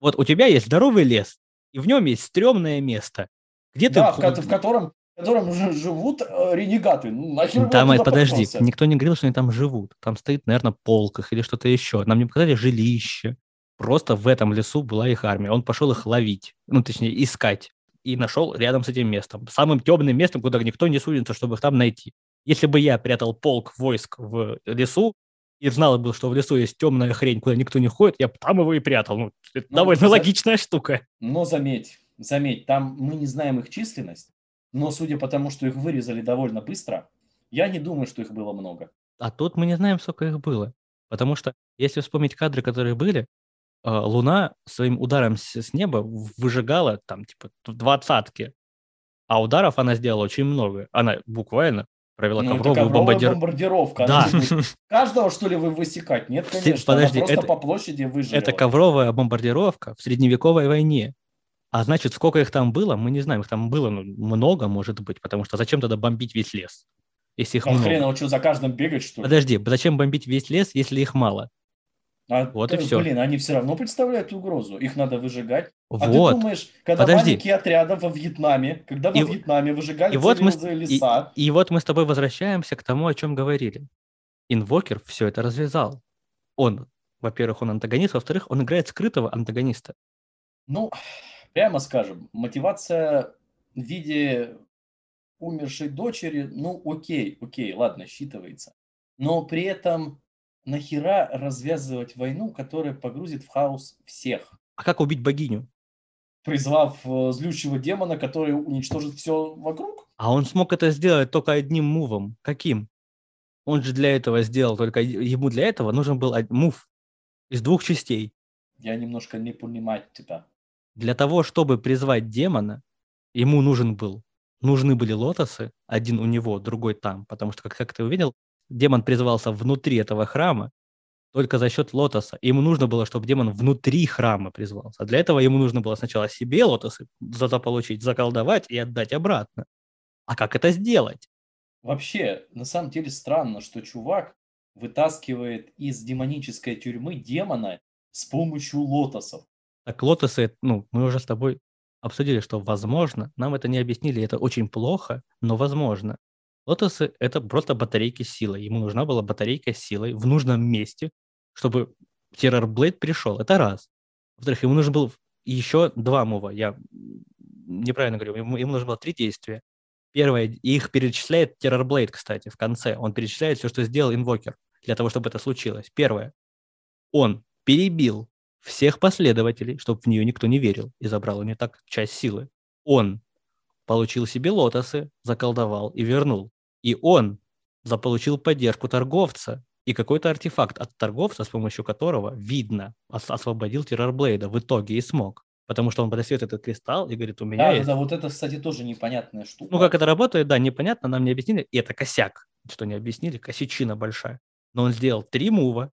Вот у тебя есть здоровый лес, и в нем есть стрёмное место. Где да, ты... в, ко- в котором котором живут э, ренегаты. Ну, нахер там, э, подожди, попался? никто не говорил, что они там живут. Там стоит, наверное, полках или что-то еще. Нам не показали жилище. Просто в этом лесу была их армия. Он пошел их ловить, ну, точнее, искать. И нашел рядом с этим местом. Самым темным местом, куда никто не судится, чтобы их там найти. Если бы я прятал полк войск в лесу, и знал бы, что в лесу есть темная хрень, куда никто не ходит, я бы там его и прятал. Ну, это ну, довольно за... логичная штука. Но заметь, заметь, там мы не знаем их численность, но судя по тому, что их вырезали довольно быстро, я не думаю, что их было много. А тут мы не знаем, сколько их было. Потому что, если вспомнить кадры, которые были, э, Луна своим ударом с неба выжигала там типа двадцатки, а ударов она сделала очень много. Она буквально провела ну, ковровую, бомбардировку. бомбардировка. Да. Каждого, что ли, вы высекать? Нет, конечно. Подожди, она просто это, по площади выжила. Это ковровая бомбардировка в средневековой войне. А значит, сколько их там было, мы не знаем. Их там было ну, много, может быть, потому что зачем тогда бомбить весь лес? Если их Он а много. хрен научил за каждым бегать, что ли? Подожди, зачем бомбить весь лес, если их мало? А, вот и э, все. Блин, они все равно представляют угрозу. Их надо выжигать. Вот. А ты думаешь, когда Подожди. маленькие отряды во Вьетнаме, когда во Вьетнаме выжигали и вот мы, леса... И, и вот мы с тобой возвращаемся к тому, о чем говорили. Инвокер все это развязал. Он, во-первых, он антагонист, во-вторых, он играет скрытого антагониста. Ну, прямо скажем, мотивация в виде умершей дочери, ну окей, окей, ладно, считывается. Но при этом нахера развязывать войну, которая погрузит в хаос всех? А как убить богиню? Призвав э, злющего демона, который уничтожит все вокруг? А он смог это сделать только одним мувом. Каким? Он же для этого сделал, только ему для этого нужен был мув из двух частей. Я немножко не понимаю тебя. Для того, чтобы призвать демона, ему нужен был, нужны были лотосы, один у него, другой там, потому что, как, как ты увидел, демон призывался внутри этого храма только за счет лотоса. Ему нужно было, чтобы демон внутри храма призвался. А для этого ему нужно было сначала себе лотосы заполучить, заколдовать и отдать обратно. А как это сделать? Вообще, на самом деле странно, что чувак вытаскивает из демонической тюрьмы демона с помощью лотосов. Так лотосы, ну, мы уже с тобой обсудили, что возможно, нам это не объяснили, это очень плохо, но возможно. Лотосы — это просто батарейки силы. Ему нужна была батарейка силы в нужном месте, чтобы Террор Блейд пришел. Это раз. Во-вторых, ему нужно было еще два мува. Я неправильно говорю. Ему, ему нужно было три действия. Первое, их перечисляет Террор Блейд, кстати, в конце. Он перечисляет все, что сделал Инвокер для того, чтобы это случилось. Первое, он перебил всех последователей, чтобы в нее никто не верил, и забрал у нее так часть силы. Он получил себе лотосы, заколдовал и вернул. И он заполучил поддержку торговца и какой-то артефакт от торговца, с помощью которого, видно, освободил Террорблейда в итоге и смог. Потому что он подосвет этот кристалл и говорит, у меня да, есть... Да, вот это, кстати, тоже непонятная штука. Ну, как это работает, да, непонятно, нам не объяснили. И это косяк, что не объяснили, косячина большая. Но он сделал три мува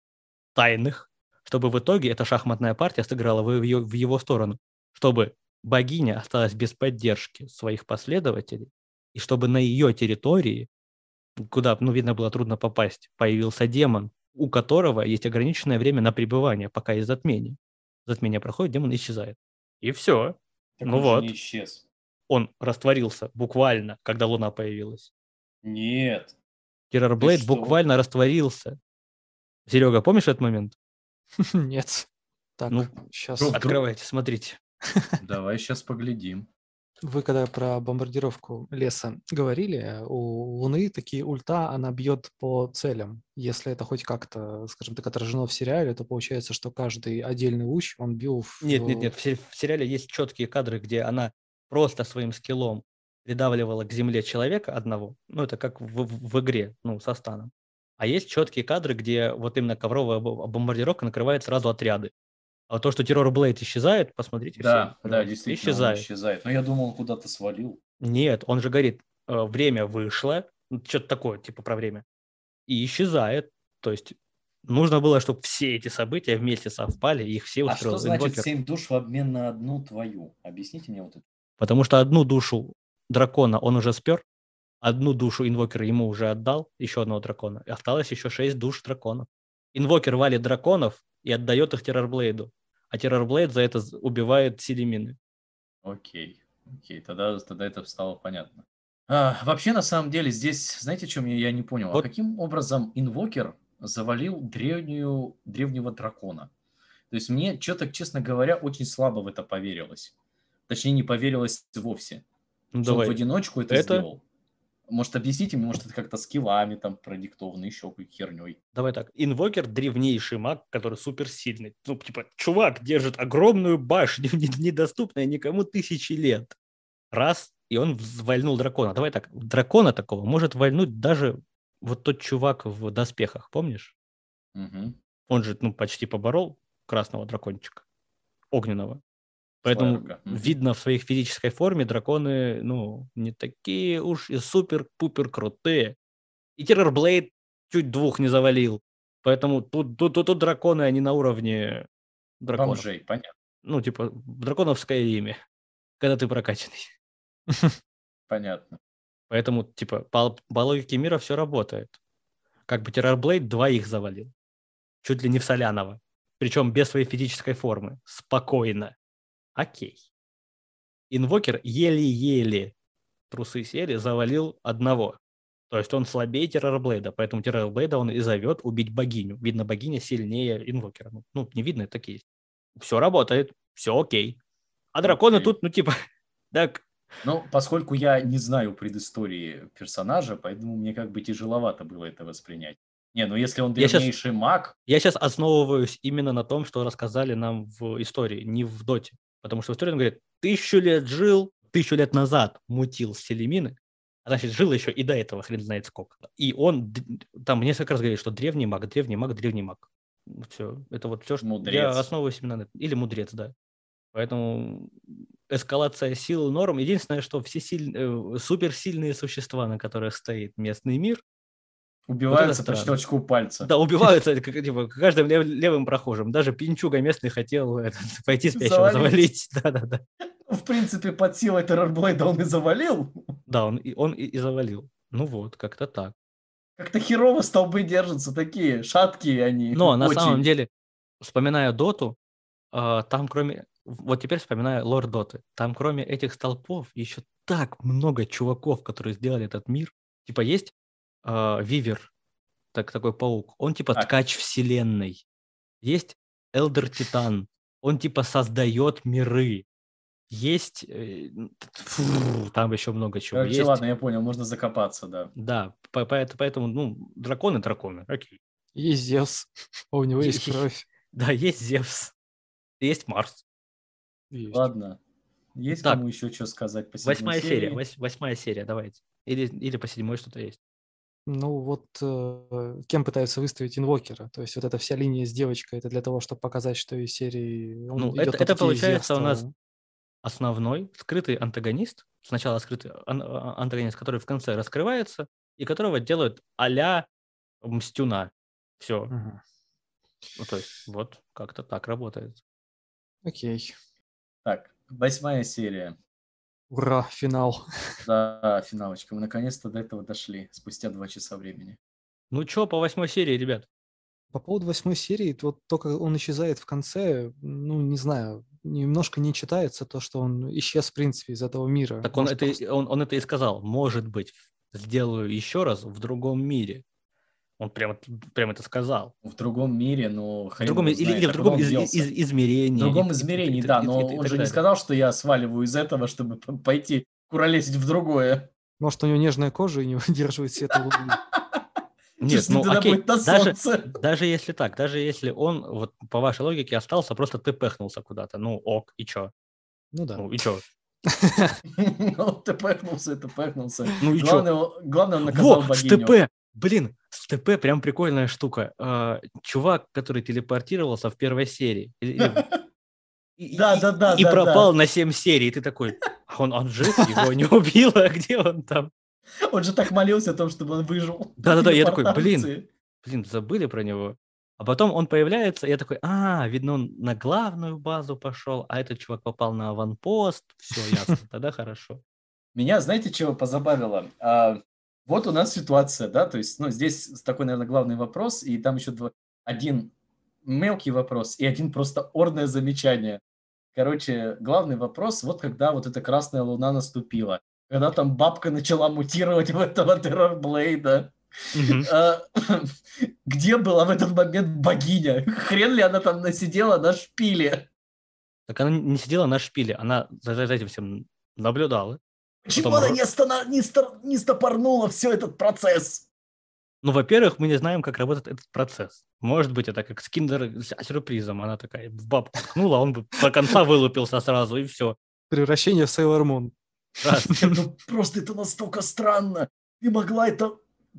тайных, чтобы в итоге эта шахматная партия сыграла в, ее, в его сторону, чтобы богиня осталась без поддержки своих последователей, и чтобы на ее территории, куда, ну, видно, было трудно попасть, появился демон, у которого есть ограниченное время на пребывание, пока есть затмение. Затмение проходит, демон исчезает. И все. Так ну он вот. Не исчез. Он растворился буквально, когда луна появилась. Нет. Блейд буквально растворился. Серега, помнишь этот момент? Нет. Так, ну, сейчас... Ну, Открывайте, смотрите. Давай сейчас поглядим. Вы когда про бомбардировку леса говорили, у Луны такие ульта, она бьет по целям. Если это хоть как-то, скажем так, отражено в сериале, то получается, что каждый отдельный луч, он бил в... Нет, нет, нет, в сериале есть четкие кадры, где она просто своим скиллом придавливала к земле человека одного. Ну, это как в, в, в игре, ну, со станом. А есть четкие кадры, где вот именно ковровая а, бомбардировка накрывает сразу отряды. А то, что террор Блейд исчезает, посмотрите. Да, все. да, действительно, исчезает. исчезает. Но я думал, он куда-то свалил. Нет, он же говорит, э, время вышло, ну, что-то такое, типа про время, и исчезает. То есть нужно было, чтобы все эти события вместе совпали, и их все устроили. А что значит семь душ в обмен на одну твою? Объясните мне вот это. Потому что одну душу дракона он уже спер, Одну душу инвокер ему уже отдал, еще одного дракона. И осталось еще шесть душ драконов. Инвокер валит драконов и отдает их Террорблейду. А Террорблейд за это убивает Силимины. Окей, окей, тогда, тогда это стало понятно. А, вообще, на самом деле, здесь, знаете, чем я, я не понял? А вот. А каким образом инвокер завалил древнюю, древнего дракона? То есть мне что-то, честно говоря, очень слабо в это поверилось. Точнее, не поверилось вовсе. Ну, давай. Он в одиночку это, это сделал. Может, объясните мне, может, это как-то скиллами там продиктовано, еще какой херней. Давай так. Инвокер – древнейший маг, который суперсильный. Ну, типа, чувак держит огромную башню, недоступную никому тысячи лет. Раз, и он вольнул дракона. Давай так, дракона такого может вольнуть даже вот тот чувак в доспехах, помнишь? Угу. Он же, ну, почти поборол красного дракончика, огненного. Поэтому Славянка. видно в своей физической форме драконы, ну, не такие уж и супер-пупер крутые. И террор блейд чуть двух не завалил. Поэтому тут, тут, тут, тут драконы, они на уровне драконов. Бомжей, понятно. Ну, типа, драконовское имя, когда ты прокачанный. Понятно. Поэтому, типа, по, по логике мира все работает. Как бы террор блейд двоих завалил. Чуть ли не в Соляного. Причем без своей физической формы. Спокойно. Окей. Инвокер еле-еле трусы сели, завалил одного. То есть он слабее Террорблейда, поэтому Террорблейда он и зовет убить богиню. Видно, богиня сильнее инвокера. Ну, ну не видно, так есть. Все работает, все окей. А драконы окей. тут, ну, типа, так... Ну, поскольку я не знаю предыстории персонажа, поэтому мне как бы тяжеловато было это воспринять. Не, ну если он древнейший я сейчас, маг... Я сейчас основываюсь именно на том, что рассказали нам в истории, не в доте. Потому что в истории он говорит, тысячу лет жил, тысячу лет назад мутил селемины, а значит, жил еще и до этого хрен знает сколько. И он там несколько раз говорит, что древний маг, древний маг, древний маг. Все, это вот все, что мудрец. я основываюсь именно на этом. Или мудрец, да. Поэтому эскалация сил норм. Единственное, что все силь... Э, суперсильные существа, на которых стоит местный мир, Убиваются вот по щелчку пальца. Да, убиваются э, как, типа, каждым лев, левым прохожим. Даже пинчуга местный хотел э, это, пойти спящего завалить. завалить. Да, да, да. В принципе, под силой террорблейда он и завалил. Да, он, и, он и, и завалил. Ну вот, как-то так. Как-то херово столбы держатся такие, шаткие они. Но очень. на самом деле, вспоминая Доту, а, там кроме... Вот теперь вспоминаю лор Доты. Там кроме этих столпов еще так много чуваков, которые сделали этот мир. Типа есть а, Вивер, так, такой паук, он типа а. ткач вселенной. Есть Элдер Титан, он типа создает миры. Есть... Э, фу, там еще много чего Короче, есть. Ладно, я понял, можно закопаться, да. Да, поэтому, ну, драконы драконы, окей. Есть Зевс, а у него есть, есть кровь. Да, есть Зевс, есть Марс. Есть. Ладно. Есть так, кому еще что сказать по седьмой восьмая серия, восьмая серия, давайте. Или, или по седьмой что-то есть ну вот э, кем пытаются выставить инвокера. То есть вот эта вся линия с девочкой, это для того, чтобы показать, что из серии... Он ну, идет это, это получается у нас основной скрытый антагонист, сначала скрытый ан- а, антагонист, который в конце раскрывается, и которого делают а-ля мстюна. Все. Угу. Ну, то есть вот как-то так работает. Окей. Так, восьмая серия. Ура, финал. Да, финалочка. Мы наконец-то до этого дошли, спустя два часа времени. Ну чё, по восьмой серии, ребят? По поводу восьмой серии, вот только он исчезает в конце, ну, не знаю, немножко не читается то, что он исчез, в принципе, из этого мира. Так он, Может, это, просто... он, он это и сказал. Может быть, сделаю еще раз в другом мире. Он прямо прямо это сказал. В другом мире, но ну, хрен в другом, знает, или, или в другом из, из, измерении. В другом измерении, это, да, это, но это, он же не сказал, что я сваливаю из этого, чтобы пойти куролесить в другое. Может, у него нежная кожа и не выдерживает света луны. Нет, ну окей, даже, даже если так, даже если он, вот по вашей логике, остался, просто ты пыхнулся куда-то, ну ок, и чё? Ну да. Ну и чё? Ну, ты пыхнулся, ты пыхнулся. Ну и чё? Главное, он наказал богиню. ТП! Блин, с ТП прям прикольная штука. А, чувак, который телепортировался в первой серии. И, да, да, да. И да, пропал да. на 7 серий. И ты такой, «А он, он жив, его не убило, где он там? Он же так молился о том, чтобы он выжил. Да-да-да, я такой, блин, блин, забыли про него. А потом он появляется, и я такой, а, видно, он на главную базу пошел, а этот чувак попал на аванпост, все ясно, тогда хорошо. Меня, знаете, чего позабавило? А, вот у нас ситуация, да, то есть, ну, здесь такой, наверное, главный вопрос, и там еще два, один мелкий вопрос и один просто орное замечание. Короче, главный вопрос, вот когда вот эта красная луна наступила, когда там бабка начала мутировать в этого террорблейда, где была в этот момент богиня? Хрен ли она там насидела на шпиле? Так она не сидела на шпиле, она за этим всем наблюдала. Почему Потом... она не, останов... не, стор... не стопорнула все этот процесс? Ну, во-первых, мы не знаем, как работает этот процесс. Может быть, это как с киндер-сюрпризом. А, она такая в бабку ткнула, а он бы до конца вылупился сразу, и все. Превращение в Сейлор Мун. Ну, просто это настолько странно. Ты могла это...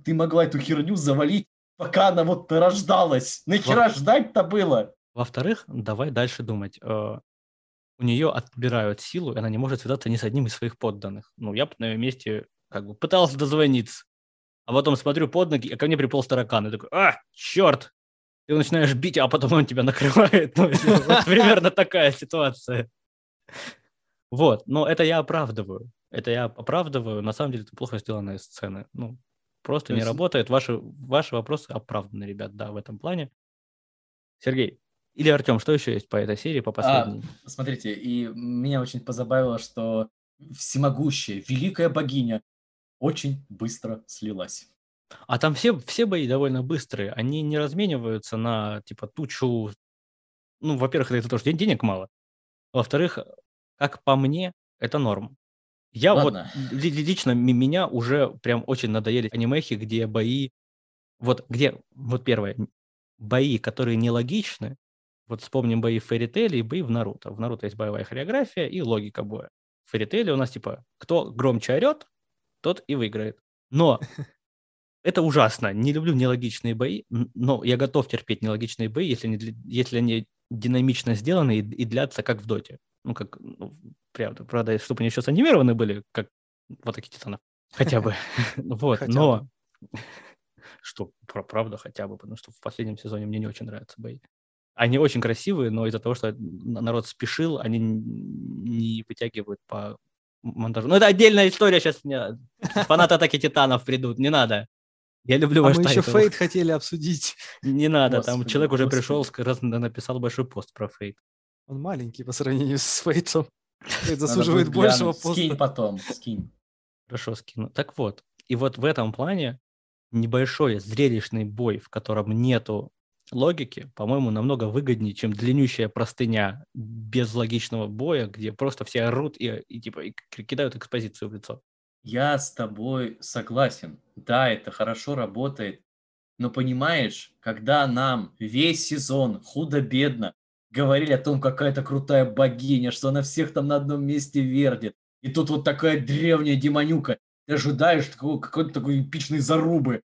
Ты могла эту херню завалить, пока она вот рождалась. Нахера ждать-то было? Во-вторых, давай дальше думать. Э, у нее отбирают силу, и она не может связаться ни с одним из своих подданных. Ну, я бы на ее месте как бы пытался дозвониться. А потом смотрю под ноги, а ко мне приполз таракан. И такой, а, черт! Ты его начинаешь бить, а потом он тебя накрывает. Ну, вот примерно такая ситуация. Вот, но это я оправдываю. Это я оправдываю. На самом деле это плохо сделанная сцена. Ну, просто То не работает. Ваши, ваши вопросы оправданы, ребят, да, в этом плане. Сергей, или, Артем, что еще есть по этой серии, по а, последней? А, смотрите, и меня очень позабавило, что всемогущая, великая богиня очень быстро слилась. А там все, все бои довольно быстрые. Они не размениваются на, типа, тучу... Ну, во-первых, это то, что денег мало. Во-вторых, как по мне, это норм. Я Ладно. вот лично меня уже прям очень надоели анимехи, где бои, вот где вот первое бои, которые нелогичны, вот вспомним бои в Фэри и бои в Наруто. В Наруто есть боевая хореография и логика боя. В Фэри у нас типа, кто громче орет, тот и выиграет. Но это ужасно. Не люблю нелогичные бои, но я готов терпеть нелогичные бои, если, не, если они динамично сделаны и, и длятся как в доте. Ну, как, ну, правда, правда, чтобы они сейчас анимированы были, как вот такие титаны. Хотя бы. Вот, но... Что, правда, хотя бы, потому что в последнем сезоне мне не очень нравятся бои. Они очень красивые, но из-за того, что народ спешил, они не вытягивают по монтажу. Ну, это отдельная история сейчас. Мне... Фанаты атаки титанов придут, не надо. Я люблю а ваш мы тайтл. еще Фейт хотели обсудить. Не надо, господи, там человек господи. уже пришел, сказал, написал большой пост про Фейт. Он маленький по сравнению с Фейтом. Фейт заслуживает большего поста. Скинь потом, скинь. Хорошо, скину. Так вот, и вот в этом плане небольшой зрелищный бой, в котором нету логики, по-моему, намного выгоднее, чем длиннющая простыня без логичного боя, где просто все орут и, и, типа, и кидают экспозицию в лицо. Я с тобой согласен. Да, это хорошо работает. Но понимаешь, когда нам весь сезон худо-бедно говорили о том, какая то крутая богиня, что она всех там на одном месте вердит, и тут вот такая древняя демонюка, ты ожидаешь какой-то такой эпичной зарубы,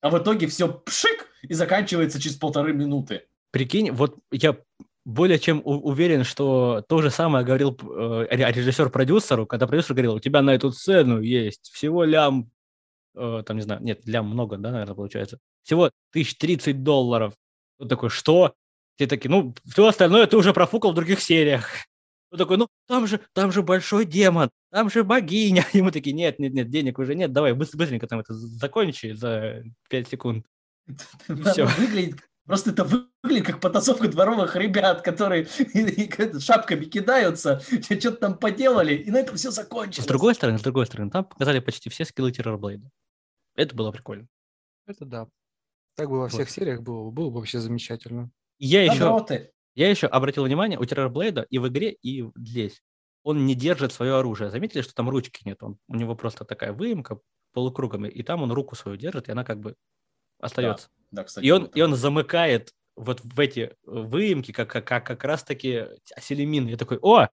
а в итоге все пшик и заканчивается через полторы минуты. Прикинь, вот я более чем уверен, что то же самое говорил э, режиссер продюсеру, когда продюсер говорил, у тебя на эту сцену есть всего лям, э, там не знаю, нет, лям много, да, наверное, получается, всего тысяч тридцать долларов. Вот такой, что? Все такие, ну, все остальное ты уже профукал в других сериях. Он такой, ну там же, там же большой демон, там же богиня. И мы такие, нет, нет, нет, денег уже нет, давай быстренько там это закончи за 5 секунд. Все. Выглядит, просто это выглядит как потасовка дворовых ребят, которые шапками кидаются, что-то там поделали, и на этом все закончилось. С другой стороны, с другой стороны, там показали почти все скиллы террорблейда. Это было прикольно. Это да. Так бы во всех вот. сериях было, было бы вообще замечательно. Я Доброты. еще... Я еще обратил внимание, у Террорблейда и в игре, и здесь он не держит свое оружие. Заметили, что там ручки нет? Он, у него просто такая выемка полукругами, и там он руку свою держит, и она как бы остается. Да, да, кстати, и, он, и он замыкает вот в эти э, выемки, как, как, как, как раз-таки селемин. Я такой, о,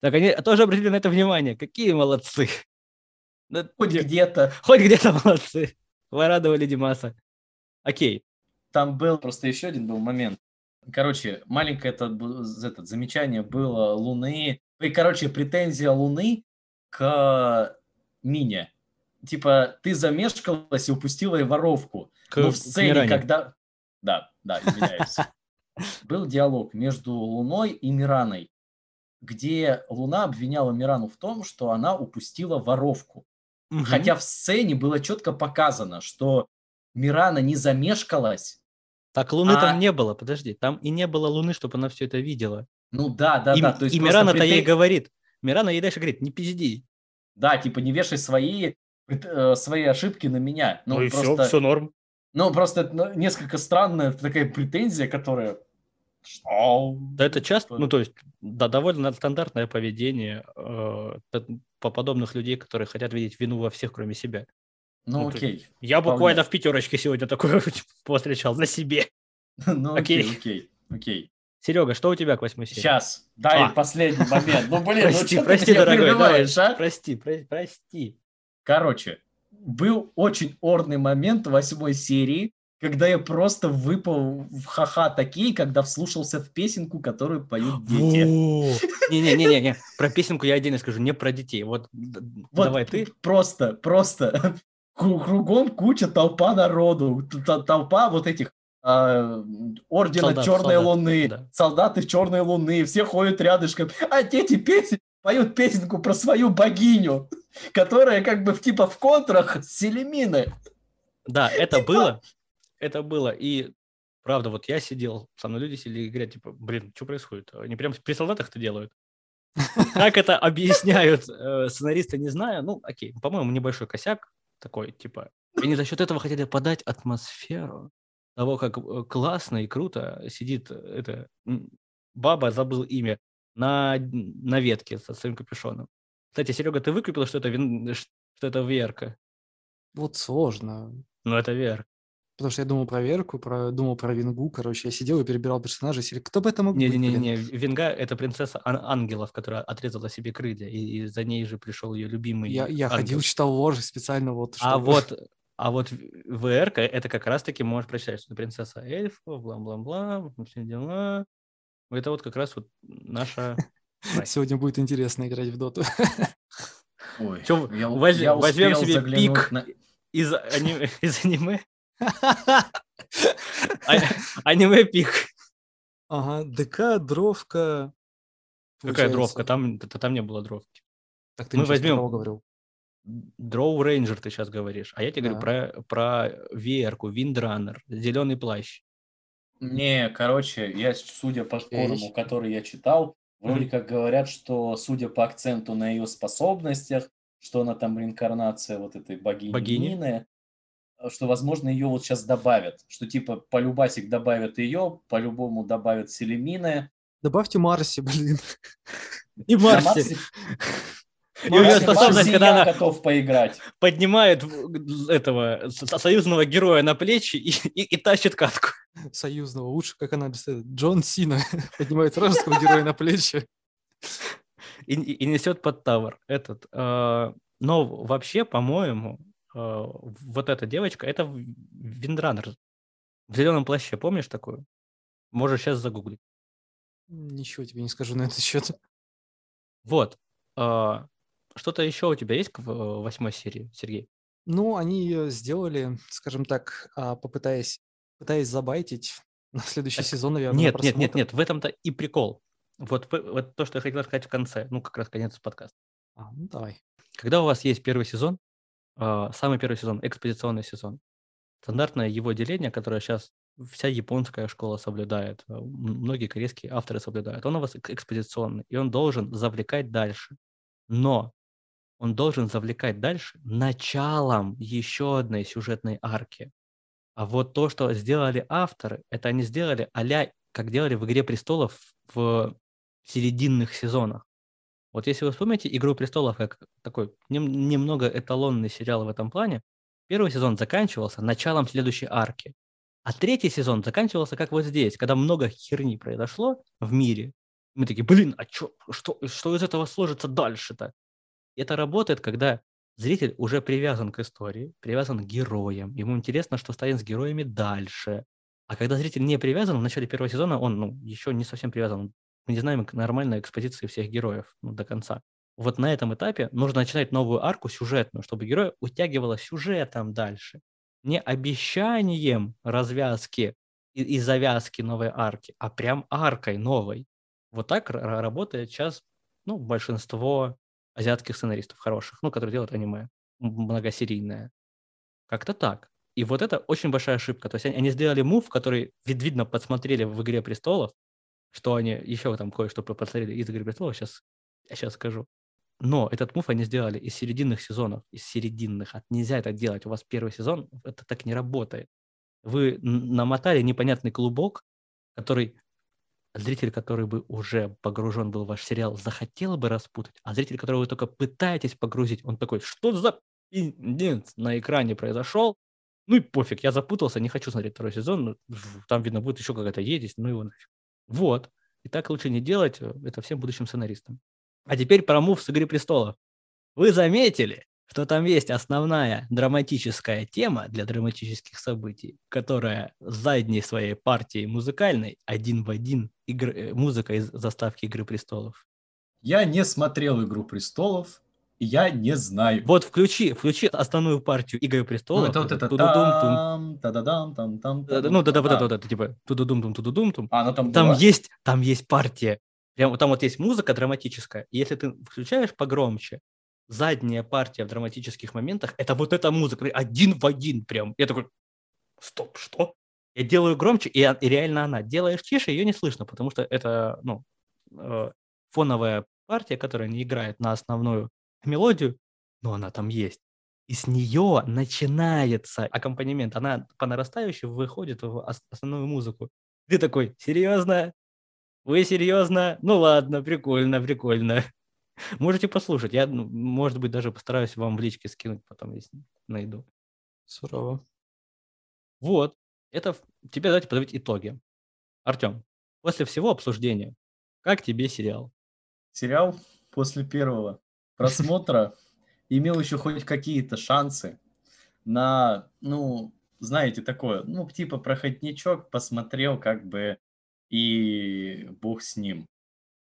так они тоже обратили на это внимание. Какие молодцы. Ну, хоть где-то. Хоть где-то молодцы. Вы радовали Димаса. Окей. Там был просто еще один был момент. Короче, маленькое это, это замечание было Луны. И, короче, претензия Луны к Мине. Типа, ты замешкалась и упустила воровку. К, Но в сцене, Миране. когда... Да, да, извиняюсь. Был диалог между Луной и Мираной, где Луна обвиняла Мирану в том, что она упустила воровку. Хотя в сцене было четко показано, что Мирана не замешкалась, так Луны а... там не было, подожди, там и не было Луны, чтобы она все это видела. Ну да, да, и, да. То есть и Мирана-то притэ... ей говорит, Мирана ей дальше говорит, не пизди. Да, типа не вешай свои, э, свои ошибки на меня. Ну, ну и просто... все, все норм. Ну просто это ну, несколько странная такая претензия, которая... Что? Да это часто, типа ну то есть, да, довольно стандартное поведение э, по подобных людей, которые хотят видеть вину во всех, кроме себя. Ну, ну окей. Есть, я вполне. буквально в пятерочке сегодня такое повстречал на себе. Ну окей, окей, окей. окей. Серега, что у тебя к восьмой серии? Сейчас, дай а. последний момент. Ну, блин, прости, ну, прости, ты дорогой, давай, а? прости, про- прости. Короче, был очень орный момент в восьмой серии, когда я просто выпал в ха-ха такие, когда вслушался в песенку, которую поют дети. Не-не-не-не, про песенку я отдельно скажу, не про детей. Вот, вот давай ты. Просто, просто кругом куча толпа народу, толпа вот этих а, ордена солдат, Черной солдат, Луны, да. солдаты Черной Луны, все ходят рядышком, а дети песни поют песенку про свою богиню, которая как бы в, типа в контрах с Селемины. Да, это типа... было, это было, и правда, вот я сидел, со мной люди сидели и говорят, типа, блин, что происходит? Они прям при солдатах это делают. Как это объясняют э, сценаристы, не знаю. Ну, окей, по-моему, небольшой косяк такой, типа, они за счет этого хотели подать атмосферу того, как э, классно и круто сидит эта баба, забыл имя, на, на ветке со своим капюшоном. Кстати, Серега, ты выкупил, что это, вин... что это Верка? Вот сложно. Ну, это Верка потому что я думал про Верку, про, думал про Вингу, короче, я сидел и перебирал персонажей, серии, кто бы это мог не, быть? Не-не-не, Винга — это принцесса ан- ангелов, которая отрезала себе крылья, и, и за ней же пришел ее любимый Я, я ходил, читал ложи специально вот, а чтобы... А вот а вот ВР это как раз-таки можешь прочитать, что принцесса эльфов, бла-бла-бла, все дела. Это вот как раз вот наша... Сегодня будет интересно играть в доту. Ой, Чё, я, возь, я возьмем себе пик на... из, аниме, из аниме а, аниме пик. Ага, ДК, дровка. Какая дровка? Там, там не было дровки. Так ты Мы возьмем... говорил. Draw Ranger ты сейчас говоришь, а я тебе говорю про, про VR-ку, зеленый плащ. Не, короче, я, судя по форуму, который я читал, вроде как говорят, что, судя по акценту на ее способностях, что она там реинкарнация вот этой богини, богини. Нины, Э, что, возможно, ее вот сейчас добавят, что типа полюбасик добавят ее, по-любому добавят Селемины. Добавьте Марси, блин. И Марси. Ее способность, когда она готов поиграть. поднимает э, этого союзного героя на плечи и, и, и тащит катку. Союзного. Лучше, как она рисует. Джон Сина поднимает вражеского героя на плечи. И, и, несет под тавр этот. А, но вообще, по-моему, Э, вот эта девочка, это Виндранер. В зеленом плаще, помнишь такую? Можешь сейчас загуглить. Ничего тебе не скажу на этот счет. Вот. А, что-то еще у тебя есть в восьмой серии, Сергей? Ну, они ее сделали, скажем так, а, попытаясь, пытаясь забайтить на следующий так, э, сезон, наверное. Нет, просмотр. нет, нет, нет, в этом-то и прикол. Вот, вот то, что я хотел сказать в конце, ну, как раз конец подкаста. А, ну, давай. Когда у вас есть первый сезон, а, самый первый сезон, экспозиционный сезон. Стандартное его деление, которое сейчас вся японская школа соблюдает, а, многие корейские авторы соблюдают. Он у вас экспозиционный, и он должен завлекать дальше. Но он должен завлекать дальше началом еще одной сюжетной арки. А вот то, что сделали авторы, это они сделали а как делали в «Игре престолов» в серединных сезонах. Вот если вы вспомните «Игру престолов» как такой нем, немного эталонный сериал в этом плане, первый сезон заканчивался началом следующей арки, а третий сезон заканчивался как вот здесь, когда много херни произошло в мире. Мы такие, блин, а чё, что, что из этого сложится дальше-то? Это работает, когда зритель уже привязан к истории, привязан к героям. Ему интересно, что станет с героями дальше. А когда зритель не привязан, в начале первого сезона он ну, еще не совсем привязан мы не знаем нормальной экспозиции всех героев ну, до конца. Вот на этом этапе нужно начинать новую арку сюжетную, чтобы героя утягивало сюжетом дальше. Не обещанием развязки и, и завязки новой арки, а прям аркой новой. Вот так работает сейчас ну, большинство азиатских сценаристов хороших, ну, которые делают аниме многосерийное. Как-то так. И вот это очень большая ошибка. То есть они, они сделали мув, который, вид, видно, подсмотрели в «Игре престолов», что они еще там кое-что посмотрели из «Игры престолов», сейчас, я сейчас скажу. Но этот мув они сделали из серединных сезонов, из серединных. Нельзя это делать. У вас первый сезон, это так не работает. Вы намотали непонятный клубок, который зритель, который бы уже погружен был в ваш сериал, захотел бы распутать, а зритель, которого вы только пытаетесь погрузить, он такой, что за пиздец на экране произошел? Ну и пофиг, я запутался, не хочу смотреть второй сезон, ну, там, видно, будет еще какая-то ересь, ну его нафиг. Вот. И так лучше не делать, э, это всем будущим сценаристам. А теперь про мув с «Игры престолов». Вы заметили, что там есть основная драматическая тема для драматических событий, которая с задней своей партии музыкальной один в один игр, э, музыка из заставки «Игры престолов». Я не смотрел «Игру престолов», я не знаю. Вот включи, включи основную партию Игоря Престола. Ну, это вот это там, та-да-дам, там, там, Ну, да-да, вот это вот это, типа, дум тум дум тум А, ну там Там есть, там есть партия. Прям, там вот есть музыка драматическая. И если ты включаешь погромче, задняя партия в драматических моментах, это вот эта музыка, один в один прям. Я такой, стоп, что? Я делаю громче, и, а, и реально она. Делаешь тише, ее не слышно, потому что это, ну, э, фоновая партия, которая не играет на основную мелодию, но она там есть. И с нее начинается аккомпанемент. Она по нарастающей выходит в основную музыку. Ты такой, серьезно? Вы серьезно? Ну ладно, прикольно, прикольно. Можете послушать. Я, ну, может быть, даже постараюсь вам в личке скинуть потом, если найду. Сурово. Вот. Это тебе давайте подводить итоги. Артем, после всего обсуждения, как тебе сериал? Сериал после первого просмотра имел еще хоть какие-то шансы на, ну, знаете, такое, ну, типа проходничок, посмотрел как бы и бог с ним.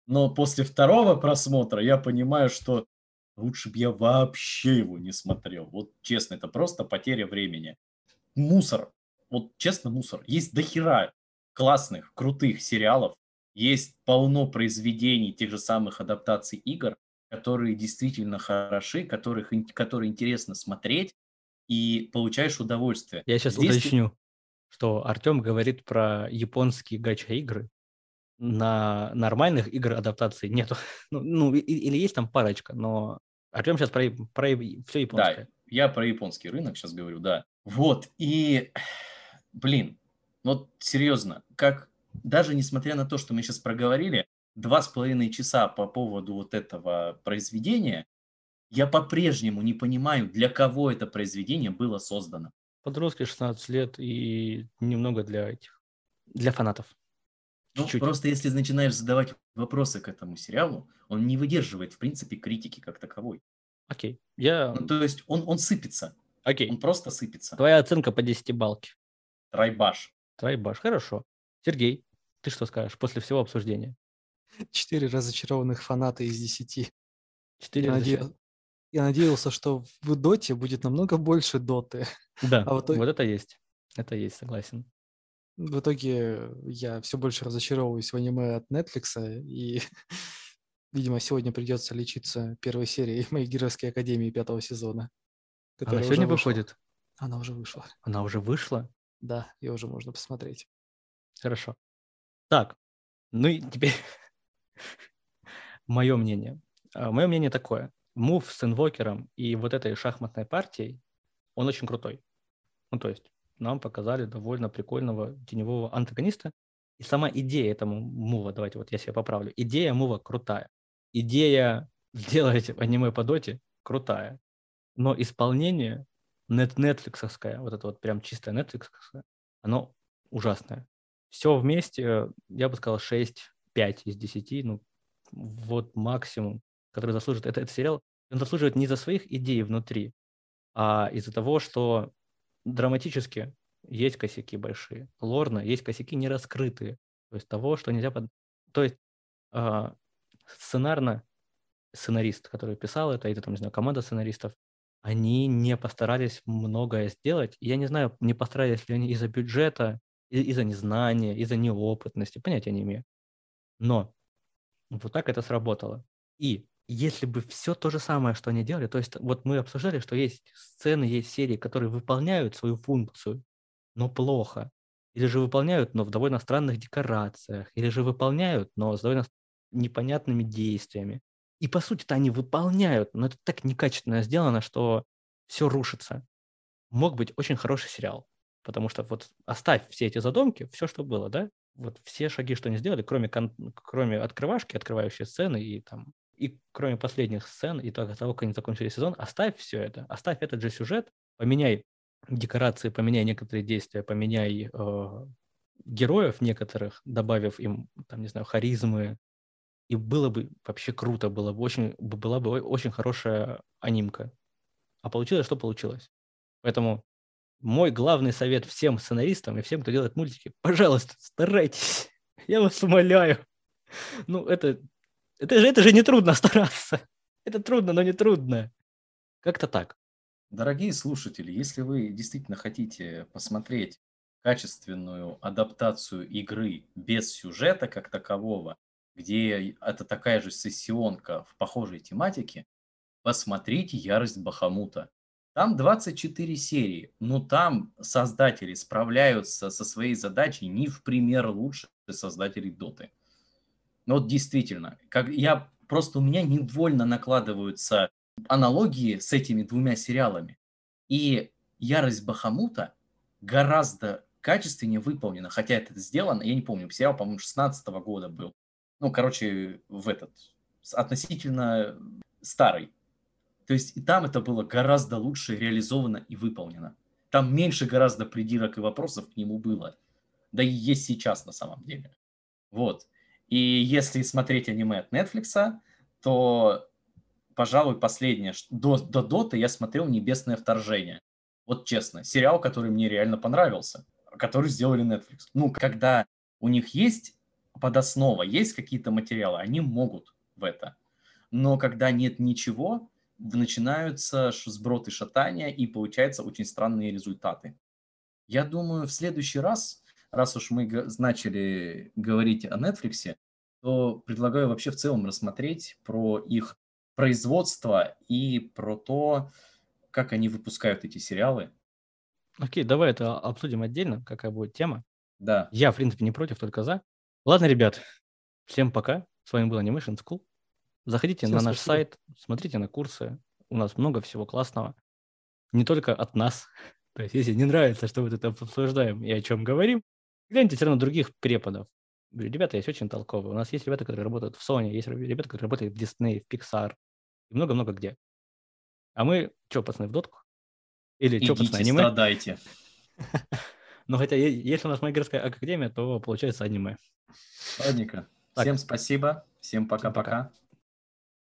Но после второго просмотра я понимаю, что лучше бы я вообще его не смотрел. Вот честно, это просто потеря времени. Мусор. Вот честно, мусор. Есть дохера классных, крутых сериалов. Есть полно произведений тех же самых адаптаций игр, которые действительно хороши, которых, которые интересно смотреть, и получаешь удовольствие. Я сейчас Здесь уточню, ты... что Артем говорит про японские гача-игры. На нормальных игр адаптации нет, Ну, ну или есть там парочка, но Артем сейчас про, про все японское. Да, я про японский рынок сейчас говорю, да. Вот, и, блин, вот серьезно, как даже несмотря на то, что мы сейчас проговорили, два с половиной часа по поводу вот этого произведения, я по-прежнему не понимаю, для кого это произведение было создано. Подростки 16 лет и немного для этих, для фанатов. Ну, Чуть-чуть. просто если начинаешь задавать вопросы к этому сериалу, он не выдерживает, в принципе, критики как таковой. Окей, я... Ну, то есть он, он сыпется. Окей. Он просто сыпется. Твоя оценка по 10 балке. Трайбаш. Трайбаш, хорошо. Сергей, ты что скажешь после всего обсуждения? Четыре разочарованных фаната из десяти. Четыре я, я надеялся, что в доте будет намного больше доты. Да, а вот... вот это есть. Это есть, согласен. В итоге я все больше разочаровываюсь в аниме от Netflix, и, видимо, сегодня придется лечиться первой серией моей героевской академии пятого сезона. Она сегодня вышла. выходит? Она уже вышла. Она уже вышла? Да, ее уже можно посмотреть. Хорошо. Так, ну и теперь Мое мнение. А, Мое мнение такое. Мув с инвокером и вот этой шахматной партией, он очень крутой. Ну, то есть нам показали довольно прикольного теневого антагониста. И сама идея этому мува, давайте вот я себя поправлю, идея мува крутая. Идея сделать аниме по доте крутая. Но исполнение нет Netflix, вот это вот прям чистое Netflix, оно ужасное. Все вместе, э, я бы сказал, 6 5 из 10, ну, вот максимум, который заслуживает. этот это сериал, он заслуживает не за своих идей внутри, а из-за того, что драматически есть косяки большие. Лорно есть косяки не раскрытые. То есть того, что нельзя... Под... То есть э, сценарно сценарист, который писал это, это, там, не знаю, команда сценаристов, они не постарались многое сделать. Я не знаю, не постарались ли они из-за бюджета, из-за незнания, из-за неопытности, понятия не имею. Но вот так это сработало. И если бы все то же самое, что они делали, то есть вот мы обсуждали, что есть сцены, есть серии, которые выполняют свою функцию, но плохо, или же выполняют, но в довольно странных декорациях, или же выполняют, но с довольно непонятными действиями. И по сути-то они выполняют, но это так некачественно сделано, что все рушится. Мог быть очень хороший сериал, потому что вот оставь все эти задумки, все, что было, да, вот все шаги, что они сделали, кроме, кон- кроме открывашки, открывающей сцены и там и кроме последних сцен и того, как они закончили сезон, оставь все это, оставь этот же сюжет, поменяй декорации, поменяй некоторые действия, поменяй э, героев некоторых, добавив им, там, не знаю, харизмы, и было бы вообще круто, было бы очень, была бы очень хорошая анимка. А получилось, что получилось. Поэтому мой главный совет всем сценаристам и всем, кто делает мультики, пожалуйста, старайтесь. Я вас умоляю. Ну, это, это, же, это же не трудно стараться. Это трудно, но не трудно. Как-то так. Дорогие слушатели, если вы действительно хотите посмотреть качественную адаптацию игры без сюжета как такового, где это такая же сессионка в похожей тематике, посмотрите «Ярость Бахамута». Там 24 серии, но там создатели справляются со своей задачей не в пример лучше создателей Доты. Но ну вот действительно, как я просто у меня невольно накладываются аналогии с этими двумя сериалами. И ярость Бахамута гораздо качественнее выполнена, хотя это сделано, я не помню, сериал, по-моему, 16 года был. Ну, короче, в этот, относительно старый то есть и там это было гораздо лучше реализовано и выполнено. Там меньше гораздо придирок и вопросов к нему было. Да и есть сейчас на самом деле. Вот. И если смотреть аниме от Netflix, то, пожалуй, последнее, до, до Доты я смотрел «Небесное вторжение». Вот честно, сериал, который мне реально понравился, который сделали Netflix. Ну, когда у них есть подоснова, есть какие-то материалы, они могут в это. Но когда нет ничего, начинаются сброты шатания и получаются очень странные результаты. Я думаю, в следующий раз, раз уж мы начали говорить о Netflix, то предлагаю вообще в целом рассмотреть про их производство и про то, как они выпускают эти сериалы. Окей, давай это обсудим отдельно, какая будет тема. Да. Я, в принципе, не против, только за. Ладно, ребят, всем пока. С вами был Animation School. Заходите Всем на наш спасибо. сайт, смотрите на курсы. У нас много всего классного. Не только от нас. То есть, если не нравится, что мы тут обсуждаем и о чем говорим, гляньте все равно других преподов. Ребята есть очень толковые. У нас есть ребята, которые работают в Sony, есть ребята, которые работают в Disney, в Pixar и много-много где. А мы, что, пацаны, в дотку? Или что, пацаны, аниме? страдайте. Но ну, хотя, если у нас магерская академия, то получается аниме. Ладненько. Всем спасибо. Всем пока-пока.